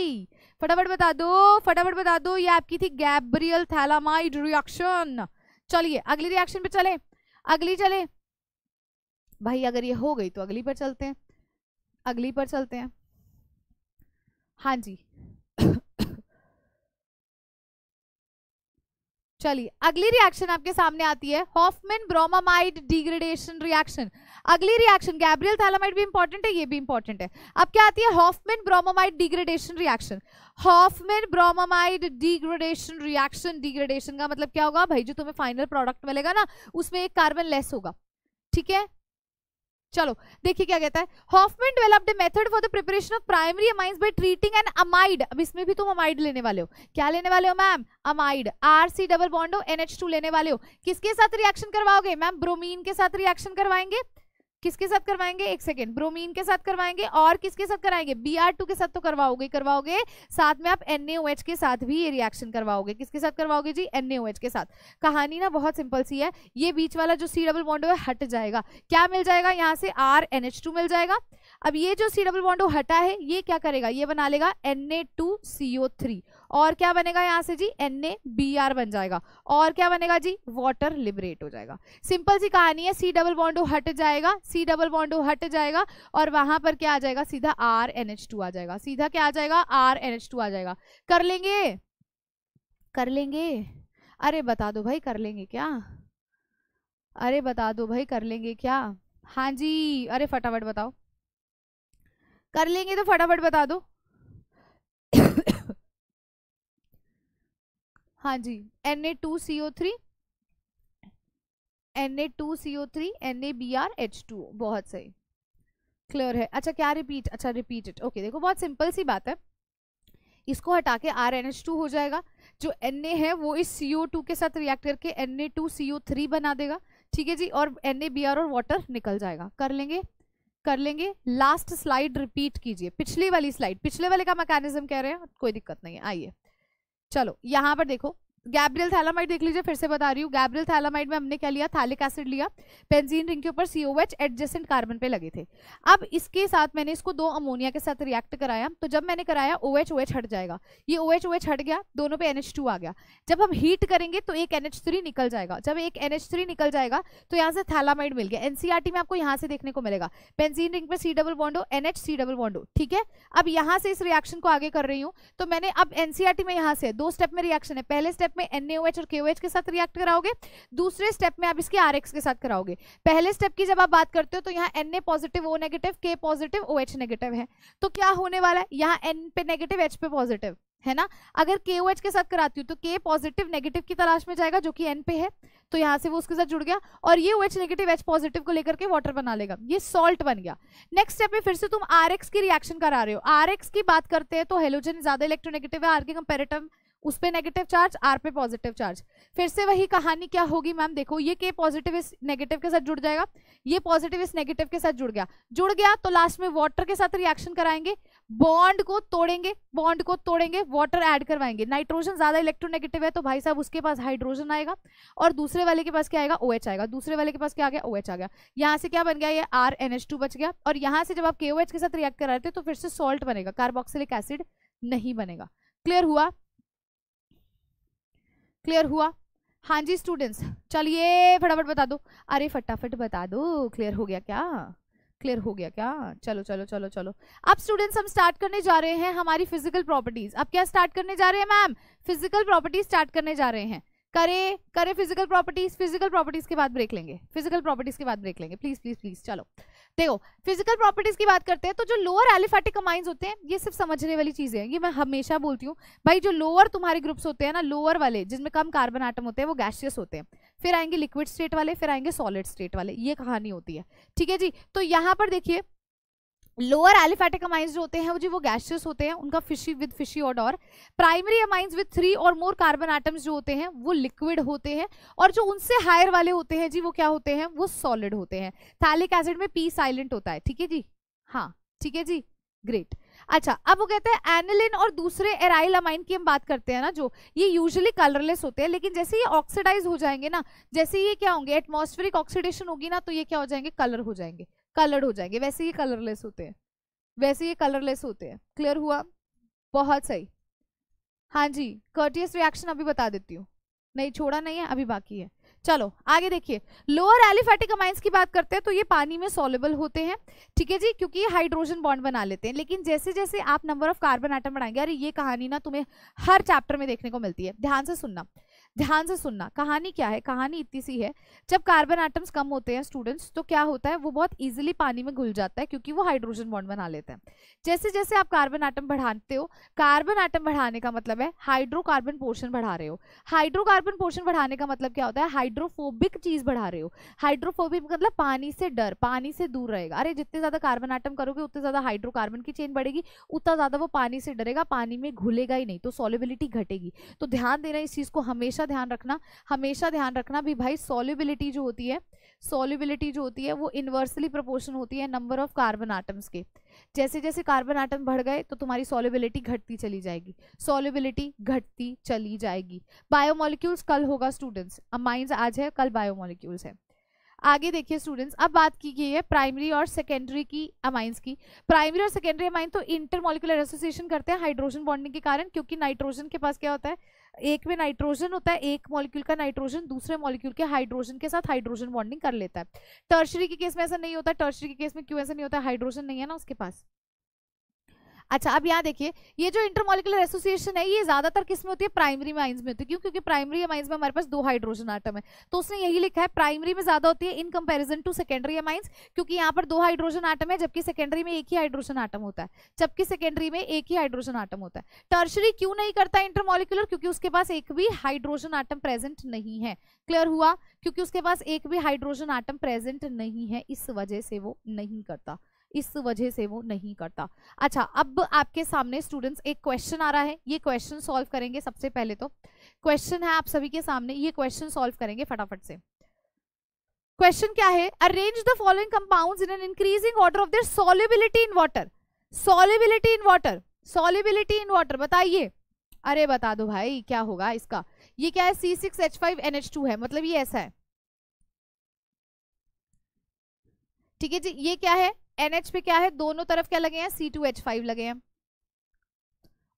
फटाफट बता दो फटाफट बता दो ये आपकी थी गैब्रियल थैलामाइड रिएक्शन चलिए अगली रिएक्शन पे चले अगली चले भाई अगर ये हो गई तो अगली पर चलते हैं अगली पर चलते हैं हाँ जी चलिए अगली रिएक्शन आपके सामने आती है हॉफमैन ब्रोमामाइड डिग्रेडेशन रिएक्शन अगली रिएक्शन गैब्रियल थैलामाइड भी इंपॉर्टेंट है ये भी इंपॉर्टेंट है अब क्या आती है Hoffmann bromamide degradation reaction Hoffmann bromamide degradation reaction degradation का मतलब क्या होगा भाई जो तुम्हें फाइनल प्रोडक्ट मिलेगा ना उसमें एक कार्बन लेस होगा ठीक है चलो देखिए क्या कहता है Hoffmann developed method for the preparation of primary amines by treating an amide अब इसमें भी तुम अमाइड लेने वाले हो क्या लेने वाले हो ma'am amide R C double bond O NH two लेने वाले हो किसके साथ रिएक्शन करवाओगे मैम ब्रोमीन के साथ रिएक्शन करवाएंगे किसके साथ करवाएंगे एक सेकेंड ब्रोमीन के साथ करवाएंगे और किसके साथ कराएंगे बी के साथ तो करवाओगे करवाओगे साथ में आप एन के साथ भी ये रिएक्शन करवाओगे किसके साथ करवाओगे जी एन के साथ कहानी ना बहुत सिंपल सी है ये बीच वाला जो सी डबल बॉन्डो है हट जाएगा क्या मिल जाएगा यहाँ से आर एन मिल जाएगा अब ये जो सी डबल बॉन्डो हटा है ये क्या करेगा ये बना लेगा N A two C O three और क्या बनेगा यहाँ से जी एन ए बी आर बन जाएगा और क्या बनेगा जी वाटर लिबरेट हो जाएगा सिंपल सी कहानी है सी डबल बॉन्डो हट जाएगा सी डबल बॉन्डो हट जाएगा और वहां पर क्या आ जाएगा सीधा आर एन एच टू आ जाएगा सीधा क्या आ जाएगा आर एन एच टू आ जाएगा कर लेंगे कर लेंगे अरे बता दो भाई कर लेंगे क्या अरे बता दो भाई कर लेंगे क्या हाँ जी अरे फटाफट बताओ कर लेंगे तो फटाफट बता दो हाँ जी N A two C O three N A two C O three N A B R H two बहुत सही क्लियर है अच्छा क्या रिपीट अच्छा रिपीट इट ओके देखो बहुत सिंपल सी बात है इसको हटा के आर एन एच टू हो जाएगा जो एन ए है वो इस सी ओ टू के साथ रिएक्ट करके N A two C O three बना देगा ठीक है जी और एन ए बी आर और वाटर निकल जाएगा कर लेंगे कर लेंगे लास्ट स्लाइड रिपीट कीजिए पिछले वाली स्लाइड पिछले वाले का मैकेनिज्म कह रहे हैं कोई दिक्कत नहीं है आइए चलो यहाँ पर देखो गैब्रियल थैलामाइड देख लीजिए फिर से बता रही हूँ गैब्रियल थैलामाइड में हमने क्या लिया थैलिक एसिड लिया पेंजीन रिंग के ऊपर C O H adjacent carbon पे लगे थे अब इसके साथ मैंने इसको दो अमोनिया के साथ रिएक्ट कराया तो जब मैंने कराया ओ एच ओ एच हट जाएगा ये ओ एच ओ एच हट गया दोनों पे एन एच टू आ गया जब हम हीट करेंगे तो एक एन एच थ्री निकल जाएगा जब एक एन एच थ्री निकल जाएगा तो यहाँ से थैलामाइड मिल गया एनसीआरटी में आपको यहाँ से देखने को मिलेगा पेंजीन रिंग पे C double bond O N H C double bond O ठीक है अब यहाँ से इस रिएक्शन को आगे कर रही हूँ तो मैंने अब एनसीआरटी में यहाँ से दो स्टेप में रिएक्शन है पहले स्टेप में NaOH और KOH के साथ रिएक्ट कराओगे दूसरे स्टेप में आप इसके RX के साथ कराओगे पहले स्टेप की जब आप बात करते हो तो यहाँ N A positive O negative K positive O H negative है तो क्या होने वाला है यहाँ एन पे नेगेटिव एच पे पॉजिटिव है ना अगर के ओ एच के साथ कराती हूँ तो के पॉजिटिव नेगेटिव की तलाश में जाएगा जो कि एन पे है तो यहाँ से वो उसके साथ जुड़ गया और ये O H negative H positive को लेकर के वाटर बना लेगा ये सॉल्ट बन गया नेक्स्ट स्टेप में फिर से तुम आर एक्स की रिएक्शन करा रहे हो आर एक्स की बात करते हैं तो हेलोजन ज्यादा इलेक्ट्रोनेगेटिव है आर के कंपेरेटिव उस पर नेगेटिव चार्ज आर पे पॉजिटिव चार्ज फिर से वही कहानी क्या होगी मैम देखो ये के पॉजिटिव इस नेगेटिव के साथ जुड़ जाएगा ये पॉजिटिव इस नेगेटिव के साथ जुड़ गया जुड़ गया तो लास्ट में वाटर के साथ रिएक्शन कराएंगे बॉन्ड को तोड़ेंगे बॉन्ड को तोड़ेंगे वाटर ऐड करवाएंगे नाइट्रोजन ज्यादा इलेक्ट्रोनेगेटिव है तो भाई साहब उसके पास हाइड्रोजन आएगा और दूसरे वाले के पास क्या आएगा ओ OH आएगा दूसरे वाले के पास क्या आ गया ओ OH आ गया यहाँ से क्या बन गया ये आर एन बच गया और यहाँ से जब आप के के साथ रिएक्ट करा रहे थे तो फिर से सॉल्ट बनेगा कार्बोक्सिलिक एसिड नहीं बनेगा क्लियर हुआ क्लियर हुआ हाँ जी स्टूडेंट्स चलिए फटाफट बता दो अरे फटाफट बता दो क्लियर हो गया क्या क्लियर हो गया क्या चलो चलो चलो चलो अब स्टूडेंट्स हम स्टार्ट करने जा रहे हैं हमारी फिजिकल प्रॉपर्टीज अब क्या स्टार्ट करने जा रहे हैं मैम फिजिकल प्रॉपर्टीज स्टार्ट करने जा रहे हैं करे करे फिजिकल प्रॉपर्टीज फिजिकल प्रॉपर्टीज के बाद ब्रेक लेंगे फिजिकल प्रॉपर्टीज के बाद ब्रेक लेंगे प्लीज प्लीज प्लीज चलो देखो फिजिकल प्रॉपर्टीज की बात करते हैं तो जो लोअर एलिफेटिक अमाइंस होते हैं ये सिर्फ समझने वाली चीज़ है ये मैं हमेशा बोलती हूँ भाई जो लोअर तुम्हारे ग्रुप्स होते हैं ना लोअर वाले जिसमें कम कार्बन आइटम होते हैं वो गैशियस होते हैं फिर आएंगे लिक्विड स्टेट वाले फिर आएंगे सॉलिड स्टेट वाले ये कहानी होती है ठीक है जी तो यहाँ पर देखिए लोअर एलिफेटिक अमाइंस होते हैं वो जी वो गैशियस होते हैं उनका fishy with fishy order primary amines with three और मोर कार्बन आइटम्स जो होते हैं वो लिक्विड होते हैं और जो उनसे हायर वाले होते हैं जी वो क्या होते हैं वो सॉलिड होते हैं थैलिक एसिड में पी साइलेंट होता है ठीक है जी हाँ ठीक है जी ग्रेट अच्छा अब वो कहते हैं एनिलिन और दूसरे एराइल अमाइन की हम बात करते हैं ना जो ये यूजुअली कलरलेस होते हैं लेकिन जैसे ये ऑक्सीडाइज हो जाएंगे ना जैसे ये क्या होंगे एटमॉस्फेरिक ऑक्सीडेशन होगी ना तो ये क्या हो जाएंगे कलर हो जाएंगे कलर्ड हो जाएंगे वैसे ये कलरलेस होते हैं वैसे ये कलरलेस होते हैं क्लियर हुआ बहुत सही हाँ जी कर्टियस रिएक्शन अभी बता देती हूँ नहीं छोड़ा नहीं है अभी बाकी है चलो आगे देखिए लोअर एलिफेटिक अमाइंस की बात करते हैं तो ये पानी में सोलेबल होते हैं ठीक है जी क्योंकि ये हाइड्रोजन बॉन्ड बना लेते हैं लेकिन जैसे जैसे आप नंबर ऑफ कार्बन आइटम बढ़ाएंगे अरे ये कहानी ना तुम्हें हर चैप्टर में देखने को मिलती है ध्यान से सुनना ध्यान से सुनना कहानी क्या है कहानी इतनी सी है जब कार्बन आइटम्स कम होते हैं स्टूडेंट्स तो क्या होता है वो बहुत ईजिली पानी में घुल जाता है क्योंकि वो हाइड्रोजन बॉन्ड बना लेते हैं जैसे जैसे आप कार्बन आइटम बढ़ाते हो कार्बन आइटम बढ़ाने का मतलब है हाइड्रोकार्बन पोर्शन बढ़ा रहे हो हाइड्रोकार्बन पोर्शन बढ़ाने का मतलब क्या होता है हाइड्रोफोबिक चीज बढ़ा रहे हो हाइड्रोफोबिक मतलब पानी से डर पानी से दूर रहेगा अरे जितने ज्यादा कार्बन आइटम करोगे उतने ज्यादा हाइड्रोकार्बन की चेन बढ़ेगी उतना ज्यादा वो पानी से डरेगा पानी में घुलेगा ही नहीं तो सोलिबिलिटी घटेगी तो ध्यान देना इस चीज को हमेशा हमेशा ध्यान रखना हमेशा ध्यान रखना भी भाई सॉल्युबिलिटी जो होती है सॉल्युबिलिटी जो होती है वो इन्वर्सली प्रपोर्शन होती है नंबर ऑफ कार्बन आइटम्स के जैसे जैसे कार्बन आइटम बढ़ गए तो तुम्हारी सॉल्युबिलिटी घटती चली जाएगी सॉल्युबिलिटी घटती चली जाएगी बायोमोलिक्यूल्स कल होगा स्टूडेंट्स अमाइंस आज है कल बायोमोलिक्यूल्स है आगे देखिए स्टूडेंट्स अब बात की गई है प्राइमरी और सेकेंडरी की अमाइंस की प्राइमरी और सेकेंडरी अमाइन तो इंटरमोलिकुलर एसोसिएशन करते हैं हाइड्रोजन बॉन्डिंग के कारण क्योंकि नाइट्रोजन के पास क्या होता है एक में नाइट्रोजन होता है एक मॉलिक्यूल का नाइट्रोजन दूसरे मॉलिक्यूल के हाइड्रोजन के साथ हाइड्रोजन बॉन्डिंग कर लेता है टर्शरी के केस में ऐसा नहीं होता टर्शरी के केस में क्यों ऐसा नहीं होता हाइड्रोजन नहीं है ना उसके पास अच्छा अब यहाँ देखिए ये जो इंटरमोलिकुलर एसोसिएशन है ये ज्यादातर किस में होती है प्राइमरी माइंस में होती है क्यों क्योंकि प्राइमरी माइंस में हमारे पास दो हाइड्रोजन आटम है तो उसने यही लिखा है प्राइमरी में ज्यादा होती है in comparison to secondary amines क्योंकि यहाँ पर दो हाइड्रोजन आटम है जबकि सेकेंडरी में एक ही हाइड्रोजन आटम होता है जबकि सेकेंडरी में एक ही हाइड्रोजन आटम होता है टर्शरी क्यों नहीं करता इंटरमोलिकुलर क्योंकि उसके पास एक भी हाइड्रोजन आटम प्रेजेंट नहीं है क्लियर हुआ क्योंकि उसके पास एक भी हाइड्रोजन आटम प्रेजेंट नहीं है इस वजह से वो नहीं करता इस वजह से वो नहीं करता अच्छा अब आपके सामने स्टूडेंट्स एक क्वेश्चन आ रहा है ये क्वेश्चन सॉल्व करेंगे सबसे पहले तो क्वेश्चन है आप सभी के सामने ये क्वेश्चन सॉल्व करेंगे फटाफट से क्वेश्चन क्या है arrange the following compound in an increasing order of their solubility in water solubility in water solubility in water बताइए अरे बता दो भाई क्या होगा इसका ये क्या है C six H five N H two है मतलब ये ऐसा है ठीक है जी ये क्या है एनएच पे क्या है दोनों तरफ क्या लगे हैं सी टू एच फाइव लगे हैं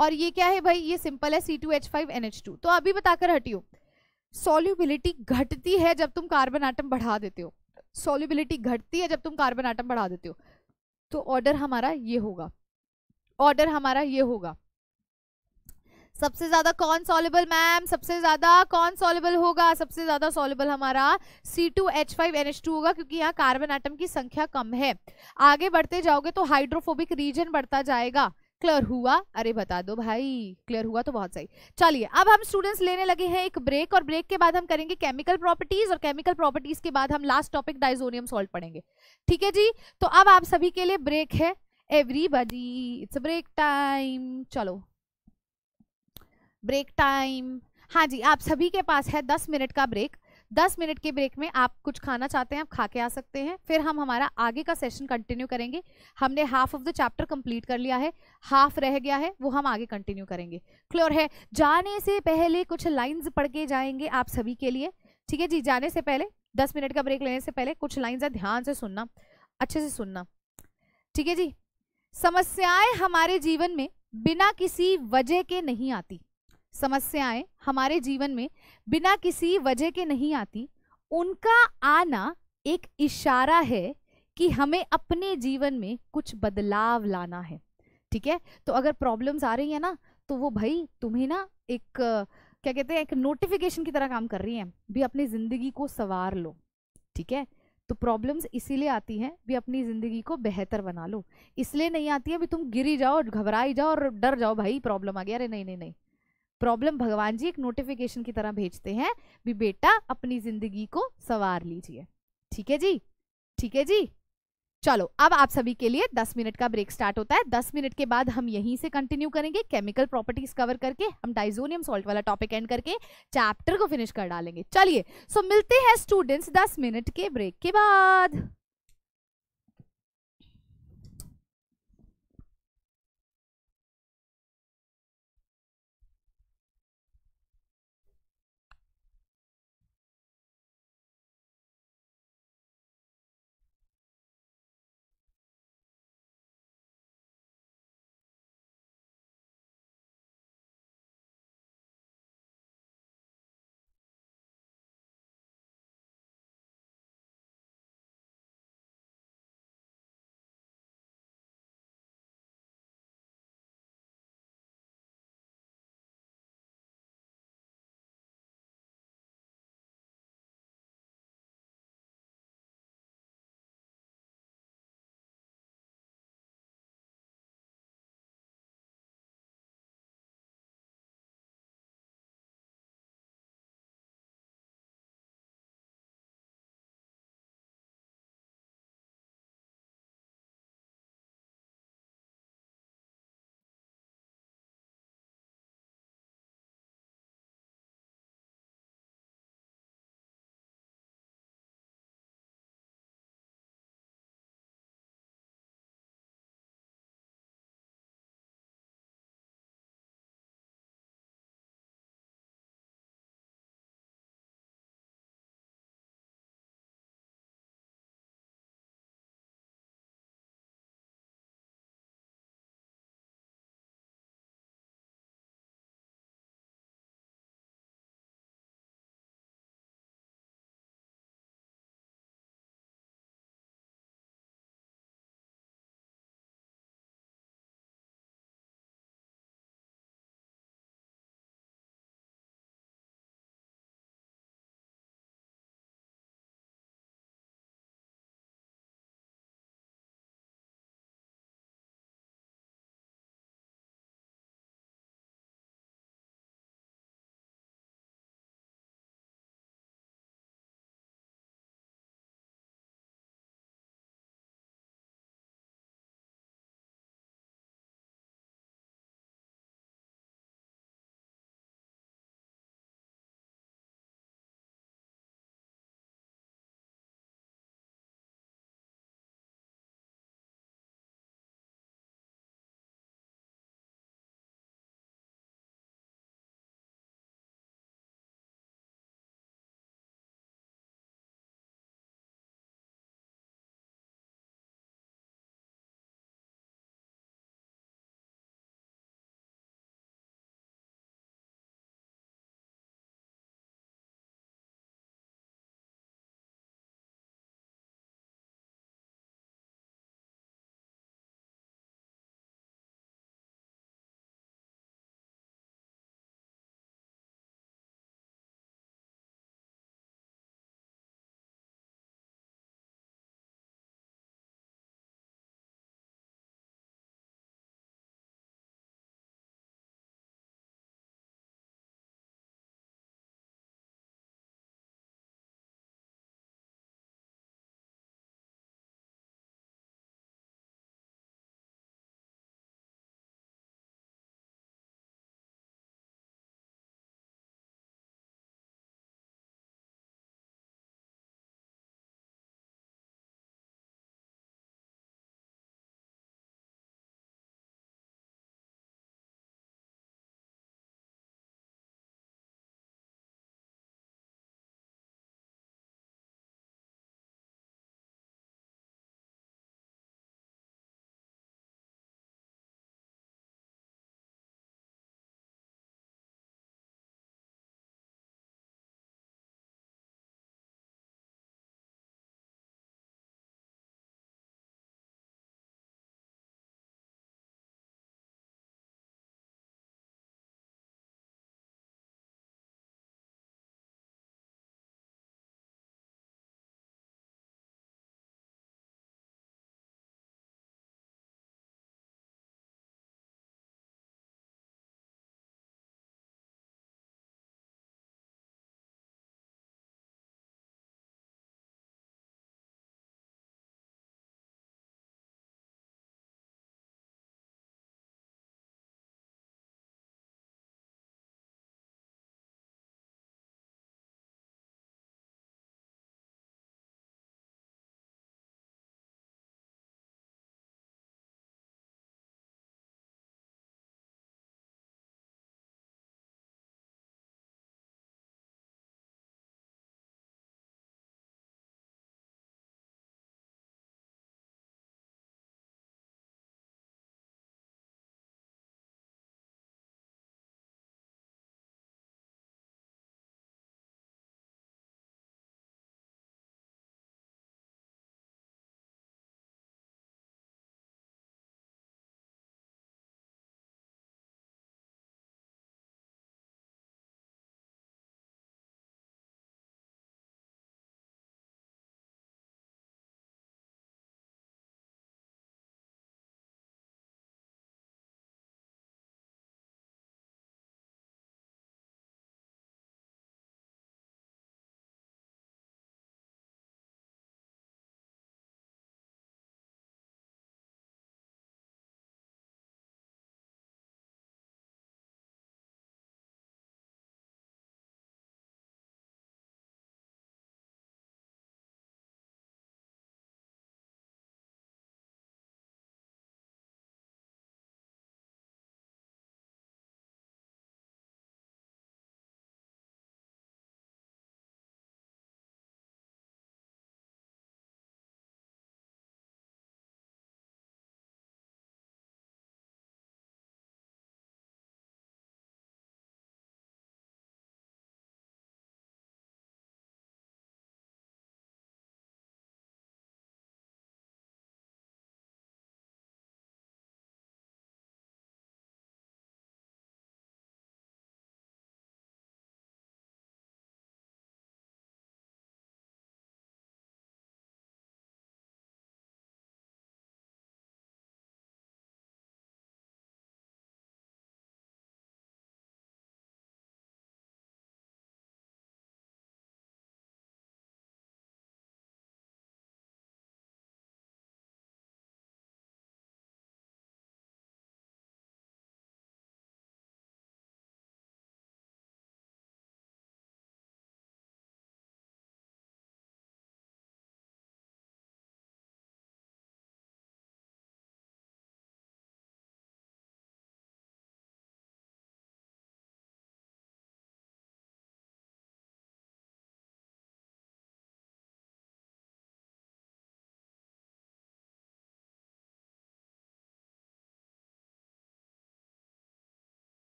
और ये क्या है भाई ये सिंपल है C two H five N H two तो अभी बताकर हटियो सोल्यूबिलिटी घटती है जब तुम कार्बन आटम बढ़ा देते हो सॉल्यूबिलिटी घटती है जब तुम कार्बन आटम बढ़ा देते हो तो ऑर्डर हमारा ये होगा ऑर्डर हमारा ये होगा सबसे ज्यादा कौन सॉलेबल मैम सबसे ज्यादा कौन सॉलेबल होगा सबसे ज्यादा सॉलेबल हमारा C two H five N H two होगा क्योंकि यहाँ कार्बन आइटम की संख्या कम है आगे बढ़ते जाओगे तो हाइड्रोफोबिक रीजन बढ़ता जाएगा क्लियर हुआ अरे बता दो भाई क्लियर हुआ तो बहुत सही चलिए अब हम स्टूडेंट्स लेने लगे हैं एक ब्रेक और ब्रेक के बाद हम करेंगे केमिकल प्रॉपर्टीज और केमिकल प्रॉपर्टीज के बाद हम लास्ट टॉपिक डाइजोनियम सॉल्ट पढ़ेंगे ठीक है जी तो अब आप सभी के लिए ब्रेक है एवरीबडी इट्स ब्रेक टाइम चलो ब्रेक टाइम हाँ जी आप सभी के पास है दस मिनट का ब्रेक दस मिनट के ब्रेक में आप कुछ खाना चाहते हैं आप खा के आ सकते हैं फिर हम हमारा आगे का सेशन कंटिन्यू करेंगे हमने half of the chapter complete कर लिया है हाफ रह गया है वो हम आगे कंटिन्यू करेंगे क्लियर है जाने से पहले कुछ लाइंस पढ़ के जाएंगे आप सभी के लिए ठीक है जी जाने से पहले दस मिनट का ब्रेक लेने से पहले कुछ लाइन्स है ध्यान से सुनना अच्छे से सुनना ठीक है जी समस्याएं हमारे जीवन में बिना किसी वजह के नहीं आती समस्याएं हमारे जीवन में बिना किसी वजह के नहीं आती उनका आना एक इशारा है कि हमें अपने जीवन में कुछ बदलाव लाना है ठीक है तो अगर प्रॉब्लम्स आ रही है ना तो वो भाई तुम्हें ना एक क्या कहते हैं एक नोटिफिकेशन की तरह काम कर रही है भी अपनी ज़िंदगी को संवार लो ठीक है तो प्रॉब्लम्स इसीलिए आती हैं भी अपनी ज़िंदगी को बेहतर बना लो इसलिए नहीं आती है भी तुम गिरी जाओ घबराई जाओ और डर जाओ भाई प्रॉब्लम आ गया अरे नहीं नहीं नहीं प्रॉब्लम भगवान जी एक नोटिफिकेशन की तरह भेजते हैं भी बेटा अपनी जिंदगी को सवार लीजिए ठीक है जी ठीक है जी चलो अब आप सभी के लिए 10 मिनट का ब्रेक स्टार्ट होता है 10 मिनट के बाद हम यहीं से कंटिन्यू करेंगे केमिकल प्रॉपर्टीज कवर करके हम डाइजोनियम सॉल्ट वाला टॉपिक एंड करके चैप्टर को फिनिश कर डालेंगे चलिए सो मिलते हैं स्टूडेंट्स 10 मिनट के ब्रेक के बाद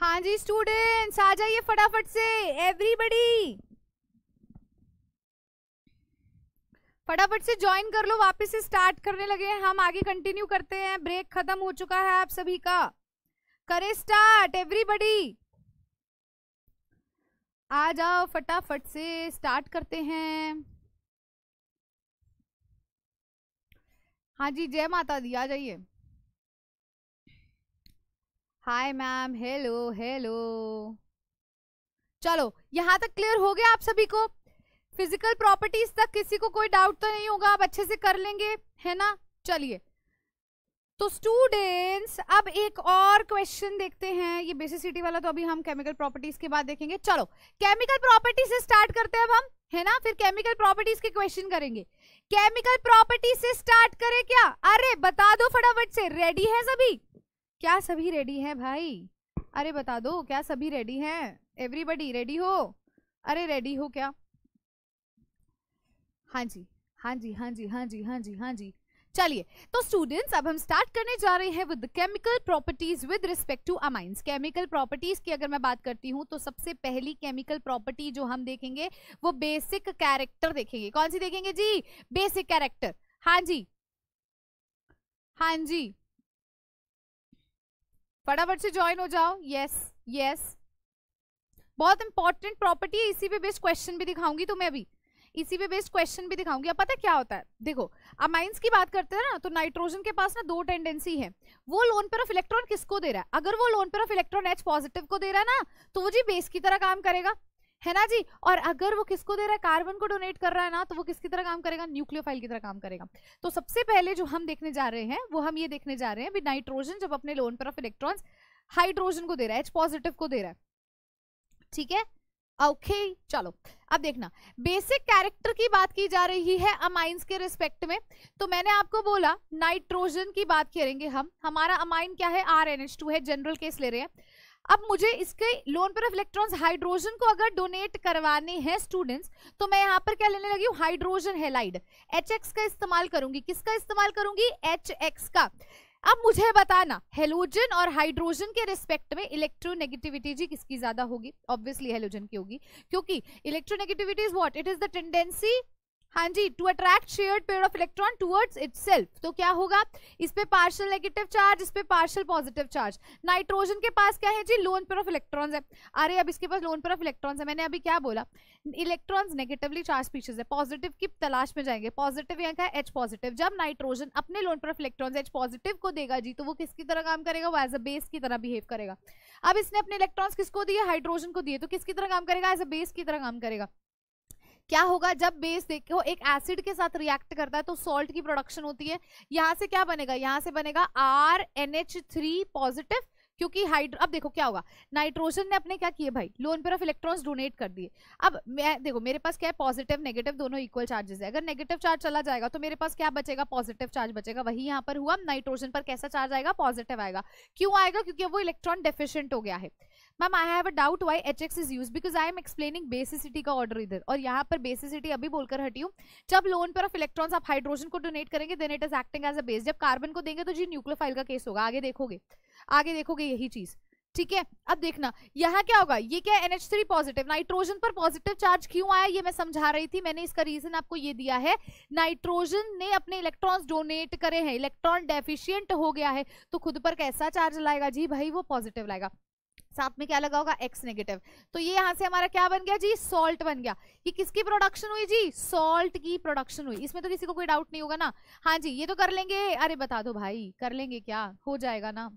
हाँ जी स्टूडेंट्स आ जाइए फटाफट से एवरीबडी फटाफट से ज्वाइन कर लो वापस से स्टार्ट करने लगे हैं हम आगे कंटिन्यू करते हैं ब्रेक खत्म हो चुका है आप सभी का करे स्टार्ट एवरीबडी आ जाओ फटाफट से स्टार्ट करते हैं हाँ जी जय माता दी आ जाइए हाय मैम हेलो हेलो चलो यहाँ तक क्लियर हो गया आप सभी को फिजिकल प्रॉपर्टीज तक किसी को कोई डाउट तो नहीं होगा आप अच्छे से कर लेंगे है ना चलिए तो स्टूडेंट्स अब एक और क्वेश्चन देखते हैं ये बेसिसिटी वाला तो अभी हम केमिकल प्रॉपर्टीज के बाद देखेंगे चलो केमिकल प्रॉपर्टी से स्टार्ट करते हैं अब हम है ना फिर केमिकल प्रॉपर्टीज के क्वेश्चन करेंगे केमिकल प्रॉपर्टी से स्टार्ट करें क्या अरे बता दो फटाफट से रेडी है सभी क्या सभी रेडी हैं भाई अरे बता दो क्या सभी रेडी हैं एवरीबडी रेडी हो अरे रेडी हो क्या हाँ जी हाँ जी हाँ जी हाँ जी हाँ जी हाँ जी चलिए तो स्टूडेंट्स अब हम स्टार्ट करने जा रहे हैं with chemical properties with respect to amines chemical properties की अगर मैं बात करती हूँ तो सबसे पहली केमिकल प्रॉपर्टी जो हम देखेंगे वो बेसिक कैरेक्टर देखेंगे कौन सी देखेंगे जी बेसिक कैरेक्टर हाँ जी हाँ जी फटाफट से ज्वाइन हो जाओ यस यस बहुत इंपॉर्टेंट प्रॉपर्टी है इसी पे बेस्ड क्वेश्चन भी दिखाऊंगी तुम्हें अभी इसी पे बेस्ड क्वेश्चन भी दिखाऊंगी अब पता क्या होता है देखो अमाइंस की बात करते हैं ना तो नाइट्रोजन के पास ना दो टेंडेंसी है वो लोन पर ऑफ इलेक्ट्रॉन किसको दे रहा है अगर वो loan pair of electron H positive को दे रहा है ना तो वो जी बेस की तरह काम करेगा है ना जी और अगर वो किसको दे रहा है कार्बन को डोनेट कर रहा है ना तो वो किसकी तरह काम करेगा न्यूक्लियोफाइल की तरह काम करेगा तो सबसे पहले जो हम देखने जा रहे हैं वो हम ये देखने जा रहे हैं भी नाइट्रोजन जब अपने loan pair of electrons hydrogen को दे रहा है एच पॉजिटिव को दे रहा है ठीक है ओके चलो अब देखना बेसिक कैरेक्टर की बात की जा रही है अमाइंस के रिस्पेक्ट में तो मैंने आपको बोला नाइट्रोजन की बात करेंगे हम हमारा अमाइन क्या है आर एन एच टू है जनरल केस ले रहे हैं अब मुझे इसके loan pair of electrons hydrogen को अगर डोनेट करवाने हैं स्टूडेंट्स तो मैं यहाँ पर क्या लेने लगी हूँ हाइड्रोजन हेलाइड एच का इस्तेमाल करूंगी किसका इस्तेमाल करूंगी एच का अब मुझे बताना हेलोजन और हाइड्रोजन के रिस्पेक्ट में इलेक्ट्रोनेगेटिविटी जी किसकी ज्यादा होगी ऑब्वियसली हेलोजन की होगी क्योंकि electronegativity is what it is the tendency हाँ जी to attract share pair of electron towards it तो क्या होगा इस पे पार्शल नेगेटिव चार्ज इस पे पार्शल पॉजिटिव चार्ज नाइट्रोजन के पास क्या है जी लोन पेयर ऑफ इलेक्ट्रॉन्स है अरे अब इसके पास लोन पेयर ऑफ इलेक्ट्रॉन्स है मैंने अभी क्या बोला इलेक्ट्रॉन्स नेगेटिवली चार्ज पीछे है पॉजिटिव की तलाश में जाएंगे पॉजिटिव यहाँ का एच पॉजिटिव जब नाइट्रोजन अपने lone pair of electrons H positive को देगा जी तो वो किसकी तरह काम करेगा वो एज अ बेस की तरह बिहेव करेगा अब इसने अपने इलेक्ट्रॉन्स किसको दिए हाइड्रोजन को दिए तो किसकी तरह काम करेगा एज अ बेस की तरह काम करेगा क्या होगा जब बेस देखो एक एसिड के साथ रिएक्ट करता है तो सॉल्ट की प्रोडक्शन होती है यहाँ से क्या बनेगा यहाँ से बनेगा R N H three positive क्योंकि हाइड्रो अब देखो क्या होगा नाइट्रोजन ने अपने क्या किए भाई lone pair of electrons donate कर दिए अब मैं देखो मेरे पास क्या है पॉजिटिव नेगेटिव दोनों इक्वल चार्जेस है अगर नेगेटिव चार्ज चला जाएगा तो मेरे पास क्या बचेगा पॉजिटिव चार्ज बचेगा वही यहाँ पर हुआ नाइट्रोजन पर कैसा चार्ज आएगा पॉजिटिव आएगा क्यों आएगा क्योंकि वो इलेक्ट्रॉन डेफिशियंट हो गया है ma'am I have a doubt why H X is use because I am explaining basicity का ऑर्डर इधर और यहाँ पर बेसिसिटी अभी बोलकर हटी हूँ जब लोन पर ऑफ इलेक्ट्रॉन्स आप हाइड्रोजन को डोनेट करेंगे then it is acting as a base जब कार्बन को देंगे तो जी न्यूक्लियोफाइल का केस होगा आगे देखोगे आगे देखोगे यही चीज ठीक है अब देखना यहाँ क्या होगा ये क्या N H three positive nitrogen पर पॉजिटिव चार्ज क्यों आया ये मैं समझा रही थी मैंने इसका रीजन आपको ये दिया है नाइट्रोजन ने अपने इलेक्ट्रॉन्स डोनेट करे हैं इलेक्ट्रॉन डेफिशिएंट हो गया है तो खुद पर कैसा चार्ज लाएगा जी भाई वो पॉजिटिव लाएगा साथ में क्या लगा होगा एक्स नेगेटिव तो ये यहाँ से हमारा क्या बन गया जी सॉल्ट बन गया ये किसकी प्रोडक्शन हुई जी सॉल्ट की प्रोडक्शन हुई इसमें तो किसी को कोई डाउट नहीं होगा ना हाँ जी ये तो कर लेंगे अरे बता दो भाई कर लेंगे क्या हो जाएगा ना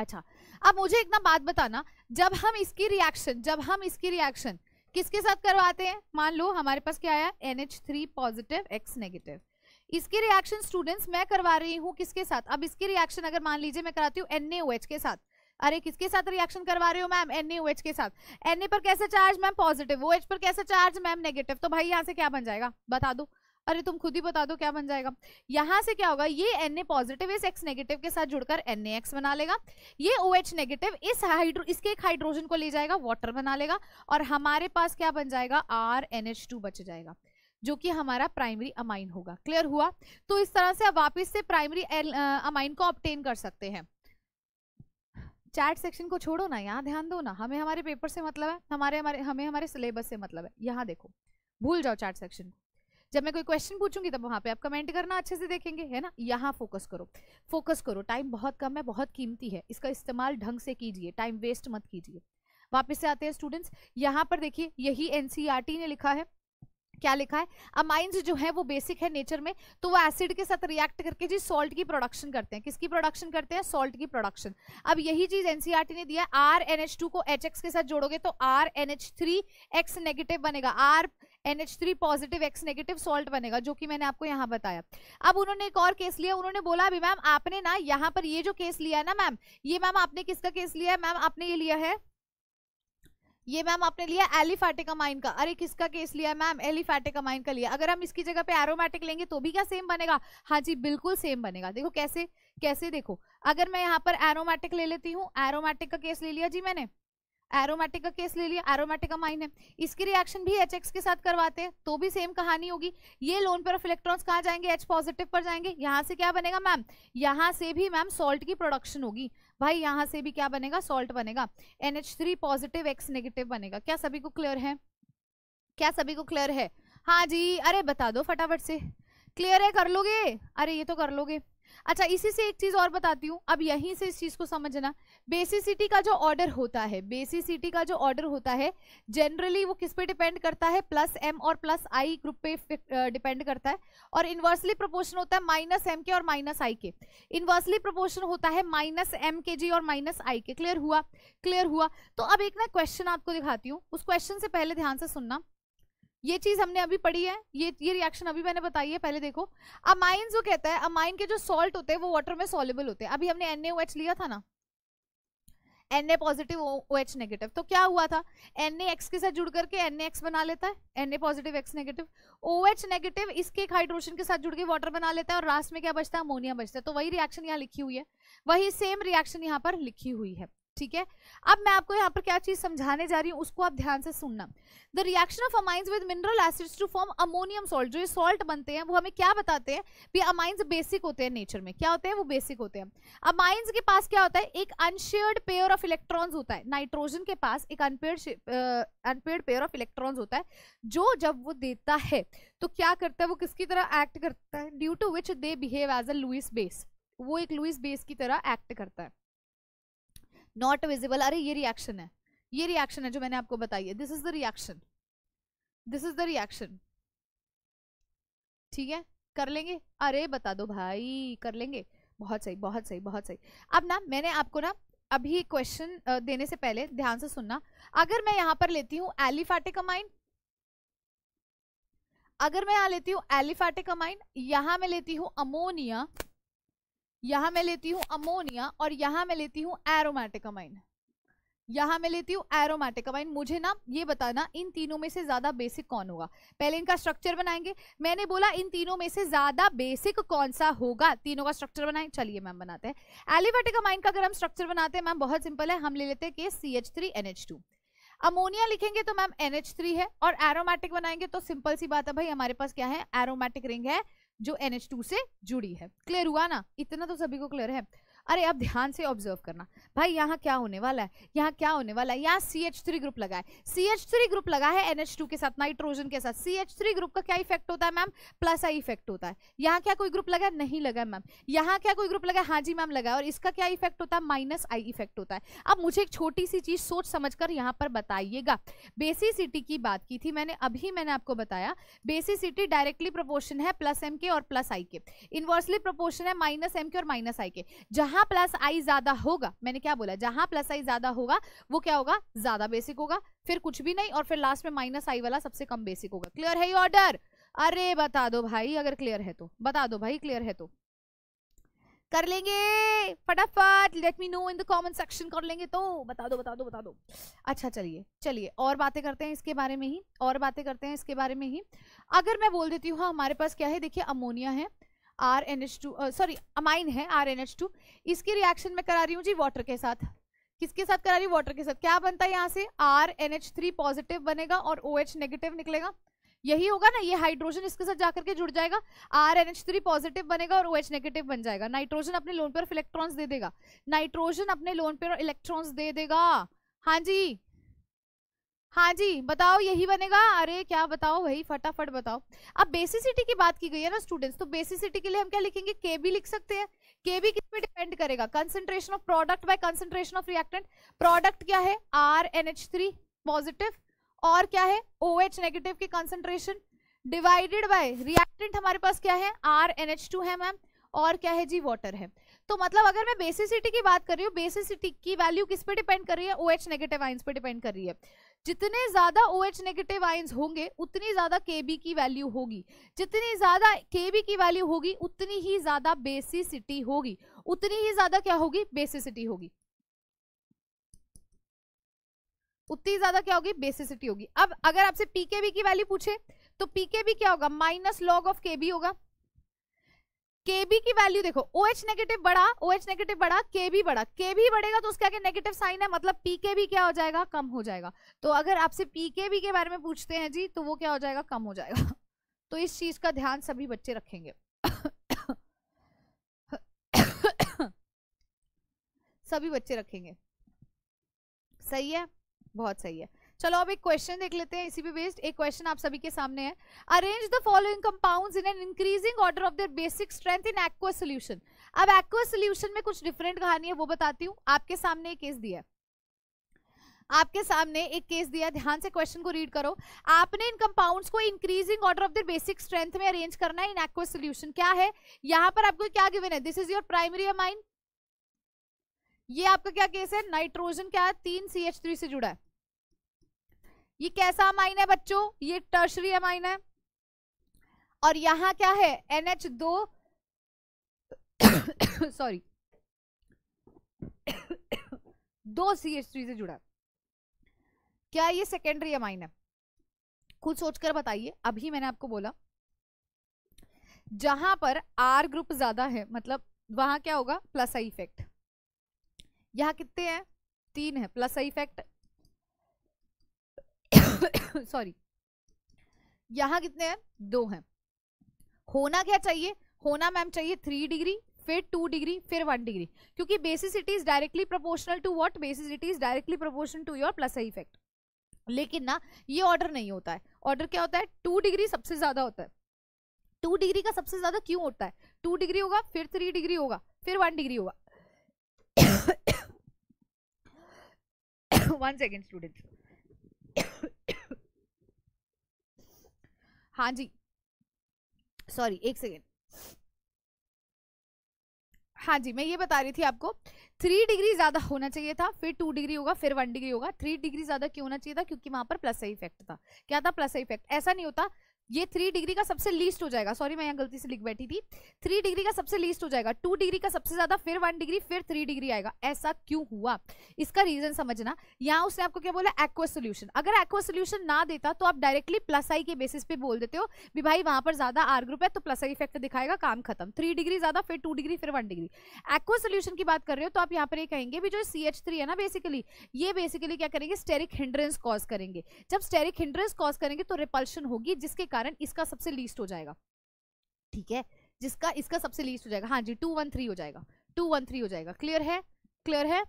अच्छा अब मुझे एक ना बात बताना जब हम इसकी रिएक्शन जब हम इसकी रिएक्शन किसके साथ करवाते हैं मान लो हमारे पास क्या आया N H three positive X negative इसके रिएक्शन स्टूडेंट्स मैं करवा रही हूँ किसके साथ अब इसकी रिएक्शन अगर मान लीजिए मैं कराती हूँ एन एच के साथ अरे किसके साथ रिएक्शन करवा रही हो मैम एन एच के साथ एन पर कैसे charge ma'am positive O H पर कैसे चार्ज मैम नेगेटिव तो भाई यहाँ से क्या बन जाएगा बता दो अरे तुम खुद ही बता दो क्या बन जाएगा यहाँ से क्या होगा ये एन ए पॉजिटिव इस एक्स नेगेटिव के साथ जुड़कर एन ए एक्स बना लेगा ये ओ एच नेगेटिव इस हाइड्रो इसके एक हाइड्रोजन को ले जाएगा वाटर बना लेगा और हमारे पास क्या बन जाएगा आर एन एच टू बच जाएगा जो कि हमारा प्राइमरी अमाइन होगा क्लियर हुआ तो इस तरह से आप वापिस से प्राइमरी अमाइन को ऑप्टेन कर सकते हैं चैट सेक्शन को छोड़ो ना यहाँ ध्यान दो ना हमें हमारे पेपर से मतलब है हमारे हमारे हमें हमारे सिलेबस से मतलब है यहाँ देखो भूल जाओ चैट सेक्शन को जब मैं कोई क्वेश्चन पूछूंगी तब वहाँ पे आप कमेंट करना अच्छे से देखेंगे है ना यहाँ फोकस करो फोकस करो टाइम बहुत कम है बहुत कीमती है इसका इस्तेमाल ढंग से कीजिए टाइम वेस्ट मत कीजिए वापस से आते हैं स्टूडेंट्स यहाँ पर देखिए यही एनसीईआरटी e ने लिखा है क्या लिखा है अमाइंस जो है वो बेसिक है नेचर में तो वो एसिड के साथ रिएक्ट करके जी सॉल्ट की प्रोडक्शन करते हैं किसकी प्रोडक्शन करते हैं सॉल्ट की प्रोडक्शन अब यही चीज एनसीआरटी e ने दिया आर एन एच टू को एच एक्स के साथ जोड़ोगे तो R N H three X negative बनेगा R NH3 positive X negative salt बनेगा जो कि मैंने आपको यहाँ बताया अब उन्होंने एक और केस लिया उन्होंने बोला अभी मैम आपने ना यहाँ पर ये जो केस लिया है ना मैम ये मैम आपने किसका केस लिया है मैम आपने ये लिया है ये मैम आपने लिया एलिफैटिकामाइन का अरे किसका केस लिया मैम एलिफैटिकामाइन का लिया अगर हम इसकी जगह पे एरोमेटिक लेंगे तो भी क्या सेम बनेगा हाँ जी बिल्कुल सेम बनेगा देखो कैसे कैसे देखो अगर मैं यहाँ पर एरोमेटिक ले लेती हूँ एरोमेटिक का केस ले लिया जी मैंने एरोमेटिक का केस ले लिया एरोमेटिक अमाइन है इसकी रिएक्शन भी एच के साथ करवाते हैं तो भी सेम कहानी होगी ये लोन पेयर ऑफ इलेक्ट्रॉन्स कहाँ जाएंगे एच पॉजिटिव पर जाएंगे यहाँ से क्या बनेगा मैम यहाँ से भी मैम सॉल्ट की प्रोडक्शन होगी भाई यहाँ से भी क्या बनेगा सॉल्ट बनेगा एन पॉजिटिव एक्स नेगेटिव बनेगा क्या सभी को क्लियर है क्या सभी को क्लियर है हाँ जी अरे बता दो फटाफट से क्लियर है कर लोगे अरे ये तो कर लोगे अच्छा इसी से एक चीज़ और बताती हूँ अब यहीं से इस चीज़ को समझना बेसिसिटी का जो ऑर्डर होता है बेसिसिटी का जो ऑर्डर होता है जनरली वो किस पे डिपेंड करता है प्लस एम और प्लस आई ग्रुप पे डिपेंड करता है और इन्वर्सली प्रोपोर्शन होता है माइनस एम के और माइनस आई के इन्वर्सली प्रोपोर्शन होता है माइनस एम के जी और माइनस आई के क्लियर हुआ क्लियर हुआ तो अब एक ना क्वेश्चन आपको दिखाती हूँ उस क्वेश्चन से पहले ध्यान से सुनना ये चीज हमने अभी पढ़ी है ये ये रिएक्शन अभी मैंने बताई है पहले देखो अमाइन जो कहता है अमाइन के जो सॉल्ट होते हैं वो वाटर में सोलेबल होते हैं अभी हमने एन लिया था ना N A positive O H negative तो क्या हुआ था एन एक्स के साथ जुड़ करके एन एक्स बना लेता है N A positive X negative O H negative इसके एक हाइड्रोजन के साथ जुड़ के वाटर बना लेता है और लास्ट में क्या बचता है अमोनिया बचता है तो वही रिएक्शन यहाँ लिखी हुई है वही सेम रिएक्शन यहाँ पर लिखी हुई है ठीक है अब मैं आपको यहाँ पर क्या चीज़ समझाने जा रही हूँ उसको आप ध्यान से सुनना the reaction of amines with mineral acids to form ammonium salt जो ये सॉल्ट बनते हैं वो हमें क्या बताते हैं भी अमाइंस बेसिक होते हैं नेचर में क्या होते हैं वो बेसिक होते हैं अमाइंस के पास क्या होता है एक अनशेयर्ड पेयर ऑफ इलेक्ट्रॉन्स होता है नाइट्रोजन के पास एक unpaired unpaired pair of electrons होता है जो जब वो देता है तो क्या करता है वो किसकी तरह एक्ट करता है due to which they behave as a Lewis base वो एक लुइस बेस की तरह एक्ट करता है नॉट विजिबल अरे ये रिएक्शन है ये रिएक्शन है जो मैंने आपको बताई है this is the reaction this is the reaction ठीक है कर लेंगे अरे बता दो भाई कर लेंगे बहुत सही बहुत सही बहुत सही अब ना मैंने आपको ना अभी क्वेश्चन देने से पहले ध्यान से सुनना अगर मैं यहाँ पर लेती हूँ एलिफाटिक अमाइन अगर मैं यहां लेती हूँ एलिफाटिक अमाइन यहां मैं लेती हूँ अमोनिया यहां मैं लेती हूं अमोनिया और यहां मैं लेती हूँ एरोमेटिक अमाइन यहां मैं लेती हूँ एरोमेटिक अमाइन मुझे ना ये बताना इन तीनों में से ज्यादा बेसिक कौन होगा पहले इनका स्ट्रक्चर बनाएंगे मैंने बोला इन तीनों में से ज्यादा बेसिक कौन सा होगा तीनों का स्ट्रक्चर बनाए चलिए मैम बनाते हैं एलिवेटिक अमाइन का अगर हम स्ट्रक्चर बनाते हैं मैम बहुत सिंपल है हम ले लेते हैं के C H three N H two ammonia लिखेंगे तो मैम एन एच थ्री है और एरोमेटिक बनाएंगे तो सिंपल सी बात है भाई हमारे पास क्या है एरोमेटिक रिंग है जो एन से जुड़ी है क्लियर हुआ ना इतना तो सभी को क्लियर है अरे आप ध्यान से ऑब्जर्व करना भाई यहाँ क्या होने वाला है यहाँ क्या होने वाला है यहाँ सी एच थ्री ग्रुप लगा है सी एच थ्री ग्रुप लगा है एन एच टू के साथ नाइट्रोजन के साथ सी एच थ्री ग्रुप का क्या इफेक्ट होता है मैम प्लस आई इफेक्ट होता है यहाँ क्या कोई ग्रुप लगा नहीं लगा मैम यहाँ क्या कोई ग्रुप लगा हाँ जी मैम लगा और इसका क्या इफेक्ट होता है माइनस आई इफेक्ट होता है अब मुझे एक छोटी सी चीज सोच समझ कर यहाँ पर बताइएगा बेसिसिटी की बात की थी मैंने अभी मैंने आपको बताया बेसिसिटी डायरेक्टली प्रपोर्शन है प्लस एम के और प्लस आई के इनवर्सली प्रपोर्शन है माइनस एम के और माइनस आई के जहां जहां प्लस आई ज्यादा होगा मैंने क्या बोला जहां प्लस आई ज्यादा होगा वो क्या होगा ज्यादा बेसिक होगा फिर कुछ भी नहीं और फिर लास्ट में माइनस आई वाला सबसे कम बेसिक होगा क्लियर है ऑर्डर अरे बता दो भाई अगर क्लियर है तो बता दो भाई क्लियर है तो कर लेंगे फटाफट let me know in the comment section कर लेंगे तो बता दो बता दो बता दो अच्छा चलिए चलिए और बातें करते हैं इसके बारे में ही और बातें करते हैं इसके बारे में ही अगर मैं बोल देती हूँ हाँ, हमारे पास क्या है देखिए अमोनिया है R N H two sorry amine है आर एन एच टू इसकी रिएक्शन में करा रही हूँ जी वाटर के साथ किसके साथ करा रही हूँ वाटर के साथ क्या बनता है यहाँ से R N H three positive बनेगा और ओ एच नेगेटिव निकलेगा यही होगा ना ये हाइड्रोजन इसके साथ जाकर के जुड़ जाएगा R N H three positive बनेगा और ओ एच नेगेटिव बन जाएगा नाइट्रोजन अपने लोन पर इलेक्ट्रॉन्स दे देगा नाइट्रोजन अपने लोन पर इलेक्ट्रॉन्स दे देगा हाँ जी हाँ जी बताओ यही बनेगा अरे क्या बताओ भाई फटाफट बताओ अब बेसिसिटी की बात की गई है ना स्टूडेंट्स तो बेसिसिटी के लिए हम क्या लिखेंगे के भी लिख सकते हैं के भी किस पे डिपेंड करेगा concentration of product by concentration of reactant product क्या है R N H three positive और क्या है ओ एच नेगेटिव की कंसेंट्रेशन डिवाइडेड बाय रिएक्टेंट हमारे पास क्या है आर एन एच टू है मैम और क्या है जी वाटर है तो मतलब अगर मैं बेसिसिटी की बात कर रही हूँ बेसिसिटी की वैल्यू किस पे डिपेंड कर रही है ओ एच नेगेटिव आइंस पे डिपेंड कर रही है जितने ज़्यादा ओ एच नेगेटिव आइन्स होंगे उतनी ज़्यादा के बी की वैल्यू होगी जितनी ज़्यादा के की वैल्यू होगी उतनी ही ज़्यादा बेसिसिटी होगी उतनी ही ज़्यादा क्या होगी बेसिसिटी होगी उतनी ज्यादा क्या होगी बेसिसिटी होगी अब अगर आपसे पीकेबी की वैल्यू पूछे तो पीकेबी क्या होगा माइनस लॉग ऑफ केबी होगा बी की वैल्यू देखो ओ एच नेगेटिव बढ़ा ओ एच नेगेटिव बढ़ा केबी बढ़ा केबी बढ़ेगा तो उसके आगे नेगेटिव साइन है मतलब पीकेबी क्या हो जाएगा कम हो जाएगा तो अगर आपसे पीकेबी के बारे में पूछते हैं जी तो वो क्या हो जाएगा कम हो जाएगा तो इस चीज का ध्यान सभी बच्चे रखेंगे सभी बच्चे रखेंगे सही है बहुत सही है चलो अब एक क्वेश्चन देख लेते हैं इसी पे बेस्ड एक क्वेश्चन आप सभी के सामने है arrange the following compounds in an increasing order of their basic strength in aqua solution अब एक्वा सोल्यूशन में कुछ डिफरेंट कहानी है वो बताती हूँ आपके सामने एक केस दिया है आपके सामने एक केस दिया ध्यान से क्वेश्चन को रीड करो आपने इन कंपाउंड्स को increasing order of the basic strength में अरेंज करना है इन एक्वा सोल्यूशन क्या है यहाँ पर आपको क्या गिवन है this is your primary amine ये आपका क्या केस है नाइट्रोजन क्या है तीन सी एच थ्री से जुड़ा है ये कैसा अमाइन है बच्चों ये टर्शरी अमाइन है और यहाँ क्या है एन एच दो सॉरी दो सी एच थ्री से जुड़ा क्या ये सेकेंडरी अमाइन है खुद सोचकर बताइए अभी मैंने आपको बोला जहां पर आर ग्रुप ज्यादा है मतलब वहां क्या होगा प्लस आई इफेक्ट यहाँ कितने हैं तीन है प्लस आई इफेक्ट सॉरी यहां कितने हैं दो हैं होना क्या चाहिए होना मैम चाहिए थ्री डिग्री फिर टू डिग्री फिर वन डिग्री क्योंकि basicity is directly proportional to what basicity is directly proportional to your plus effect लेकिन ना ये ऑर्डर नहीं होता है ऑर्डर क्या होता है टू डिग्री सबसे ज्यादा होता है टू डिग्री का सबसे ज्यादा क्यों होता है टू डिग्री होगा फिर थ्री डिग्री होगा फिर वन डिग्री होगा वन सेकेंड स्टूडेंट हाँ जी सॉरी एक सेकेंड हाँ जी मैं ये बता रही थी आपको थ्री डिग्री ज़्यादा होना चाहिए था फिर टू डिग्री होगा फिर वन डिग्री होगा थ्री डिग्री ज़्यादा क्यों होना चाहिए था क्योंकि वहां पर प्लस इफेक्ट था क्या था प्लस इफेक्ट ऐसा नहीं होता ये थ्री डिग्री का सबसे लीस्ट हो जाएगा सॉरी मैं यहाँ गलती से लिख बैठी थी थ्री डिग्री का सबसे लीस्ट हो जाएगा टू डिग्री का सबसे ज्यादा फिर वन डिग्री फिर थ्री डिग्री आएगा ऐसा क्यों हुआ इसका रीजन समझना यहाँ उसने आपको क्या बोला एक्व सोल्यूशन अगर एक्व सोल्यूशन ना देता तो आप डायरेक्टली प्लस आई के बेसिस पे बोल देते हो भी भाई वहां पर ज्यादा आर ग्रुप है तो प्लस आई इफेक्ट दिखाएगा काम खत्म थ्री डिग्री ज्यादा फिर टू डिग्री फिर वन डिग्री एक्वा सोल्यूशन की बात कर रहे हो तो आप यहाँ पर ये कहेंगे भी जो सी एच थ्री है ना बेसिकली ये बेसिकली क्या करेंगे स्टेरिक हिंड्रेंस कॉज करेंगे जब स्टेरिक हिंड्रेंस कॉज करेंगे तो रिपल्शन होगी जिसके कारण कारण इसका सबसे लीस्ट हो जाएगा ठीक है जिसका इसका सबसे लीस्ट हो जाएगा हाँ जी टू वन थ्री हो जाएगा टू वन थ्री हो जाएगा क्लियर है क्लियर है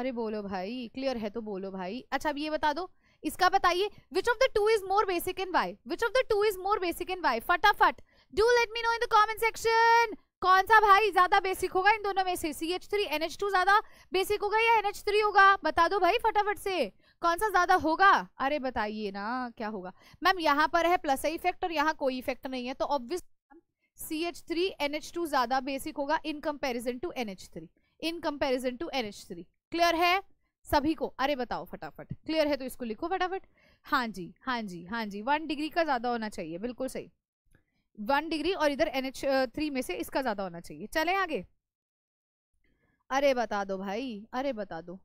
अरे बोलो भाई क्लियर है तो बोलो भाई अच्छा अब ये बता दो इसका बताइए which of the two is more basic and why which of the two is more basic and why फटाफट do let me know in the comment section कौन सा भाई ज्यादा बेसिक होगा इन दोनों में से C H three N H two ज्यादा बेसिक होगा या एन एच थ्री होगा बता दो भाई फटाफट से कौन सा ज़्यादा होगा अरे बताइए ना क्या होगा मैम यहाँ पर है प्लस इफेक्ट और यहाँ कोई इफेक्ट नहीं है तो obvious C H three N H two ज़्यादा बेसिक होगा in comparison to N H three in comparison to N H three clear है सभी को अरे बताओ फटाफट क्लियर है तो इसको लिखो फटाफट हाँ जी हाँ जी हाँ जी वन डिग्री का ज़्यादा होना चाहिए बिल्कुल सही वन डिग्री और इधर एन एच थ्री में से इसका ज़्यादा होना चाहिए चले आगे अरे बता दो भाई अरे बता दो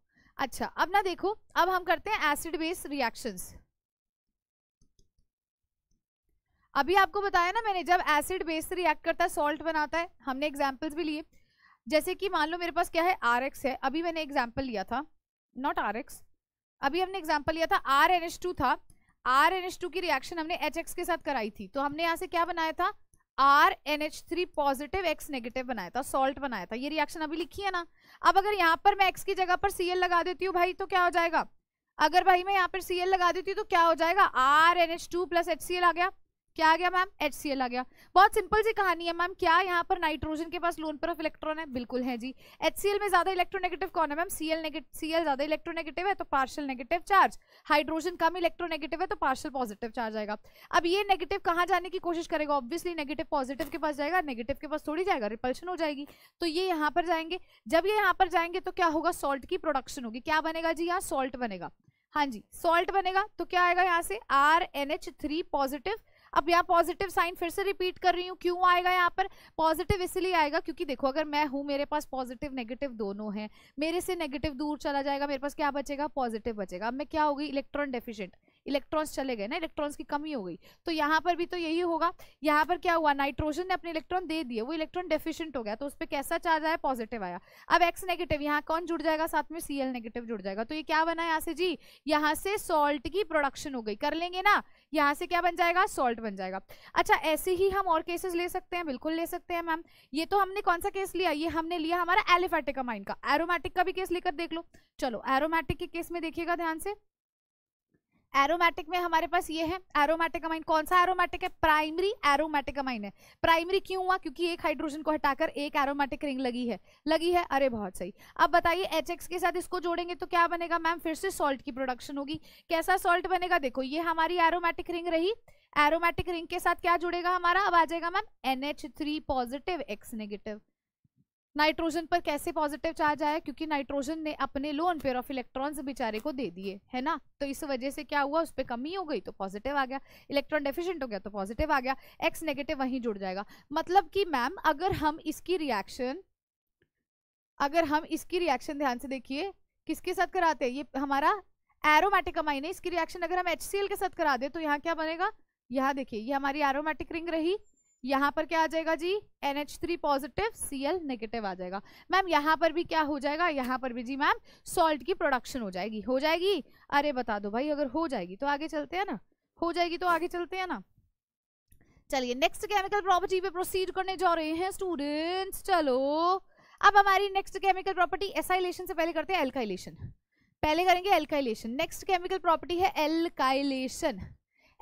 अच्छा अब ना देखो अब हम करते हैं एसिड बेस रिएक्शंस अभी आपको बताया ना मैंने जब एसिड बेस से रिएक्ट करता है सॉल्ट बनाता है हमने एग्जाम्पल्स भी लिए जैसे कि मान लो मेरे पास क्या है आर एक्स है अभी मैंने एग्जाम्पल लिया था नॉट आर एक्स अभी हमने एग्जाम्पल लिया था आर एन एच टू था आर एन एच टू की रिएक्शन हमने एच एक्स के साथ कराई थी तो हमने यहाँ से क्या बनाया था R N H three positive X negative बनाया था सॉल्ट बनाया था ये रिएक्शन अभी लिखी है ना अब अगर यहाँ पर मैं एक्स की जगह पर सी लगा देती हूँ भाई तो क्या हो जाएगा अगर भाई मैं यहाँ पर सी लगा देती हूँ तो क्या हो जाएगा R N H two plus H C आ गया क्या आ गया मैम एच आ गया बहुत सिंपल सी कहानी है मैम क्या यहाँ पर नाइट्रोजन के पास लोन पर ऑफ इलेक्ट्रॉन है बिल्कुल है जी एच में ज्यादा इलेक्ट्रोनेगेटिव कौन है ma'am C L C L ज्यादा इलेक्ट्रोनेगेटिव है तो पार्शियल नेगेटिव चार्ज हाइड्रोजन कम इलेक्ट्रोनेगेटिव है तो पार्शियल पॉजिटिव चार्ज आएगा अब ये नेगेटिव कहाँ जाने की कोशिश करेगा ऑब्वियसली नेगेटिव पॉजिटिव के पास जाएगा नेगेटिव के पास थोड़ी जाएगा रिपल्शन हो जाएगी तो ये यहाँ पर जाएंगे जब ये यहाँ पर जाएंगे तो क्या होगा सॉल्ट की प्रोडक्शन होगी क्या बनेगा जी यहाँ सॉल्ट बनेगा हाँ जी सॉल्ट बनेगा तो क्या आएगा यहाँ से R N H three positive अब यहाँ पॉजिटिव साइन फिर से रिपीट कर रही हूँ क्यों आएगा यहाँ पर पॉजिटिव इसलिए आएगा क्योंकि देखो अगर मैं हूँ मेरे पास पॉजिटिव नेगेटिव दोनों हैं मेरे से नेगेटिव दूर चला जाएगा मेरे पास क्या बचेगा पॉजिटिव बचेगा अब मैं क्या होगी इलेक्ट्रॉन डेफिशिएंट इलेक्ट्रॉन्स चले गए ना इलेक्ट्रॉन्स की कमी हो गई तो यहाँ पर भी तो यही होगा यहाँ पर क्या हुआ नाइट्रोजन ने अपने इलेक्ट्रॉन दे दिए वो इलेक्ट्रॉन डेफिशिएंट हो गया तो उस पर कैसा चार्ज आया पॉजिटिव आया अब एक्स नेगेटिव यहाँ कौन जुड़ जाएगा साथ में सी नेगेटिव जुड़ जाएगा तो ये क्या बना यहाँ से जी यहाँ से सॉल्ट की प्रोडक्शन हो गई कर लेंगे ना यहाँ से क्या बन जाएगा सॉल्ट बन जाएगा अच्छा ऐसे ही हम और केसेस ले सकते हैं बिल्कुल ले सकते हैं मैम ये तो हमने कौन सा केस लिया ये हमने लिया हमारा एलिफेटिक अमाइन का एरोमेटिक का भी केस लेकर देख लो चलो एरोमेटिक के केस में देखिएगा ध्यान से एरोमेटिक में हमारे पास ये है एरोमेटिक अमाइन कौन सा एरोमेटिक है प्राइमरी एरोमेटिक अमाइन है प्राइमरी क्यों हुआ क्योंकि एक हाइड्रोजन को हटाकर एक एरोमेटिक रिंग लगी है लगी है अरे बहुत सही अब बताइए एच के साथ इसको जोड़ेंगे तो क्या बनेगा मैम फिर से सॉल्ट की प्रोडक्शन होगी कैसा सॉल्ट बनेगा देखो ये हमारी एरोमेटिक रिंग रही एरोमेटिक रिंग के साथ क्या जुड़ेगा हमारा अब आ जाएगा ma'am N positive X negative nitrogen पर कैसे पॉजिटिव चार्ज आया क्योंकि नाइट्रोजन ने अपने लो अनपेयर ऑफ इलेक्ट्रॉन्स बेचारे को दे दिए है ना तो इस वजह से क्या हुआ उस पर कमी हो गई तो पॉजिटिव आ गया इलेक्ट्रॉन डेफिशिएंट हो गया तो पॉजिटिव आ गया एक्स नेगेटिव वहीं जुड़ जाएगा मतलब कि मैम अगर हम इसकी रिएक्शन अगर हम इसकी रिएक्शन ध्यान से देखिए किसके साथ कराते हैं ये हमारा एरोमेटिक अमाइन है इसकी रिएक्शन अगर हम एच के साथ करा दे तो यहाँ क्या बनेगा यहाँ देखिए ये यह हमारी एरोमेटिक रिंग रही यहाँ पर क्या आ जाएगा जी N H three positive C L negative आ जाएगा मैम यहाँ पर भी क्या हो जाएगा यहाँ पर भी जी मैम सॉल्ट की प्रोडक्शन हो जाएगी हो जाएगी अरे बता दो भाई अगर हो जाएगी तो आगे चलते हैं ना हो जाएगी तो आगे चलते हैं ना चलिए नेक्स्ट केमिकल प्रॉपर्टी पे प्रोसीड करने जा रहे हैं स्टूडेंट्स चलो अब हमारी नेक्स्ट केमिकल प्रॉपर्टी एसाइलेशन से पहले करते हैं एल्काइलेशन पहले करेंगे एल्काइलेशन नेक्स्ट केमिकल प्रॉपर्टी है एल्काइलेशन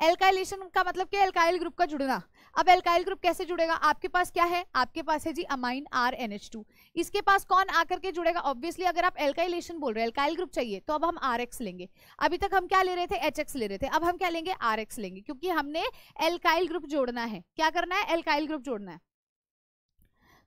एल्काइलेशन का मतलब क्या एल्काइल ग्रुप का जुड़ना अब एल्काइल ग्रुप कैसे जुड़ेगा आपके पास क्या है आपके पास है जी amine R N H two इसके पास कौन आकर के जुड़ेगा ऑब्वियसली अगर आप एल्काइलेशन बोल रहे हैं एल्काइल ग्रुप चाहिए तो अब हम आर एक्स लेंगे अभी तक हम क्या ले रहे थे एच एक्स ले रहे थे अब हम क्या लेंगे आर एक्स लेंगे क्योंकि हमने एल्काइल ग्रुप जोड़ना है क्या करना है एल्काइल ग्रुप जोड़ना है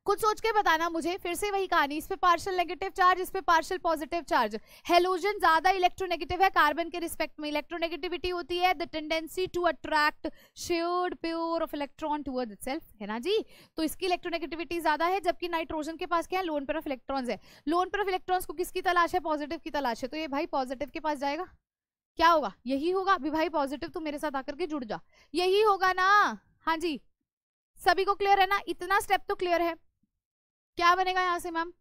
खुद सोच के बताना मुझे फिर से वही कहानी इस पे पार्शल नेगेटिव चार्ज इस पे पार्शल पॉजिटिव चार्ज हेलोजन ज्यादा इलेक्ट्रोनेगेटिव है कार्बन के रिस्पेक्ट में इलेक्ट्रोनेगेटिविटी होती है the tendency to attract shared pair of electron toward it है ना जी तो इसकी इलेक्ट्रोनेगेटिविटी ज्यादा है जबकि नाइट्रोजन के पास क्या है लोन पर ऑफ इलेक्ट्रॉन है लोन पर ऑफ इलेक्ट्रॉन्स को किसकी तलाश है पॉजिटिव की तलाश है तो ये भाई पॉजिटिव के पास जाएगा क्या होगा यही होगा अभी भाई पॉजिटिव तू तो मेरे साथ आकर के जुड़ जा यही होगा ना हाँ जी सभी को क्लियर है ना इतना स्टेप तो क्लियर है क्या बनेगा यहाँ से मैम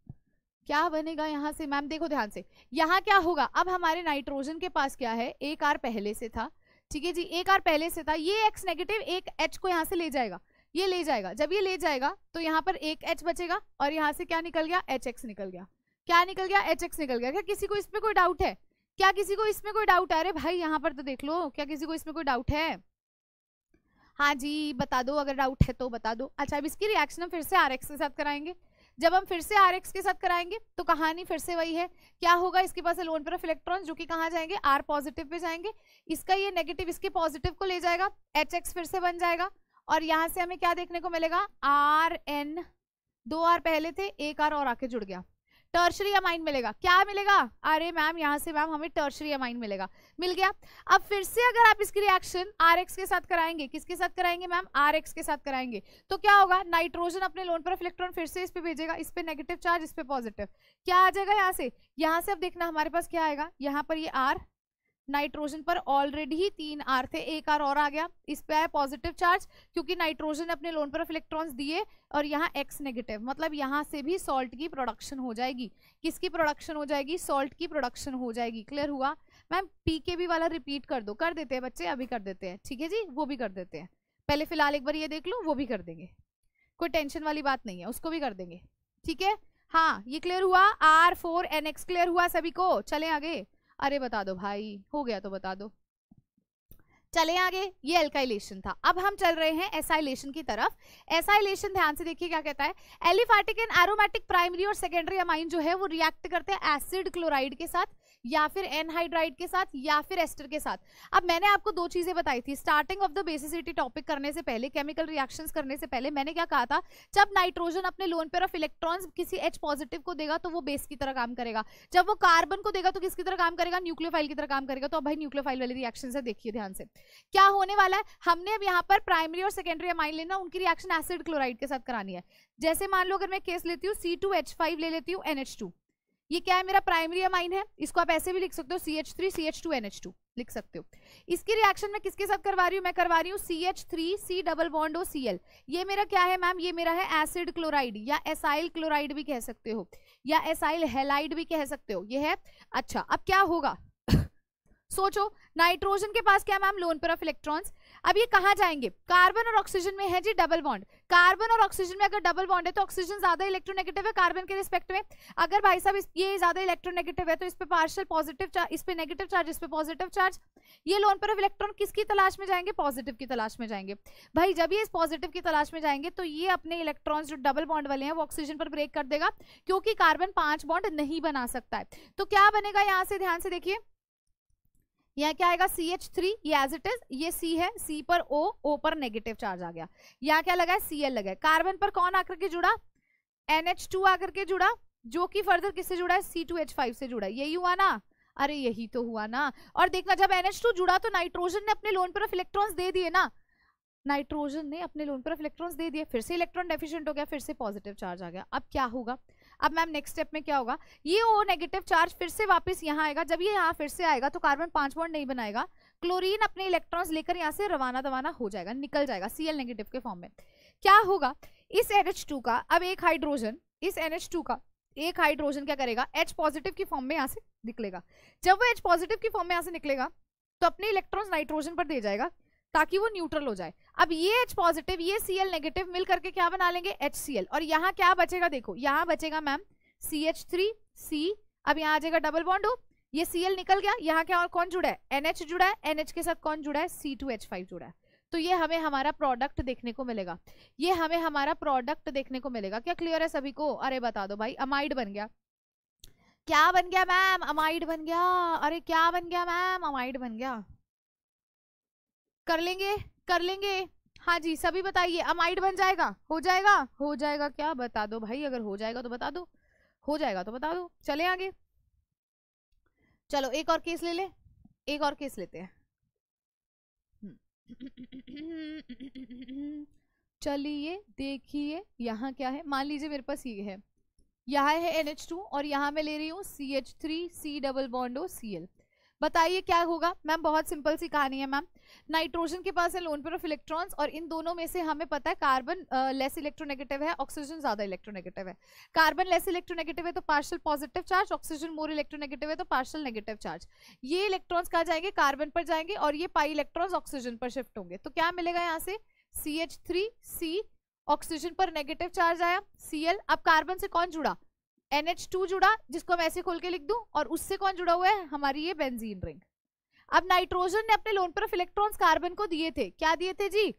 क्या बनेगा यहाँ से मैम देखो ध्यान से यहाँ क्या होगा अब हमारे नाइट्रोजन के पास क्या है एक आर पहले से था ठीक है जी एक आर पहले से था ये एक्स नेगेटिव एक एच को यहाँ से ले जाएगा ये ले जाएगा जब ये ले जाएगा तो यहाँ पर एक एच बचेगा और यहाँ से क्या निकल गया एच एक्स निकल गया क्या निकल गया एच एक्स निकल गया क्या किसी को इसमें कोई डाउट है क्या किसी को इसमें कोई डाउट है अरे भाई यहाँ पर तो देख लो क्या किसी को इसमें कोई डाउट है हाँ जी बता दो अगर डाउट है तो बता दो अच्छा अब इसकी रिएक्शन हम फिर से आर एक्स के साथ कराएंगे जब हम फिर से आर के साथ कराएंगे तो कहानी फिर से वही है क्या होगा इसके पास लोन पर इलेक्ट्रॉन जो कि कहाँ जाएंगे आर पॉजिटिव पे जाएंगे इसका ये नेगेटिव इसके पॉजिटिव को ले जाएगा एच फिर से बन जाएगा और यहाँ से हमें क्या देखने को मिलेगा आर एन दो आर पहले थे एक आर और आके जुड़ गया टर्शरी अमाइन मिलेगा क्या मिलेगा अरे मैम यहाँ से मैम हमें टर्शरी अमाइन मिलेगा मिल गया अब फिर से अगर आप इसकी रिएक्शन आर के साथ कराएंगे किसके साथ कराएंगे मैम आर के साथ कराएंगे तो क्या होगा नाइट्रोजन अपने लोन पर इलेक्ट्रॉन फिर से इस पर भेजेगा इस पर नेगेटिव चार्ज इस पर पॉजिटिव क्या आ जाएगा यहाँ से यहाँ से अब देखना हमारे पास क्या आएगा यहाँ पर ये आर नाइट्रोजन पर ऑलरेडी ही तीन आर थे एक आर और आ गया इस पे आया पॉजिटिव चार्ज क्योंकि नाइट्रोजन ने अपने लोन पर इलेक्ट्रॉन्स दिए और यहाँ एक्स नेगेटिव मतलब यहाँ से भी सॉल्ट की प्रोडक्शन हो जाएगी किसकी प्रोडक्शन हो जाएगी सॉल्ट की प्रोडक्शन हो जाएगी क्लियर हुआ मैम पी वाला रिपीट कर दो कर देते हैं बच्चे अभी कर देते हैं ठीक है जी वो भी कर देते हैं पहले फिलहाल एक बार ये देख लो वो भी कर देंगे कोई टेंशन वाली बात नहीं है उसको भी कर देंगे ठीक है हाँ ये क्लियर हुआ R four N X clear हुआ सभी को चले आगे अरे बता दो भाई हो गया तो बता दो चले आगे ये एल्काइलेशन था अब हम चल रहे हैं एसाइलेशन की तरफ एसाइलेशन ध्यान से देखिए क्या कहता है एलिफाटिक एंड एरोमेटिक प्राइमरी और सेकेंडरी अमाइन जो है वो रिएक्ट करते हैं एसिड क्लोराइड के साथ या फिर एनहाइड्राइड के साथ या फिर एस्टर के साथ अब मैंने आपको दो चीज़ें बताई थी starting of the basicity topic करने से पहले केमिकल रिएक्शन करने से पहले मैंने क्या कहा था जब नाइट्रोजन अपने लोन पेयर ऑफ इलेक्ट्रॉन किसी एच पॉजिटिव को देगा तो वो बेस की तरह काम करेगा जब वो कार्बन को देगा तो किसकी तरह काम करेगा न्यूक्लियोफाइल की तरह काम करेगा तो अब भाई न्यूक्लियोफाइल वाली रिएक्शन है देखिए ध्यान से क्या होने वाला है हमने अब यहाँ पर प्राइमरी और सेकेंडरी अमाइन लेना उनकी रिएक्शन एसिड क्लोराइड के साथ करानी है जैसे मान लो अगर मैं केस लेती हूँ सी टू एच फाइव ले लेती हूँ एनएच टू ये क्या है मेरा प्राइमरी अमाइन है इसको आप ऐसे भी लिख सकते हो C H three C H two N H two लिख सकते हो इसकी रिएक्शन मैं किसके साथ करवा रही हूँ मैं करवा रही हूँ C H three C double bond O C L ये मेरा क्या है मैम ये मेरा है एसिड क्लोराइड या एसाइल क्लोराइड भी कह सकते हो या एसाइल हेलाइड भी कह सकते हो ये है अच्छा अब क्या होगा सोचो नाइट्रोजन के पास क्या ma'am lone pair of electrons अब ये कहा जाएंगे कार्बन और ऑक्सीजन में है जी डबल बॉन्ड कार्बन और ऑक्सीजन में अगर डबल बॉन्ड है तो ऑक्सीजन ज्यादा इलेक्ट्रोनेगेटिव है कार्बन के रिस्पेक्ट में अगर भाई साहब ये ज्यादा इलेक्ट्रोनेगेटिव है तो इस पर पार्शियल पॉजिटिव इस पर नेगेटिव चार्ज इस पर पॉजिटिव चार्ज ये लोन पर इलेक्ट्रॉन किसकी तलाश में जाएंगे पॉजिटिव की तलाश में जाएंगे भाई जब ये इस पॉजिटिव की तलाश में जाएंगे तो ये अपने इलेक्ट्रॉन जो डबल बॉन्ड वाले हैं वो ऑक्सीजन पर ब्रेक कर देगा क्योंकि कार्बन पांच बॉन्ड नहीं बना सकता है तो क्या बनेगा यहाँ से ध्यान से देखिए यहाँ क्या आएगा सी एच थ्री ये एज इट इज ये सी है सी पर ओ ओ पर नेगेटिव चार्ज आ गया यहाँ क्या लगा है सी एल लगा है कार्बन पर कौन आकर के जुड़ा एन एच टू आकर के जुड़ा जो कि फर्दर किससे जुड़ा है सी टू एच फाइव से जुड़ा है यही हुआ ना अरे यही तो हुआ ना और देखना जब एन एच टू जुड़ा तो नाइट्रोजन ने अपने लोन पर इलेक्ट्रॉन्स दे दिए ना नाइट्रोजन ने अपने लोन पर इलेक्ट्रॉन्स दे दिए फिर से इलेक्ट्रॉन डेफिशिएंट हो गया फिर से पॉजिटिव चार्ज आ गया अब क्या होगा अब मैम नेक्स्ट स्टेप में क्या होगा ये ओ नेगेटिव चार्ज फिर से वापस यहाँ आएगा जब ये यहाँ फिर से आएगा तो कार्बन पांच बॉन्ड नहीं बनाएगा क्लोरीन अपने इलेक्ट्रॉन्स लेकर यहाँ से रवाना दवाना हो जाएगा निकल जाएगा सी नेगेटिव के फॉर्म में क्या होगा इस एन का अब एक हाइड्रोजन इस एन का एक हाइड्रोजन क्या करेगा एच पॉजिटिव की फॉर्म में यहाँ से निकलेगा जब वो एच पॉजिटिव की फॉर्म में यहाँ से निकलेगा तो अपने इलेक्ट्रॉन्स नाइट्रोजन पर दे जाएगा ताकि वो न्यूट्रल हो जाए अब ये एच पॉजिटिव ये सी एल नेगेटिव मिल करके क्या बना लेंगे एच सी एल और यहाँ क्या बचेगा देखो यहाँ बचेगा ma'am C H three C अब यहाँ आ जाएगा डबल बॉन्ड हो ये सी एल निकल गया यहाँ क्या और कौन जुड़ा है एन एच जुड़ा है एन एच के साथ कौन जुड़ा है सी टू एच फाइव जुड़ा है तो ये हमें हमारा प्रोडक्ट देखने को मिलेगा ये हमें हमारा प्रोडक्ट देखने को मिलेगा क्या क्लियर है सभी को अरे बता दो भाई अमाइड बन गया क्या बन गया मैम अमाइड बन गया अरे क्या बन गया मैम अमाइड बन गया कर लेंगे कर लेंगे हाँ जी सभी बताइए अमाइड बन जाएगा हो जाएगा हो जाएगा क्या बता दो भाई अगर हो जाएगा तो बता दो हो जाएगा तो बता दो चले आगे चलो एक और केस ले ले एक और केस लेते हैं चलिए देखिए यहाँ क्या है मान लीजिए मेरे पास ये है यहाँ है एन एच टू और यहाँ मैं ले रही हूँ C H three C double bond O C L बताइए क्या होगा मैम बहुत सिंपल सी कहानी है मैम नाइट्रोजन के पास है लोन पर ऑफ इलेक्ट्रॉन्स और इन दोनों में से हमें पता है कार्बन लेस इलेक्ट्रोनेगेटिव है ऑक्सीजन ज़्यादा इलेक्ट्रोनेगेटिव है कार्बन लेस इलेक्ट्रोनेगेटिव है तो partial positive charge oxygen more electronegative है तो पार्शल नेगेटिव चार्ज ये इलेक्ट्रॉन्स कहा जाएंगे कार्बन पर जाएंगे और ये पाई इलेक्ट्रॉन्स ऑक्सीजन पर शिफ्ट होंगे तो क्या मिलेगा यहाँ से C H three C oxygen पर नेगेटिव चार्ज आया सी एल अब कार्बन से कौन जुड़ा NH2 जुड़ा जिसको मैं ऐसे खोल के लिख दूं और उससे कौन जुड़ा हुआ है हमारी ये बेंजीन रिंग अब नाइट्रोजन ने अपने लोन पर इलेक्ट्रॉन्स कार्बन को दिए थे क्या दिए थे जी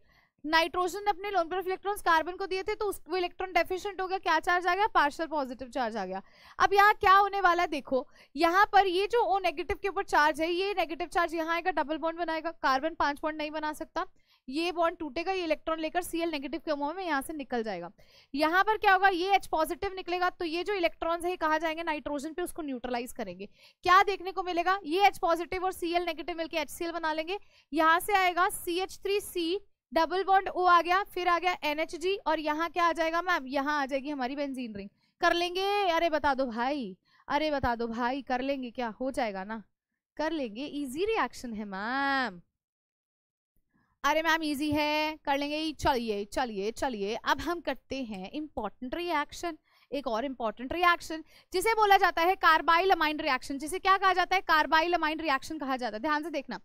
नाइट्रोजन ने अपने लोन पर इलेक्ट्रॉन्स कार्बन को दिए थे तो उसको इलेक्ट्रॉन डेफिशिएंट हो गया क्या चार्ज आ गया पार्शल पॉजिटिव चार्ज आ गया अब यहाँ क्या होने वाला है देखो यहाँ पर ये जो ओ नेगेटिव के ऊपर चार्ज है ये नेगेटिव चार्ज यहाँ आएगा डबल बॉन्ड बनाएगा कार्बन पांच बॉन्ड नहीं बना सकता ये बॉन्ड टूटेगा ये इलेक्ट्रॉन लेकर सीएल नेगेटिव के अमो में यहाँ से निकल जाएगा यहाँ पर क्या होगा ये एच पॉजिटिव निकलेगा तो ये जो इलेक्ट्रॉन्स है कहा जाएंगे नाइट्रोजन पे उसको न्यूट्रलाइज करेंगे क्या देखने को मिलेगा ये एच पॉजिटिव और सीएल नेगेटिव मिलकर एच बना लेंगे यहाँ से आएगा C H three C double bond O आ गया फिर आ गया एन और यहाँ क्या आ जाएगा मैम यहाँ आ जाएगी हमारी बेंजीन रिंग कर लेंगे अरे बता दो भाई अरे बता दो भाई कर लेंगे क्या हो जाएगा ना कर लेंगे इजी रिएक्शन है मैम अरे मैम इजी है कर लेंगे चलिए चलिए चलिए अब हम करते हैं इम्पॉर्टेंट रिएक्शन एक और इम्पॉर्टेंट रिएक्शन जिसे बोला जाता है कार्बाइल अमाइन रिएक्शन जिसे क्या कहा जाता है कार्बाइल अमाइन रिएक्शन कहा जाता है ध्यान से देखना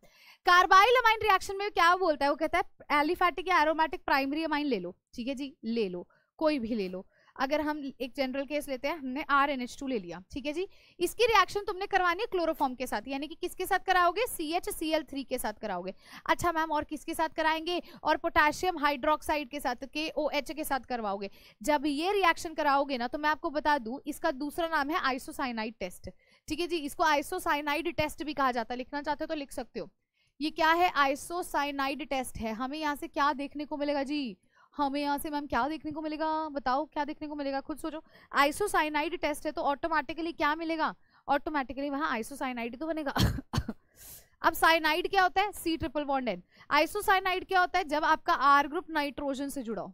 अमाइन रिएक्शन में क्या बोलता है वो कहता है एलिफैटिक या एरोमेटिक प्राइमरी अमाइन ले लो ठीक है जी ले लो कोई भी ले लो अगर हम एक जनरल केस लेते हैं हमने आर एन एच टू ले लिया ठीक है जी इसकी रिएक्शन तुमने करवानी है क्लोरोफॉर्म के साथ यानी कि किसके साथ कराओगे C H C L three के साथ कराओगे अच्छा मैम और किसके साथ कराएंगे और पोटेशियम हाइड्रोक्साइड के साथ के ओ एच के साथ करवाओगे जब ये रिएक्शन कराओगे ना तो मैं आपको बता दूँ इसका दूसरा नाम है आइसोसाइनाइड टेस्ट ठीक है जी इसको आइसोसाइनाइड टेस्ट भी कहा जाता है लिखना चाहते हो तो लिख सकते हो ये क्या है आइसोसाइनाइड टेस्ट है हमें यहाँ से क्या देखने को मिलेगा जी हाँ, हमें यहाँ से मैम क्या देखने को मिलेगा बताओ क्या देखने को मिलेगा खुद सोचो आइसोसाइनाइड टेस्ट है तो ऑटोमेटिकली क्या मिलेगा ऑटोमेटिकली वहाँ आइसोसाइनाइड तो बनेगा अब साइनाइड क्या होता है सी ट्रिपल बॉन्डेड आइसोसाइनाइड क्या होता है जब आपका आर ग्रुप नाइट्रोजन से जुड़ा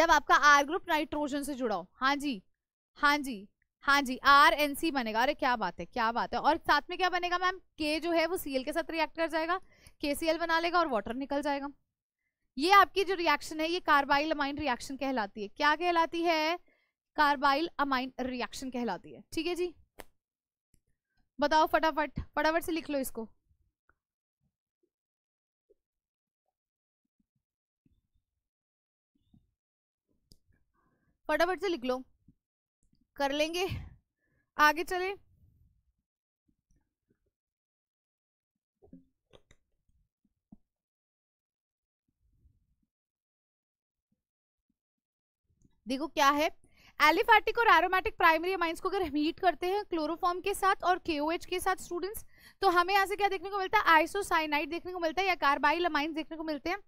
जब आपका आर ग्रुप नाइट्रोजन से जुड़ा हो हाँ जी हाँ जी हाँ जी आर एन सी बनेगा अरे क्या बात है क्या बात है और साथ में क्या बनेगा मैम के जो है वो सीएल के साथ रिएक्ट कर जाएगा के सी एल बना लेगा और वाटर निकल जाएगा ये आपकी जो रिएक्शन है ये कार्बाइल अमाइन रिएक्शन कहलाती है क्या कहलाती है कार्बाइल अमाइन रिएक्शन कहलाती है ठीक है जी बताओ फटाफट फटाफट से लिख लो इसको फटाफट से लिख लो कर लेंगे आगे चले देखो क्या है एलिफैटिक और एरोमेटिक प्राइमरी अमाइंस को अगर हम हीट करते हैं क्लोरोफॉर्म के साथ और के के साथ स्टूडेंट्स तो हमें यहाँ से क्या देखने को मिलता है आइसोसाइनाइड देखने को मिलता है या कार्बाइल अमाइंस देखने को मिलते हैं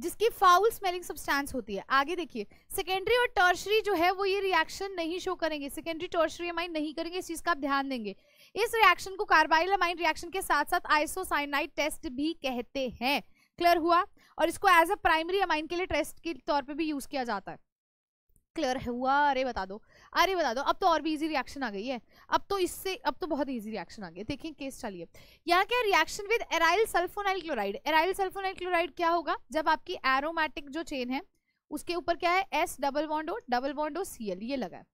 जिसकी फाउल स्मेलिंग सब्सटेंस होती है आगे देखिए सेकेंडरी और टर्शरी जो है वो ये रिएक्शन नहीं शो करेंगे सेकेंडरी टर्शरी अमाइन नहीं करेंगे इस चीज़ का आप ध्यान देंगे इस रिएक्शन को कार्बाइल अमाइन रिएक्शन के साथ साथ आइसोसाइनाइड टेस्ट भी कहते हैं क्लियर हुआ और इसको एज अ प्राइमरी अमाइन के लिए टेस्ट के तौर पर भी यूज़ किया जाता है क्लियर हुआ अरे बता दो अरे बता दो अब तो और भी इजी रिएक्शन आ गई है अब तो इससे अब तो बहुत इजी रिएक्शन आ गई देखिए केस चलिए यहाँ क्या reaction with aryl sulfonyl chloride aryl sulfonyl chloride क्या होगा जब आपकी एरोमेटिक जो चेन है उसके ऊपर क्या है S double bond O double bond O C L ये लगा है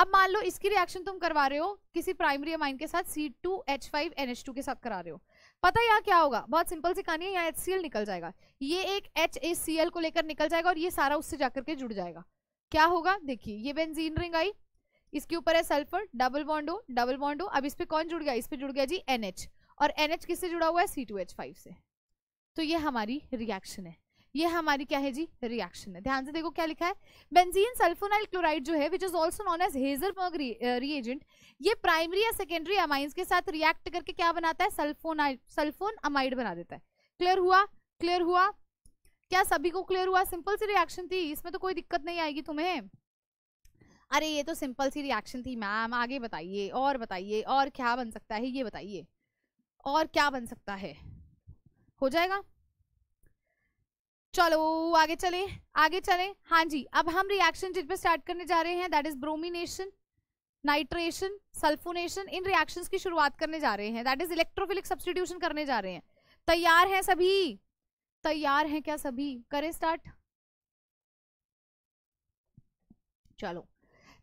अब मान लो इसकी रिएक्शन तुम करवा रहे हो किसी प्राइमरी अमाइन के साथ C two H five N H two के साथ करा रहे हो पता यहाँ क्या होगा बहुत सिंपल सी कहानी है यहाँ एच सी एल निकल जाएगा ये एक एच ए सी एल को लेकर निकल जाएगा और ये सारा उससे जाकर के जुड़ जाएगा क्या होगा देखिए ये बेंजीन रिंग आई इसके ऊपर है sulfur double bond O double bond O अब इस पर कौन जुड़ गया इस पर जुड़ गया जी एन और एन किससे जुड़ा हुआ है सी टू एच फाइव से तो ये हमारी रिएक्शन है ये हमारी क्या है जी रिएक्शन है ध्यान से देखो क्या लिखा है बेंजीन सल्फोनाइल क्लोराइड जो है which is also known as hazer reagent ये प्राइमरी या सेकेंडरी अमाइंस के साथ रिएक्ट करके क्या बनाता है सल्फोनाइड सल्फोन अमाइड बना देता है क्लियर हुआ क्लियर हुआ क्या सभी को क्लियर हुआ सिंपल सी रिएक्शन थी इसमें तो कोई दिक्कत नहीं आएगी तुम्हें अरे ये तो सिंपल सी रिएक्शन थी मैम आगे बताइए और बताइए और क्या बन सकता है ये बताइए और क्या बन सकता है हो जाएगा चलो आगे चले आगे चले हाँ जी अब हम रिएक्शन पे स्टार्ट करने जा रहे हैं that is bromination nitration sulfonation इन रिएक्शन की शुरुआत करने जा रहे हैं दैट इज इलेक्ट्रोफिलिक सब्सटीट्यूशन करने जा रहे हैं तैयार हैं सभी तैयार हैं क्या सभी करें स्टार्ट चलो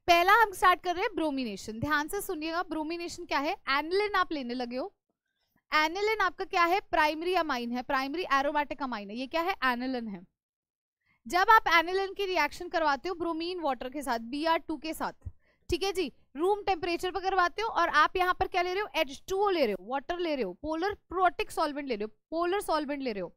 पहला हम स्टार्ट कर रहे हैं ब्रोमिनेशन ध्यान से सुनिएगा ब्रोमिनेशन क्या है एनिलिन आप लेने लगे हो एनिलिन आपका क्या है प्राइमरी अमाइन है प्राइमरी एरोमेटिक अमाइन है ये क्या है एनिलिन है जब आप एनिलिन की रिएक्शन करवाते हो ब्रोमीन वाटर के साथ बी के साथ ठीक है जी रूम टेम्परेचर पर करवाते हो और आप यहाँ पर क्या ले रहे हो एच ले रहे हो वाटर ले रहे हो पोलर प्रोटिक सॉल्वेंट ले रहे हो पोलर सॉल्वेंट ले रहे हो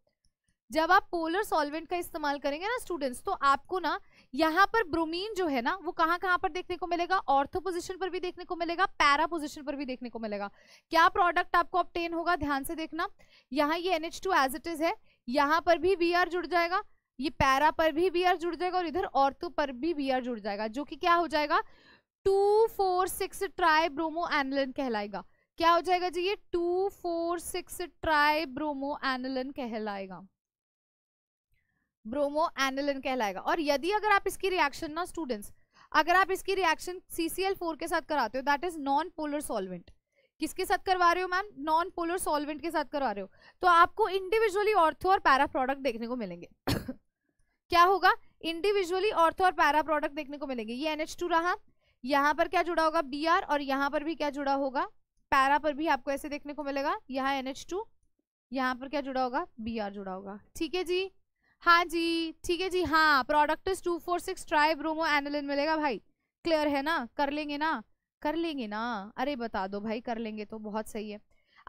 जब आप पोलर सॉल्वेंट का इस्तेमाल करेंगे ना स्टूडेंट्स तो आपको ना यहाँ पर ब्रोमीन जो है ना वो कहाँ कहाँ पर देखने को मिलेगा ऑर्थो पोजिशन पर भी देखने को मिलेगा पैरा पोजिशन पर भी देखने को मिलेगा क्या प्रोडक्ट आपको ऑप्टेन होगा ध्यान से देखना यहाँ ये एन एज इट इज है यहाँ पर भी वी जुड़ जाएगा ये पैरा पर भी वी जुड़ जाएगा और इधर ऑर्थो पर भी वी जुड़ जाएगा जो कि क्या हो जाएगा two four six tri bromo aniline कहलाएगा क्या हो जाएगा जी ये two four six tri bromo aniline कहलाएगा ब्रोमो एनलिन कहलाएगा और यदि अगर आप इसकी रिएक्शन ना स्टूडेंट्स अगर आप इसकी रिएक्शन सी के साथ कराते हो that is non polar solvent किसके साथ करवा रहे हो मैम नॉन पोलर सॉल्वेंट के साथ करवा रहे हो तो आपको इंडिविजुअली ऑर्थो और पैरा प्रोडक्ट देखने को मिलेंगे क्या होगा इंडिविजुअली ऑर्थो और पैरा प्रोडक्ट देखने को मिलेंगे ये एनएच टू रहा यहाँ पर क्या जुड़ा होगा बी आर और यहाँ पर भी क्या जुड़ा होगा पैरा पर भी आपको ऐसे देखने को मिलेगा यहाँ एनएच टू यहाँ पर क्या जुड़ा होगा बी आर जुड़ा होगा ठीक है जी हाँ जी ठीक है जी हाँ is two four six tri bromo aniline मिलेगा भाई क्लियर है ना कर लेंगे ना कर लेंगे ना अरे बता दो भाई कर लेंगे तो बहुत सही है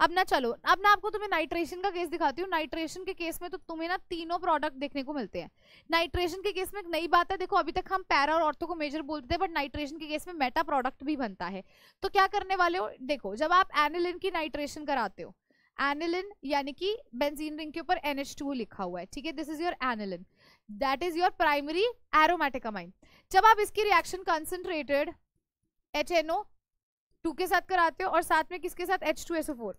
अब ना चलो अब ना आपको तुम्हें नाइट्रेशन का केस दिखाती हूँ नाइट्रेशन के केस में तो तुम्हें ना तीनों प्रोडक्ट देखने को मिलते हैं नाइट्रेशन के केस में एक नई बात है देखो अभी तक हम पैरा और औरतों को मेजर बोलते थे बट नाइट्रेशन के केस में मेटा प्रोडक्ट भी बनता है तो क्या करने वाले हो देखो जब आप एनिलिन की नाइट्रेशन कराते हो एनिलिन यानी कि बेंजीन रिंग के ऊपर एन लिखा हुआ है ठीक है this is your aniline that is your primary aromatic amine जब आप इसकी रिएक्शन कॉन्सेंट्रेटेड एच एन के साथ कराते हो और साथ में किसके साथ एच टू एसओ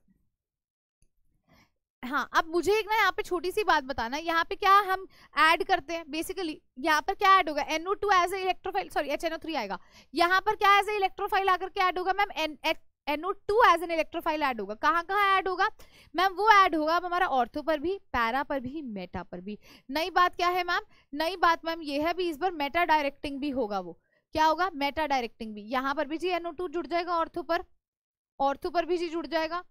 हाँ अब मुझे एक ना यहाँ पे छोटी सी बात बताना यहाँ पे क्या हम ऐड करते हैं बेसिकली यहाँ पर क्या ऐड होगा N O two as a electrophile sorry H N O three आएगा यहाँ पर क्या एज ए इलेक्ट्रोफाइल आकर क्या ऐड होगा ma'am H N O two as an electrophile add होगा कहाँ कहाँ ऐड होगा मैम वो ऐड होगा हमारा ऑर्थो पर भी पैरा पर भी मेटा पर भी नई बात क्या है मैम नई बात मैम ये है भी इस बार मेटा डायरेक्टिंग भी होगा वो क्या होगा मेटा डायरेक्टिंग भी यहाँ पर भी जी एनओ टू जुड़ जाएगा ऑर्थो पर ऑर्थो पर भी जी जुड़ जाएगा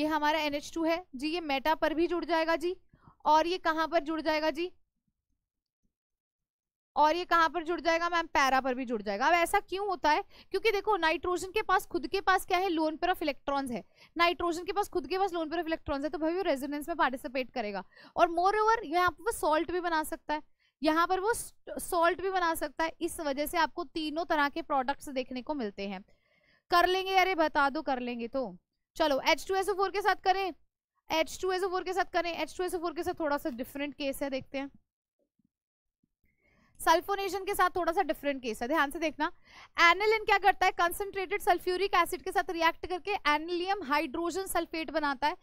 ये हमारा एन है जी ये मेटा पर भी जुड़ जाएगा जी और ये कहाँ पर जुड़ जाएगा जी और ये कहाँ पर जुड़ जाएगा मैम पैरा पर भी जुड़ जाएगा अब ऐसा क्यों होता है क्योंकि देखो नाइट्रोजन के पास खुद के पास क्या है लोन पर ऑफ इलेक्ट्रॉन्स है नाइट्रोजन के पास खुद के पास लोन पर ऑफ इलेक्ट्रॉन्स है तो भाई वो रेजोनेंस में पार्टिसिपेट करेगा और मोर ओवर यहाँ पर वो सॉल्ट भी बना सकता है यहाँ पर वो सॉल्ट भी बना सकता है इस वजह से आपको तीनों तरह के प्रोडक्ट्स देखने को मिलते हैं कर लेंगे अरे बता दो कर लेंगे तो चलो एच के साथ करें एच के साथ करें एच के साथ थोड़ा सा डिफरेंट केस है देखते हैं सल्फोनेशन के साथ थोड़ा सा डिफरेंट केस है ध्यान से देखना एनिलिन क्या करता है कंसनट्रेटेड सल्फ्यूरिक एसिड के साथ रिएक्ट करके एनिलियम हाइड्रोजन सल्फेट बनाता है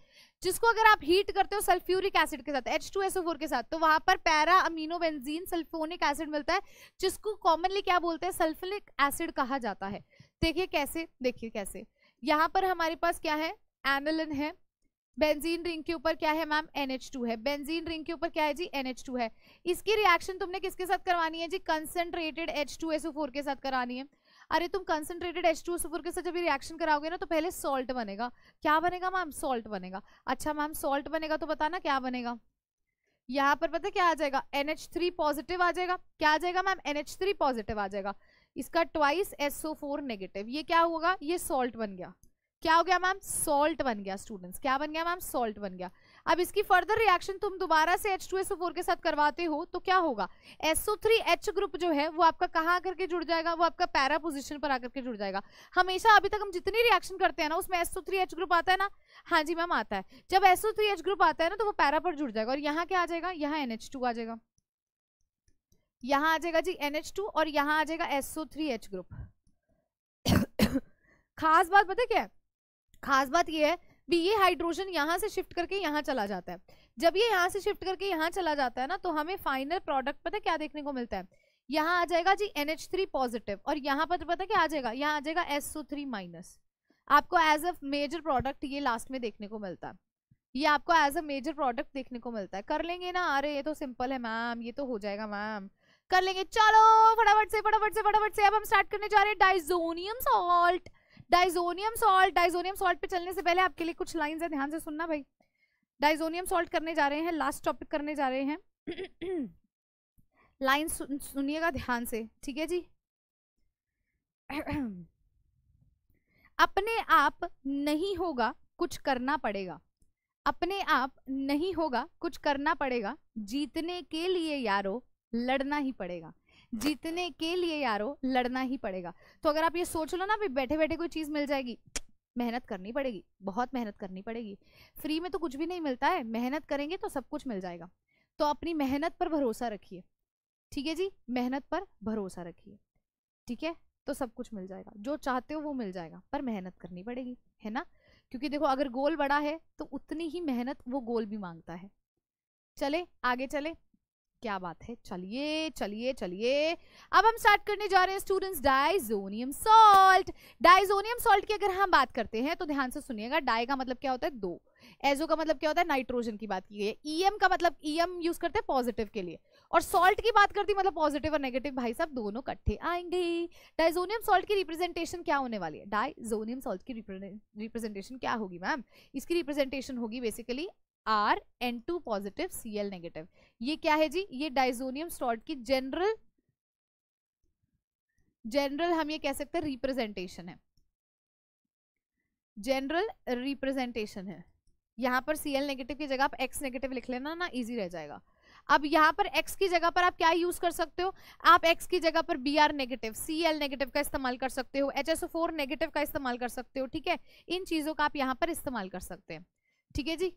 जिसको अगर आप हीट करते हो सल्फ्यूरिक एसिड के साथ H2SO4 के साथ तो वहां पर para amino benzene sulfonic acid मिलता है जिसको कॉमनली क्या बोलते हैं सल्फोनिक एसिड कहा जाता है देखिए कैसे देखिए कैसे यहाँ पर हमारे पास क्या है एनिलिन है बेंजीन रिंग के ऊपर क्या है मैम NH2 है बेंजीन रिंग के ऊपर क्या है जी NH2 है इसकी रिएक्शन तुमने किसके साथ करवानी है जी कंसनट्रेटेड H2SO4 के साथ करानी है अरे तुम कंसनट्रेटेड H2SO4 के साथ जब रिएक्शन कराओगे ना तो पहले सॉल्ट बनेगा क्या बनेगा मैम सॉल्ट बनेगा अच्छा मैम सॉल्ट बनेगा तो बताना क्या बनेगा यहाँ पर पता क्या आ जाएगा NH3 पॉजिटिव आ जाएगा क्या आ जाएगा मैम NH3 पॉजिटिव आ जाएगा इसका ट्वाइस SO4 नेगेटिव ये क्या होगा ये सॉल्ट बन गया क्या हो गया मैम सॉल्ट बन गया स्टूडेंट्स क्या बन गया मैम सॉल्ट बन गया अब इसकी फर्दर रिएक्शन तुम दोबारा से H2SO4 के साथ करवाते हो तो क्या होगा SO3H ग्रुप जो है वो आपका कहाँ आकर के जुड़ जाएगा वो आपका पैरा पोजिशन पर आकर के जुड़ जाएगा हमेशा अभी तक हम जितनी रिएक्शन करते हैं ना उसमें SO3H ग्रुप आता है ना हाँ जी मैम आता है जब SO3H ग्रुप आता है ना तो वो पैरा पर जुड़ जाएगा और यहाँ क्या आ जाएगा यहाँ टू आ जाएगा यहाँ आ जाएगा जी टू और यहाँ आ जाएगा एच ग्रुप खास बात पता क्या है खास बात यह है भी ये हाइड्रोजन यहाँ से शिफ्ट करके यहाँ चला जाता है जब ये यहाँ से शिफ्ट करके यहाँ चला जाता है ना तो हमें फाइनल प्रोडक्ट पता क्या देखने को मिलता है यहाँ आ जाएगा जी एन एच थ्री पॉजिटिव और यहाँ पर पता क्या आ जाएगा यहाँ आ जाएगा एस सो थ्री माइनस आपको एज अ मेजर प्रोडक्ट ये लास्ट में देखने को मिलता है ये आपको एज अ मेजर प्रोडक्ट देखने को मिलता है कर लेंगे ना अरे ये तो सिंपल है मैम ये तो हो जाएगा मैम कर लेंगे चलो फटाफट से फटाफट से फटाफट से अब हम स्टार्ट करने जा रहे हैं diazonium salt diazonium salt diazonium salt पे चलने से पहले आपके लिए कुछ लाइन है ध्यान से सुनना भाई डाइजोनियम सॉल्ट करने जा रहे हैं लास्ट टॉपिक करने जा रहे हैं लाइन सुनिएगा ध्यान से ठीक है जी अपने आप नहीं होगा कुछ करना पड़ेगा अपने आप नहीं होगा कुछ करना पड़ेगा जीतने के लिए यारो लड़ना ही पड़ेगा जीतने के लिए यारो लड़ना ही पड़ेगा तो अगर आप ये सोच लो ना भी बैठे बैठे कोई चीज़ मिल जाएगी मेहनत करनी पड़ेगी बहुत मेहनत करनी पड़ेगी फ्री में तो कुछ भी नहीं मिलता है मेहनत करेंगे तो सब कुछ मिल जाएगा तो अपनी मेहनत पर भरोसा रखिए ठीक है जी मेहनत पर भरोसा रखिए ठीक है तो सब कुछ मिल जाएगा जो चाहते हो वो मिल जाएगा पर मेहनत करनी पड़ेगी है ना क्योंकि देखो अगर गोल बड़ा है तो उतनी ही मेहनत वो गोल भी मांगता है चले आगे चले क्या बात है चलिए चलिए चलिए अब हम स्टार्ट करने जा रहे हैं students diazonium salt diazonium salt की अगर हम बात करते हैं तो ध्यान से सुनिएगा डाई का मतलब क्या होता है दो एजो का मतलब क्या होता है नाइट्रोजन की बात की गई है ईएम का मतलब ईएम यूज करते हैं पॉजिटिव के लिए और सॉल्ट की बात करती मतलब पॉजिटिव और नेगेटिव भाई साहब दोनों कट्ठे आएंगे डाइजोनियम सॉल्ट की रिप्रेजेंटेशन क्या होने वाली है डाइजोनियम सॉल्ट की रिप्रेजेंटेशन क्या होगी मैम इसकी रिप्रेजेंटेशन होगी basically R N two positive C L negative ये क्या है जी ये डाइजोनियम सॉल्ट की जनरल जनरल हम ये कह सकते हैं रिप्रेजेंटेशन है जनरल रिप्रेजेंटेशन है यहां पर सी एल नेगेटिव की जगह आप एक्स नेगेटिव लिख लेना ना इजी रह जाएगा अब यहाँ पर x की जगह पर आप क्या यूज कर सकते हो आप x की जगह पर B R negative C L negative का इस्तेमाल कर सकते हो एच एस फोर नेगेटिव का इस्तेमाल कर सकते हो ठीक है इन चीजों का आप यहाँ पर इस्तेमाल कर सकते हैं ठीक है जी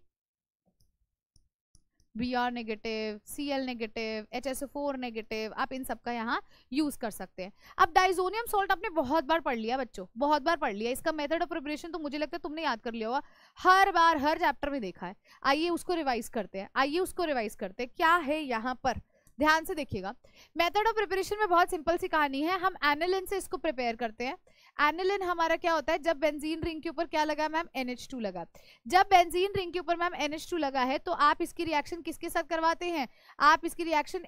B R negative C L negative H S four negative आप इन सब का यहाँ यूज़ कर सकते हैं अब डाइजोनियम सोल्ट आपने बहुत बार पढ़ लिया बच्चों बहुत बार पढ़ लिया इसका मेथड ऑफ प्रिपरेशन तो मुझे लगता है तुमने याद कर लिया होगा हर बार हर चैप्टर में देखा है आइए उसको रिवाइज करते हैं आइए उसको रिवाइज करते हैं क्या है यहाँ पर ध्यान से देखिएगा मेथड ऑफ प्रिपरेशन में बहुत सिंपल सी कहानी है हम एनिलिन से इसको प्रिपेयर करते हैं एनिलिन हमारा क्या होता है जब बेंजीन रिंग के ऊपर क्या लगा मैम NH2 लगा जब बेंजीन रिंग के ऊपर मैम NH2 लगा है तो आप इसकी रिएक्शन किसके साथ करवाते हैं आप इसकी रिएक्शन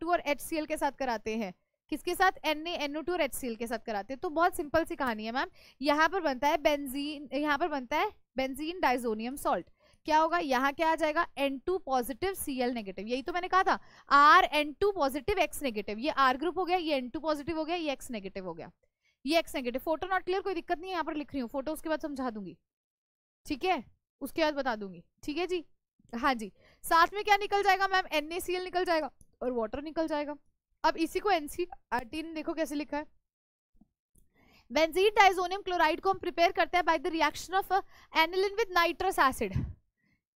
टू और एल के साथ कराते हैं किसके साथ एन टू और एल के साथ कराते हैं तो बहुत सिंपल सी कहानी है मैम यहाँ पर बनता है बेंजीन यहाँ पर बनता है बेंजीन डाइजोनियम सॉल्ट क्या होगा यहाँ क्या आ जाएगा N two positive C L negative यही तो मैंने कहा था R N two positive X negative ये आर ग्रुप हो गया ये एन टू पॉजिटिव हो गया ये एक्स नेगेटिव हो गया ये X negative photo not clear कोई दिक्कत नहीं है यहाँ पर लिख रही हूँ फोटो उसके बाद समझा दूंगी ठीक है उसके बाद बता दूंगी ठीक है जी हाँ जी साथ में क्या निकल जाएगा मैम एन निकल जाएगा और वाटर निकल जाएगा अब इसी को एन देखो कैसे लिखा है बेंजीन डाइजोनियम क्लोराइड को हम प्रिपेयर करते हैं by the reaction of aniline with nitrous acid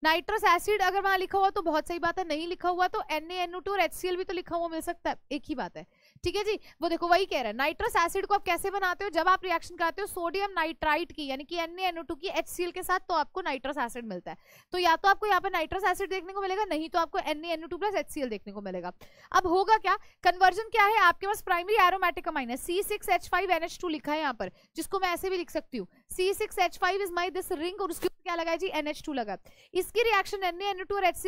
nitrous acid अगर वहां लिखा हुआ तो बहुत सही बात है नहीं लिखा हुआ तो एन एन ए टू और एल भी तो लिखा हुआ मिल सकता है एक ही बात है ठीक है जी वो देखो वही कह रहा है नाइट्रस एसिड को आप कैसे बनाते हो जब आप रिएक्शन कराते हो सोडियम नाइट्राइट की यानी कि एन एन टू की एल के साथ तो आपको नाइट्रस एसिड मिलता है तो या तो आपको यहाँ पे नाइट्रस एसिड देखने को मिलेगा नहीं तो आपको N N A two plus HCl देखने को मिलेगा अब होगा क्या कन्वर्जन क्या है आपके पास प्राइमरी एरोमेटिक अमाइन है सी लिखा है यहाँ पर जिसको मैं ऐसे भी लिख सकती हूँ उसके रिएक्शन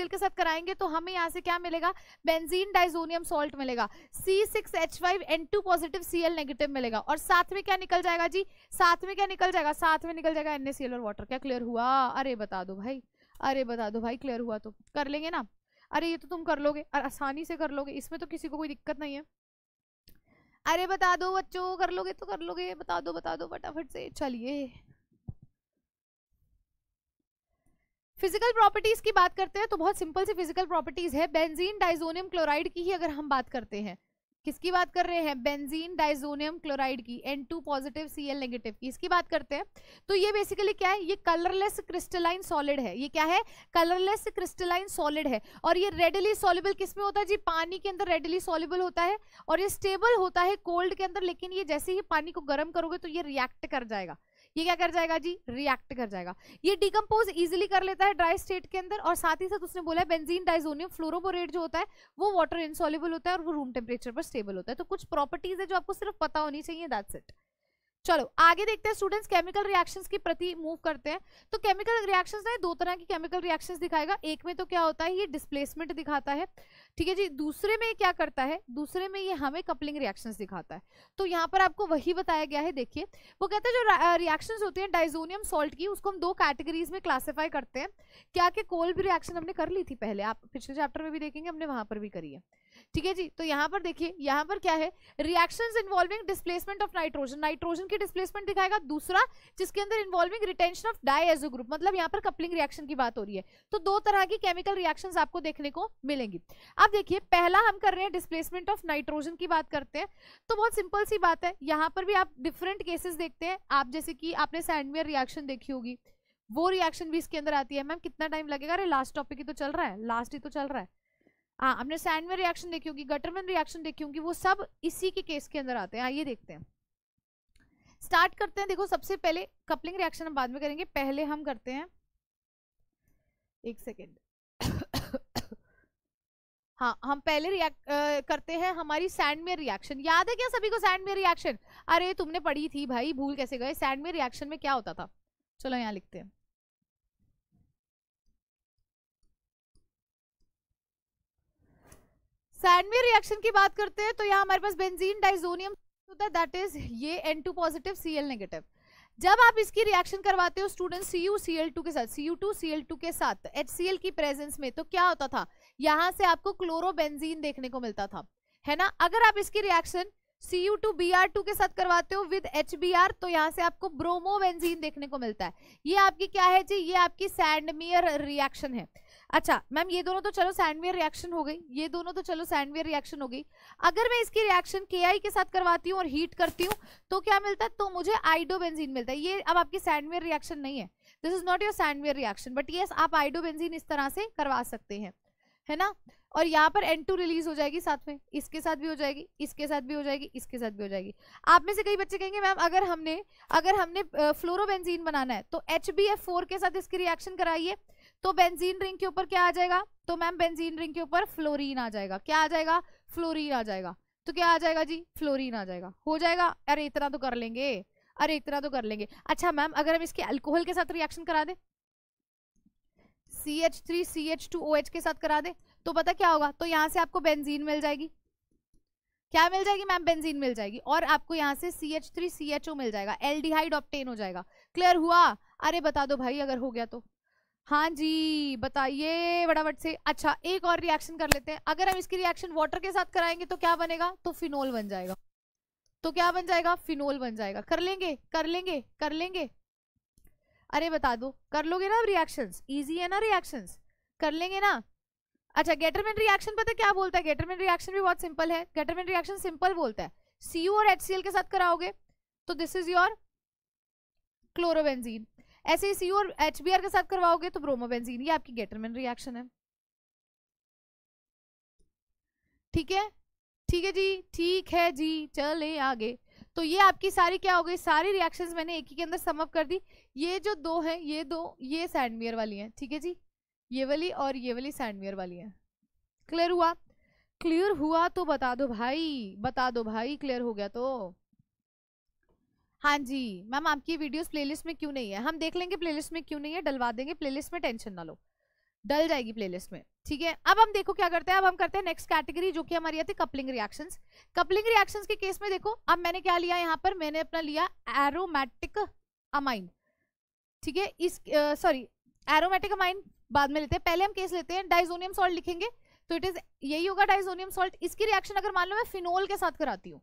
के साथ तो हमें यहाँ से क्या मिलेगा डाइजोनियम मिलेगा पॉजिटिव नेगेटिव मिलेगा और साथ में क्या निकल जाएगा जी साथ में क्या निकल जाएगा साथ में निकल जाएगा NaCl और वाटर क्या क्लियर हुआ अरे बता दो भाई अरे बता दो भाई क्लियर हुआ तो कर लेंगे ना अरे ये तो तुम कर लोगे आसानी से कर लोगे इसमें तो किसी को कोई दिक्कत नहीं है अरे बता दो बच्चों कर लोगे तो कर लोगे बता दो बता दो फटाफट से चलिए फिजिकल प्रॉपर्टीज की बात करते हैं तो बहुत सिंपल सी फिजिकल प्रॉपर्टीज है बेंजीन डाइजोनियम क्लोराइड की ही अगर हम बात करते हैं किसकी बात कर रहे हैं बेंजीन डाइजोनियम क्लोराइड की N two positive C L negative की इसकी बात करते हैं तो ये बेसिकली क्या है ये कलरलेस क्रिस्टलाइन सॉलिड है ये क्या है कलरलेस क्रिस्टलाइन सॉलिड है और ये रेडली सॉलिबल किस में होता है जी पानी के अंदर रेडली सॉलिबल होता है और ये स्टेबल होता है कोल्ड के अंदर लेकिन ये जैसे ही पानी को गर्म करोगे तो ये रिएक्ट कर जाएगा ये क्या कर जाएगा जी रिएक्ट कर जाएगा ये डिकम्पोज इजिली कर लेता है ड्राई स्टेट के अंदर और साथ ही साथ उसने बोला है बेंजीन डाइजोनियम फ्लोरोबोरेट जो होता है वो वाटर इनसॉलिबल होता है और वो रूम टेम्परेचर पर स्टेबल होता है तो कुछ प्रॉपर्टीज है जो आपको सिर्फ पता होनी चाहिए दैट्स इट चलो आगे देखते हैं स्टूडेंट्स केमिकल रिएक्शंस के प्रति मूव करते हैं तो केमिकल रिएक्शंस ना दो तरह की केमिकल रिएक्शंस दिखाएगा एक में तो क्या होता है ये डिस्प्लेसमेंट दिखाता है ठीक है जी दूसरे में क्या करता है दूसरे में ये हमें कपलिंग रिएक्शंस दिखाता है तो यहाँ पर आपको वही बताया गया है देखिए वो कहते हैं जो रिएक्शंस होती हैं डाइजोनियम सॉल्ट की उसको हम दो कैटेगरीज में क्लासिफाई करते हैं क्या के कोल भी रिएक्शन हमने कर ली थी पहले आप पिछले चैप्टर में भी देखेंगे हमने वहाँ पर भी करी है ठीक है जी तो यहाँ पर देखिए यहाँ पर क्या है reaction involving displacement of nitrogen nitrogen की डिस्प्लेसमेंट दिखाएगा दूसरा जिसके अंदर involving retention of diazo group मतलब यहाँ पर कपलिंग रिएक्शन की बात हो रही है तो दो तरह की केमिकल रिएक्शन आपको देखने को मिलेंगी अब देखिए पहला हम कर रहे हैं डिस्प्लेसमेंट ऑफ नाइट्रोजन की बात करते हैं तो बहुत सिंपल सी बात है यहाँ पर भी आप डिफरेंट केसेस देखते हैं आप जैसे कि आपने सैंडमियर रिएक्शन देखी होगी वो रिएक्शन भी इसके अंदर आती है मैम कितना टाइम लगेगा अरे लास्ट टॉपिक ही तो चल रहा है लास्ट ही तो चल रहा है हाँ हमने सैंडमियर रिएक्शन देखी होगी गटरमैन रिएक्शन देखी होगी वो सब इसी के केस के अंदर आते हैं आइए देखते हैं स्टार्ट करते हैं देखो सबसे पहले कपलिंग रिएक्शन हम बाद में करेंगे पहले हम करते हैं एक सेकेंड हाँ हम पहले रिएक्ट करते हैं हमारी सैंड में रिएक्शन याद है क्या सभी को सैंड में रिएक्शन अरे तुमने पढ़ी थी भाई भूल कैसे गए सैंड में रिएक्शन में क्या होता था चलो यहाँ लिखते हैं सैंडमेर रिएक्शन की बात करते हैं तो यहाँ हमारे पास बेंजीन डाइजोनियम होता है दैट इज ये N two positive C L negative जब आप इसकी रिएक्शन करवाते हो student C U C L two के साथ C U two C L two के साथ एच सी एल की प्रेजेंस में तो क्या होता था यहां से आपको क्लोरोबेंजीन देखने को मिलता था है ना अगर आप इसकी reaction C U two B R two के साथ करवाते हो विद एच बी आर तो यहाँ से आपको ब्रोमोबेंजीन देखने को मिलता है ये आपकी क्या है जी ये आपकी सैंडमियर रिएक्शन है अच्छा मैम ये दोनों तो चलो सैंडवियर रिएक्शन हो गई ये दोनों तो चलो सैंडवियर रिएक्शन हो गई अगर मैं इसकी रिएक्शन के आई के साथ करवाती हूँ और हीट करती हूँ तो क्या मिलता है तो मुझे आइडोबेंजीन मिलता है ये अब आपकी सैंडवियर रिएक्शन नहीं है this is not your Sandmeyer reaction but yes आप आइडोबेंजीन इस तरह से करवा सकते हैं है ना और यहाँ पर एन टू रिलीज हो जाएगी साथ में इसके साथ भी हो जाएगी इसके साथ भी हो जाएगी इसके साथ भी हो जाएगी आप में से कई बच्चे कहेंगे मैम अगर हमने अगर हमने फ्लोरोबेंजीन बनाना है तो एच बी एफ फोर के साथ इसकी रिएक्शन कराइए तो बेंजीन रिंग के ऊपर क्या आ जाएगा तो मैम बेंजीन रिंग के ऊपर फ्लोरीन आ जाएगा क्या आ जाएगा फ्लोरीन आ जाएगा तो क्या आ जाएगा जी फ्लोरीन आ जाएगा हो जाएगा अरे इतना तो कर लेंगे अरे इतना तो कर लेंगे अच्छा मैम अगर हम इसके अल्कोहल के साथ रिएक्शन करा दें C H three C H two O H के साथ करा दे तो पता क्या होगा तो यहाँ से आपको बेंजीन मिल जाएगी क्या मिल जाएगी मैम बेंजीन मिल जाएगी और आपको यहाँ से C H three C H O मिल जाएगा एल डी हाइड ऑप्टेन हो जाएगा क्लियर हुआ अरे बता दो भाई अगर हो गया तो हाँ जी बताइए फटाफट से अच्छा एक और रिएक्शन कर लेते हैं अगर हम इसकी रिएक्शन वाटर के साथ कराएंगे तो क्या बनेगा तो फिनोल बन जाएगा तो क्या बन जाएगा फिनोल बन जाएगा कर लेंगे कर लेंगे कर लेंगे अरे बता दो कर लोगे ना रिएक्शन ईजी है ना रिएक्शन कर लेंगे ना अच्छा गेटरमैन रिएक्शन पता क्या बोलता है गेटरमैन रिएक्शन भी बहुत सिंपल है गेटरमैन रिएक्शन सिंपल बोलता है सी और एच के साथ कराओगे तो दिस इज योर क्लोरोबेंजीन ऐसे ही सी और एच के साथ करवाओगे तो ब्रोमोबेंजीन ये आपकी गेटरमैन रिएक्शन है ठीक है ठीक है जी ठीक है जी चले आगे तो ये आपकी सारी क्या हो गई सारी रिएक्शन मैंने एक ही के अंदर समअप कर दी ये जो दो है ये दो ये सैंडमियर वाली है ठीक है जी ये वाली और ये वाली सैंडमियर वाली है क्लियर हुआ क्लियर हुआ तो बता दो भाई बता दो भाई क्लियर हो गया तो हाँ जी मैम आपकी वीडियोस प्लेलिस्ट में क्यों नहीं है हम देख लेंगे प्लेलिस्ट में क्यों नहीं है डलवा देंगे प्लेलिस्ट में टेंशन ना लो डल जाएगी प्लेलिस्ट में ठीक है अब हम देखो क्या करते हैं अब हम करते हैं नेक्स्ट कैटेगरी जो कि हमारी आती है कपलिंग रिएक्शन कपलिंग रिएक्शन के केस में देखो अब मैंने क्या लिया यहाँ पर मैंने अपना लिया एरोमेटिक अमाइन ठीक है इस सॉरी एरोमेटिक अमाइन बाद में लेते हैं पहले हम केस लेते हैं डाइजोनियम सॉल्ट लिखेंगे तो इट इज यही होगा डाइजोनियम सॉल्ट इसकी रिएक्शन अगर मान लो मैं फिनोल के साथ कराती हूँ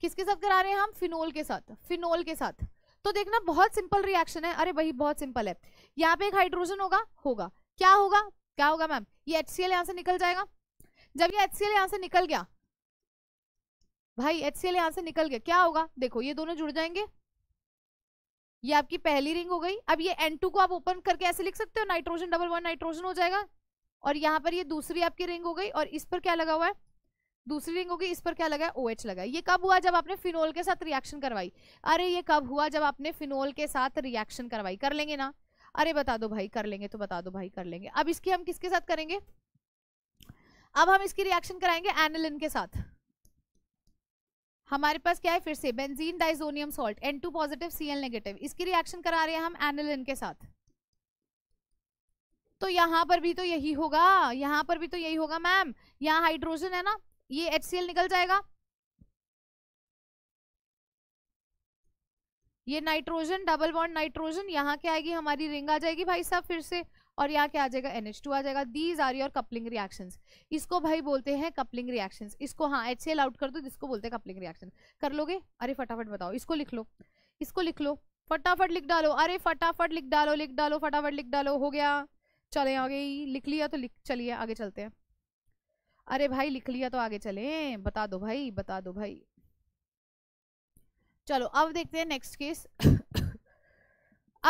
किसके साथ करा रहे हैं हम फिनोल के साथ फिनोल के साथ तो देखना बहुत सिंपल रिएक्शन है अरे वही बहुत सिंपल है यहाँ पे एक हाइड्रोजन होगा होगा क्या होगा क्या होगा मैम ये एच सी एल यहाँ से निकल जाएगा जब ये एच सी एल यहाँ से निकल गया भाई एच सी एल यहाँ से निकल गया क्या होगा देखो ये दोनों जुड़ जाएंगे ये आपकी पहली रिंग हो गई अब ये एन टू को आप ओपन करके ऐसे लिख सकते हो नाइट्रोजन डबल वन नाइट्रोजन हो जाएगा और यहाँ पर ये दूसरी आपकी रिंग हो गई और इस पर क्या लगा हुआ है दूसरी रिंग होगी इस पर क्या लगा है ओ OH लगा ये कब हुआ जब आपने फिनोल के साथ रिएक्शन करवाई अरे ये कब हुआ जब आपने फिनोल के साथ रिएक्शन करवाई कर लेंगे ना अरे बता दो भाई कर लेंगे तो बता दो भाई कर लेंगे अब इसकी हम किसके साथ करेंगे अब हम इसकी रिएक्शन कराएंगे एनलिन के साथ हमारे पास क्या है फिर से benzene diazonium salt N two positive C L negative इसकी रिएक्शन करा रहे हैं हम एनलिन के साथ तो यहां पर भी तो यही होगा यहां पर भी तो यही होगा मैम यहाँ हाइड्रोजन है ना ये एच निकल जाएगा ये नाइट्रोजन डबल बॉन्ड नाइट्रोजन यहाँ क्या आएगी हमारी रिंग आ जाएगी भाई साहब फिर से और यहाँ क्या आ जाएगा एन टू आ जाएगा these are your coupling reaction इसको भाई बोलते हैं कपलिंग रिएक्शन इसको हाँ एच आउट कर दो जिसको बोलते हैं कपलिंग रिएक्शन कर लोगे अरे फटाफट बताओ इसको लिख लो इसको लिख लो फटाफट लिख डालो अरे फटाफट लिख डालो लिख डालो फटाफट लिख डालो हो गया चले आगे लिख लिया तो लिख चलिए आगे चलते हैं अरे भाई लिख लिया तो आगे चले बता दो भाई बता दो भाई चलो अब देखते हैं नेक्स्ट केस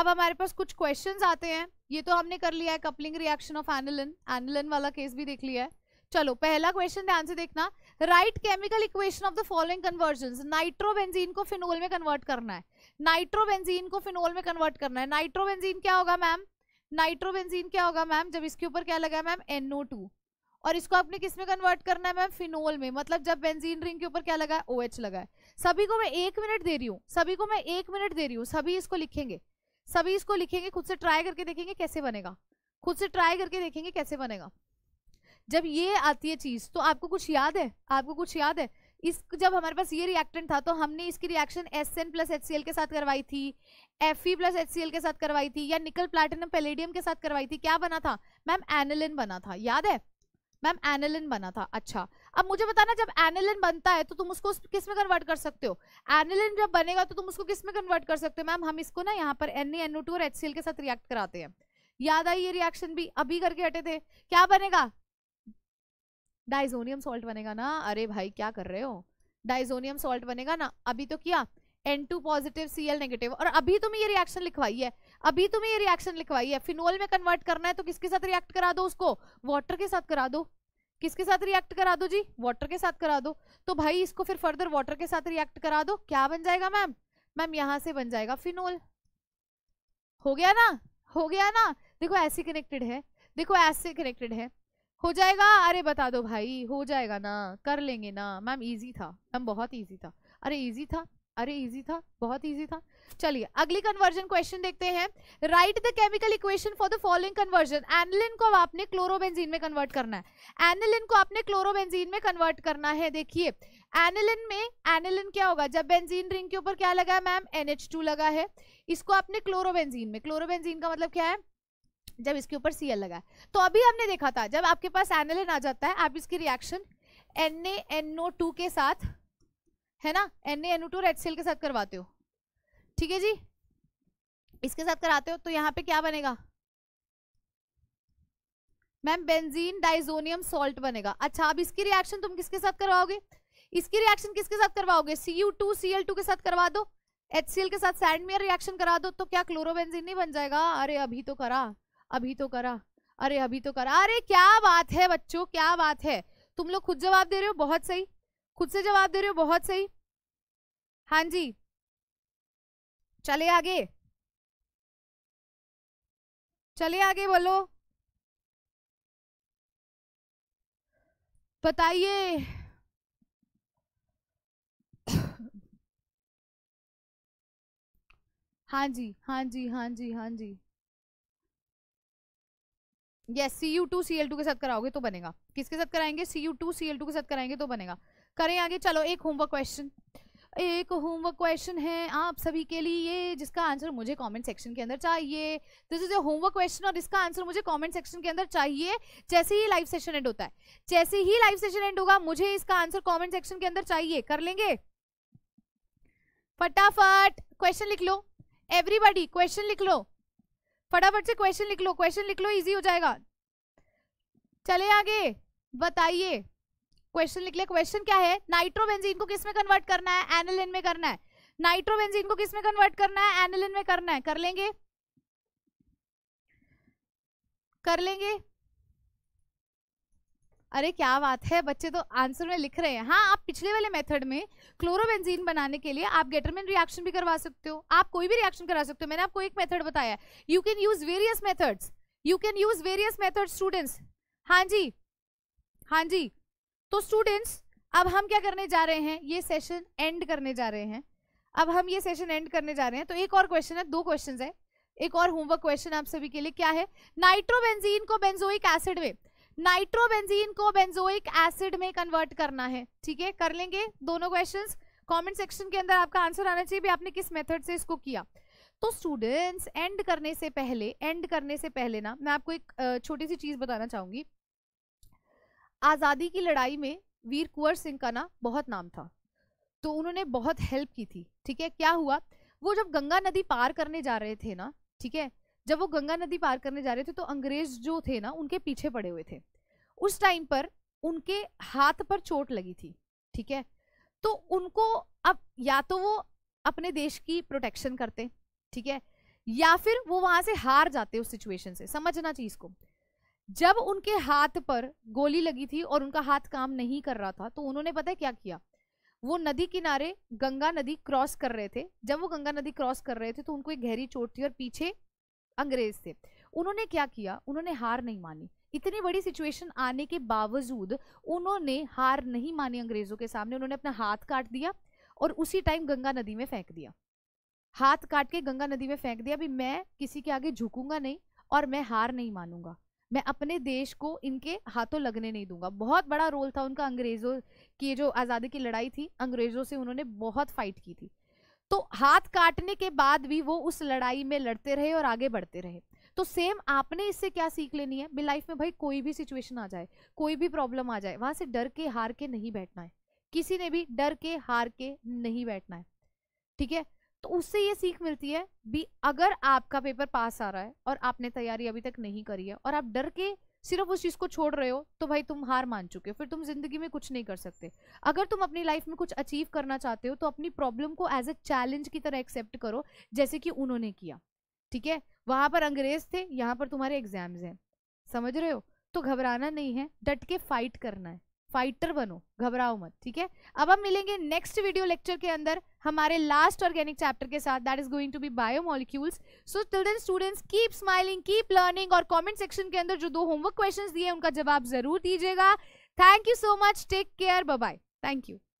अब हमारे पास कुछ क्वेश्चंस आते हैं ये तो हमने कर लिया है coupling reaction of aniline aniline वाला केस भी देख लिया है चलो पहला क्वेश्चन ध्यान से देखना write chemical equation of the following conversion nitrobenzene को फिनोल में कन्वर्ट करना है नाइट्रोबेंजीन को फिनोल में कन्वर्ट करना है नाइट्रोबेंजीन क्या होगा मैम नाइट्रोबेंजीन क्या होगा मैम जब इसके ऊपर क्या लगा मैम एनओ टू और इसको आपने किस में कन्वर्ट करना है मैम फिनोल में मतलब जब बेंजीन रिंग के ऊपर क्या लगा है ओ OH लगा है सभी को मैं एक मिनट दे रही हूँ सभी को मैं एक मिनट दे रही हूँ सभी इसको लिखेंगे सभी इसको लिखेंगे खुद से ट्राई करके देखेंगे कैसे बनेगा खुद से ट्राई करके देखेंगे कैसे बनेगा जब ये आती है चीज़ तो आपको कुछ याद है आपको कुछ याद है इस जब हमारे पास ये रिएक्टेंट था तो हमने इसकी reaction S N plus H C L के साथ करवाई थी F E plus H C L के साथ करवाई थी या निकल प्लैटिनम पेलेडियम के साथ करवाई थी क्या बना था मैम एनलिन बना था याद है मैम एनिलिन बना था अच्छा अब मुझे बताना जब एनिलिन बनता है तो तुम उसको किस में कन्वर्ट कर सकते हो एनिलिन जब बनेगा तो तुम उसको किस में कन्वर्ट कर सकते हो मैम हम इसको ना यहाँ पर एन एनओ टू और एच के साथ रिएक्ट कराते हैं याद आई ये रिएक्शन भी अभी करके हटे थे क्या बनेगा डाइजोनियम सॉल्ट बनेगा ना अरे भाई क्या कर रहे हो डाइजोनियम सॉल्ट बनेगा ना अभी तो किया N two positive C L negative और अभी तुम्हें ये रिएक्शन लिखवाई है अभी तुम्हें ये रिएक्शन लिखवाई है फिनोल में कन्वर्ट करना है तो किसके साथ रिएक्ट करा दो उसको वाटर के साथ करा दो किसके साथ रिएक्ट करा दो जी वाटर के साथ करा दो तो भाई इसको फिर फर्दर वाटर के साथ रिएक्ट करा दो क्या बन जाएगा मैम मैम यहां से बन जाएगा फिनोल हो गया ना हो गया ना देखो ऐसे कनेक्टेड है देखो ऐसे कनेक्टेड है हो जाएगा अरे बता दो भाई हो जाएगा ना कर लेंगे ना मैम इजी था मैम बहुत इजी था अरे इजी था अरे इजी था बहुत इजी था चलिए अगली कन्वर्जन क्वेश्चन देखते हैं write the chemical equation for the following conversion aniline को आपने क्लोरोबेंजीन में कन्वर्ट करना है एनलिन को आपने क्लोरोबेंजीन में कन्वर्ट करना है देखिए एनलिन में एनलिन क्या होगा जब बेंजीन रिंग के ऊपर क्या लगा है मैम एनएच लगा है इसको आपने क्लोरोबेंजीन में क्लोरोबेंजीन का मतलब क्या है जब इसके ऊपर सीएल लगा है तो अभी हमने देखा था जब आपके पास एनलिन आ जाता है आप इसकी रिएक्शन एन के साथ है ना एन एन टू रेड सेल के साथ करवाते हो ठीक है जी इसके साथ कराते हो तो यहाँ पे क्या बनेगा मैम बेंजीन डाइजोनियम सॉल्ट बनेगा अच्छा अब इसकी रिएक्शन तुम किसके साथ करवाओगे इसकी रिएक्शन किसके साथ करवाओगे C U two C L two के साथ करवा दो एच के साथ सैंडमियर रिएक्शन करा दो तो क्या क्लोरोबेंजीन नहीं बन जाएगा अरे अभी तो करा अभी तो करा अरे अभी तो करा अरे क्या बात है बच्चों क्या बात है तुम लोग खुद जवाब दे रहे हो बहुत सही खुद से जवाब दे रहे हो बहुत सही हाँ जी चले आगे चले आगे बोलो बताइए हाँ जी हाँ जी हाँ जी हाँ जी yes C U two C L two के साथ कराओगे तो बनेगा किसके साथ कराएंगे C U two C L two के साथ कराएंगे तो बनेगा करें आगे चलो एक होमवर्क क्वेश्चन एक होमवर्क क्वेश्चन है आप सभी के लिए जिसका आंसर मुझे कमेंट सेक्शन के अंदर चाहिए this is a homework question और इसका आंसर मुझे कमेंट सेक्शन के अंदर चाहिए जैसे ही लाइव सेशन एंड होता है जैसे ही लाइव सेशन एंड होगा मुझे इसका आंसर कमेंट सेक्शन के अंदर चाहिए कर लेंगे फटाफट क्वेश्चन लिख लो एवरीबडी क्वेश्चन लिख लो फटाफट से क्वेश्चन लिख लो क्वेश्चन लिख लो इजी हो जाएगा चले आगे बताइए क्वेश्चन लिख लिया क्वेश्चन क्या है नाइट्रोबेंजीन को किस में कन्वर्ट करना है एनिलिन में करना है नाइट्रोबेंजीन को किस में कन्वर्ट करना है एनिलिन में करना है कर लेंगे कर लेंगे अरे क्या बात है बच्चे तो आंसर में लिख रहे हैं हाँ आप पिछले वाले मेथड में क्लोरोबेंजीन बनाने के लिए आप गेटरमैन रिएक्शन भी करवा सकते हो आप कोई भी रिएक्शन करा सकते हो मैंने आपको एक मेथड बताया you can use various methods you can use various methods students हाँ जी हाँ जी तो स्टूडेंट्स अब हम क्या करने जा रहे हैं ये सेशन एंड करने जा रहे हैं अब हम ये सेशन एंड करने जा रहे हैं तो एक और क्वेश्चन है दो क्वेश्चन है एक और होमवर्क क्वेश्चन आप सभी के लिए क्या है नाइट्रोबेंजीन को बेंजोइक एसिड में नाइट्रोबेंजीन को बेंजोइक एसिड में कन्वर्ट करना है ठीक है कर लेंगे दोनों क्वेश्चन कमेंट सेक्शन के अंदर आपका आंसर आना चाहिए भी आपने किस मेथड से इसको किया तो स्टूडेंट्स एंड करने से पहले एंड करने से पहले ना मैं आपको एक छोटी सी चीज़ बताना चाहूंगी आज़ादी की लड़ाई में वीर कुंवर सिंह का ना बहुत नाम था तो उन्होंने बहुत हेल्प की थी ठीक है क्या हुआ वो जब गंगा नदी पार करने जा रहे थे ना ठीक है जब वो गंगा नदी पार करने जा रहे थे तो अंग्रेज जो थे ना उनके पीछे पड़े हुए थे उस टाइम पर उनके हाथ पर चोट लगी थी ठीक है तो उनको अब या तो वो अपने देश की प्रोटेक्शन करते ठीक है या फिर वो वहां से हार जाते उस सिचुएशन से समझना चीज को जब उनके हाथ पर गोली लगी थी और उनका हाथ काम नहीं कर रहा था तो उन्होंने पता है क्या किया वो नदी किनारे गंगा नदी क्रॉस कर रहे थे जब वो गंगा नदी क्रॉस कर रहे थे तो उनको एक गहरी चोट थी और पीछे अंग्रेज थे उन्होंने क्या किया उन्होंने हार नहीं मानी इतनी बड़ी सिचुएशन आने के बावजूद उन्होंने हार नहीं मानी अंग्रेजों के सामने उन्होंने अपना हाथ काट दिया और उसी टाइम गंगा नदी में फेंक दिया हाथ काट के गंगा नदी में फेंक दिया भी मैं किसी के आगे झुकूंगा नहीं और मैं हार नहीं मानूंगा मैं अपने देश को इनके हाथों लगने नहीं दूंगा बहुत बड़ा रोल था उनका अंग्रेज़ों की जो आज़ादी की लड़ाई थी अंग्रेज़ों से उन्होंने बहुत फाइट की थी तो हाथ काटने के बाद भी वो उस लड़ाई में लड़ते रहे और आगे बढ़ते रहे तो सेम आपने इससे क्या सीख लेनी है भी लाइफ में भाई कोई भी सिचुएशन आ जाए कोई भी प्रॉब्लम आ जाए वहां से डर के हार के नहीं बैठना है किसी ने भी डर के हार के नहीं बैठना है ठीक है तो उससे ये सीख मिलती है भी अगर आपका पेपर पास आ रहा है और आपने तैयारी अभी तक नहीं करी है और आप डर के सिर्फ उस चीज़ को छोड़ रहे हो तो भाई तुम हार मान चुके हो फिर तुम जिंदगी में कुछ नहीं कर सकते अगर तुम अपनी लाइफ में कुछ अचीव करना चाहते हो तो अपनी प्रॉब्लम को एज ए चैलेंज की तरह एक्सेप्ट करो जैसे कि उन्होंने किया ठीक है वहाँ पर अंग्रेज थे यहाँ पर तुम्हारे एग्जाम्स हैं समझ रहे हो तो घबराना नहीं है डट के फाइट करना है फाइटर बनो घबराओ मत ठीक है अब हम मिलेंगे नेक्स्ट वीडियो लेक्चर के अंदर हमारे लास्ट ऑर्गेनिक चैप्टर के साथ that is going to be biomolecules so till then students keep smiling keep learning और कमेंट सेक्शन के अंदर जो दो होमवर्क क्वेश्चंस दिए उनका जवाब जरूर दीजिएगा thank you so much take care bye thank you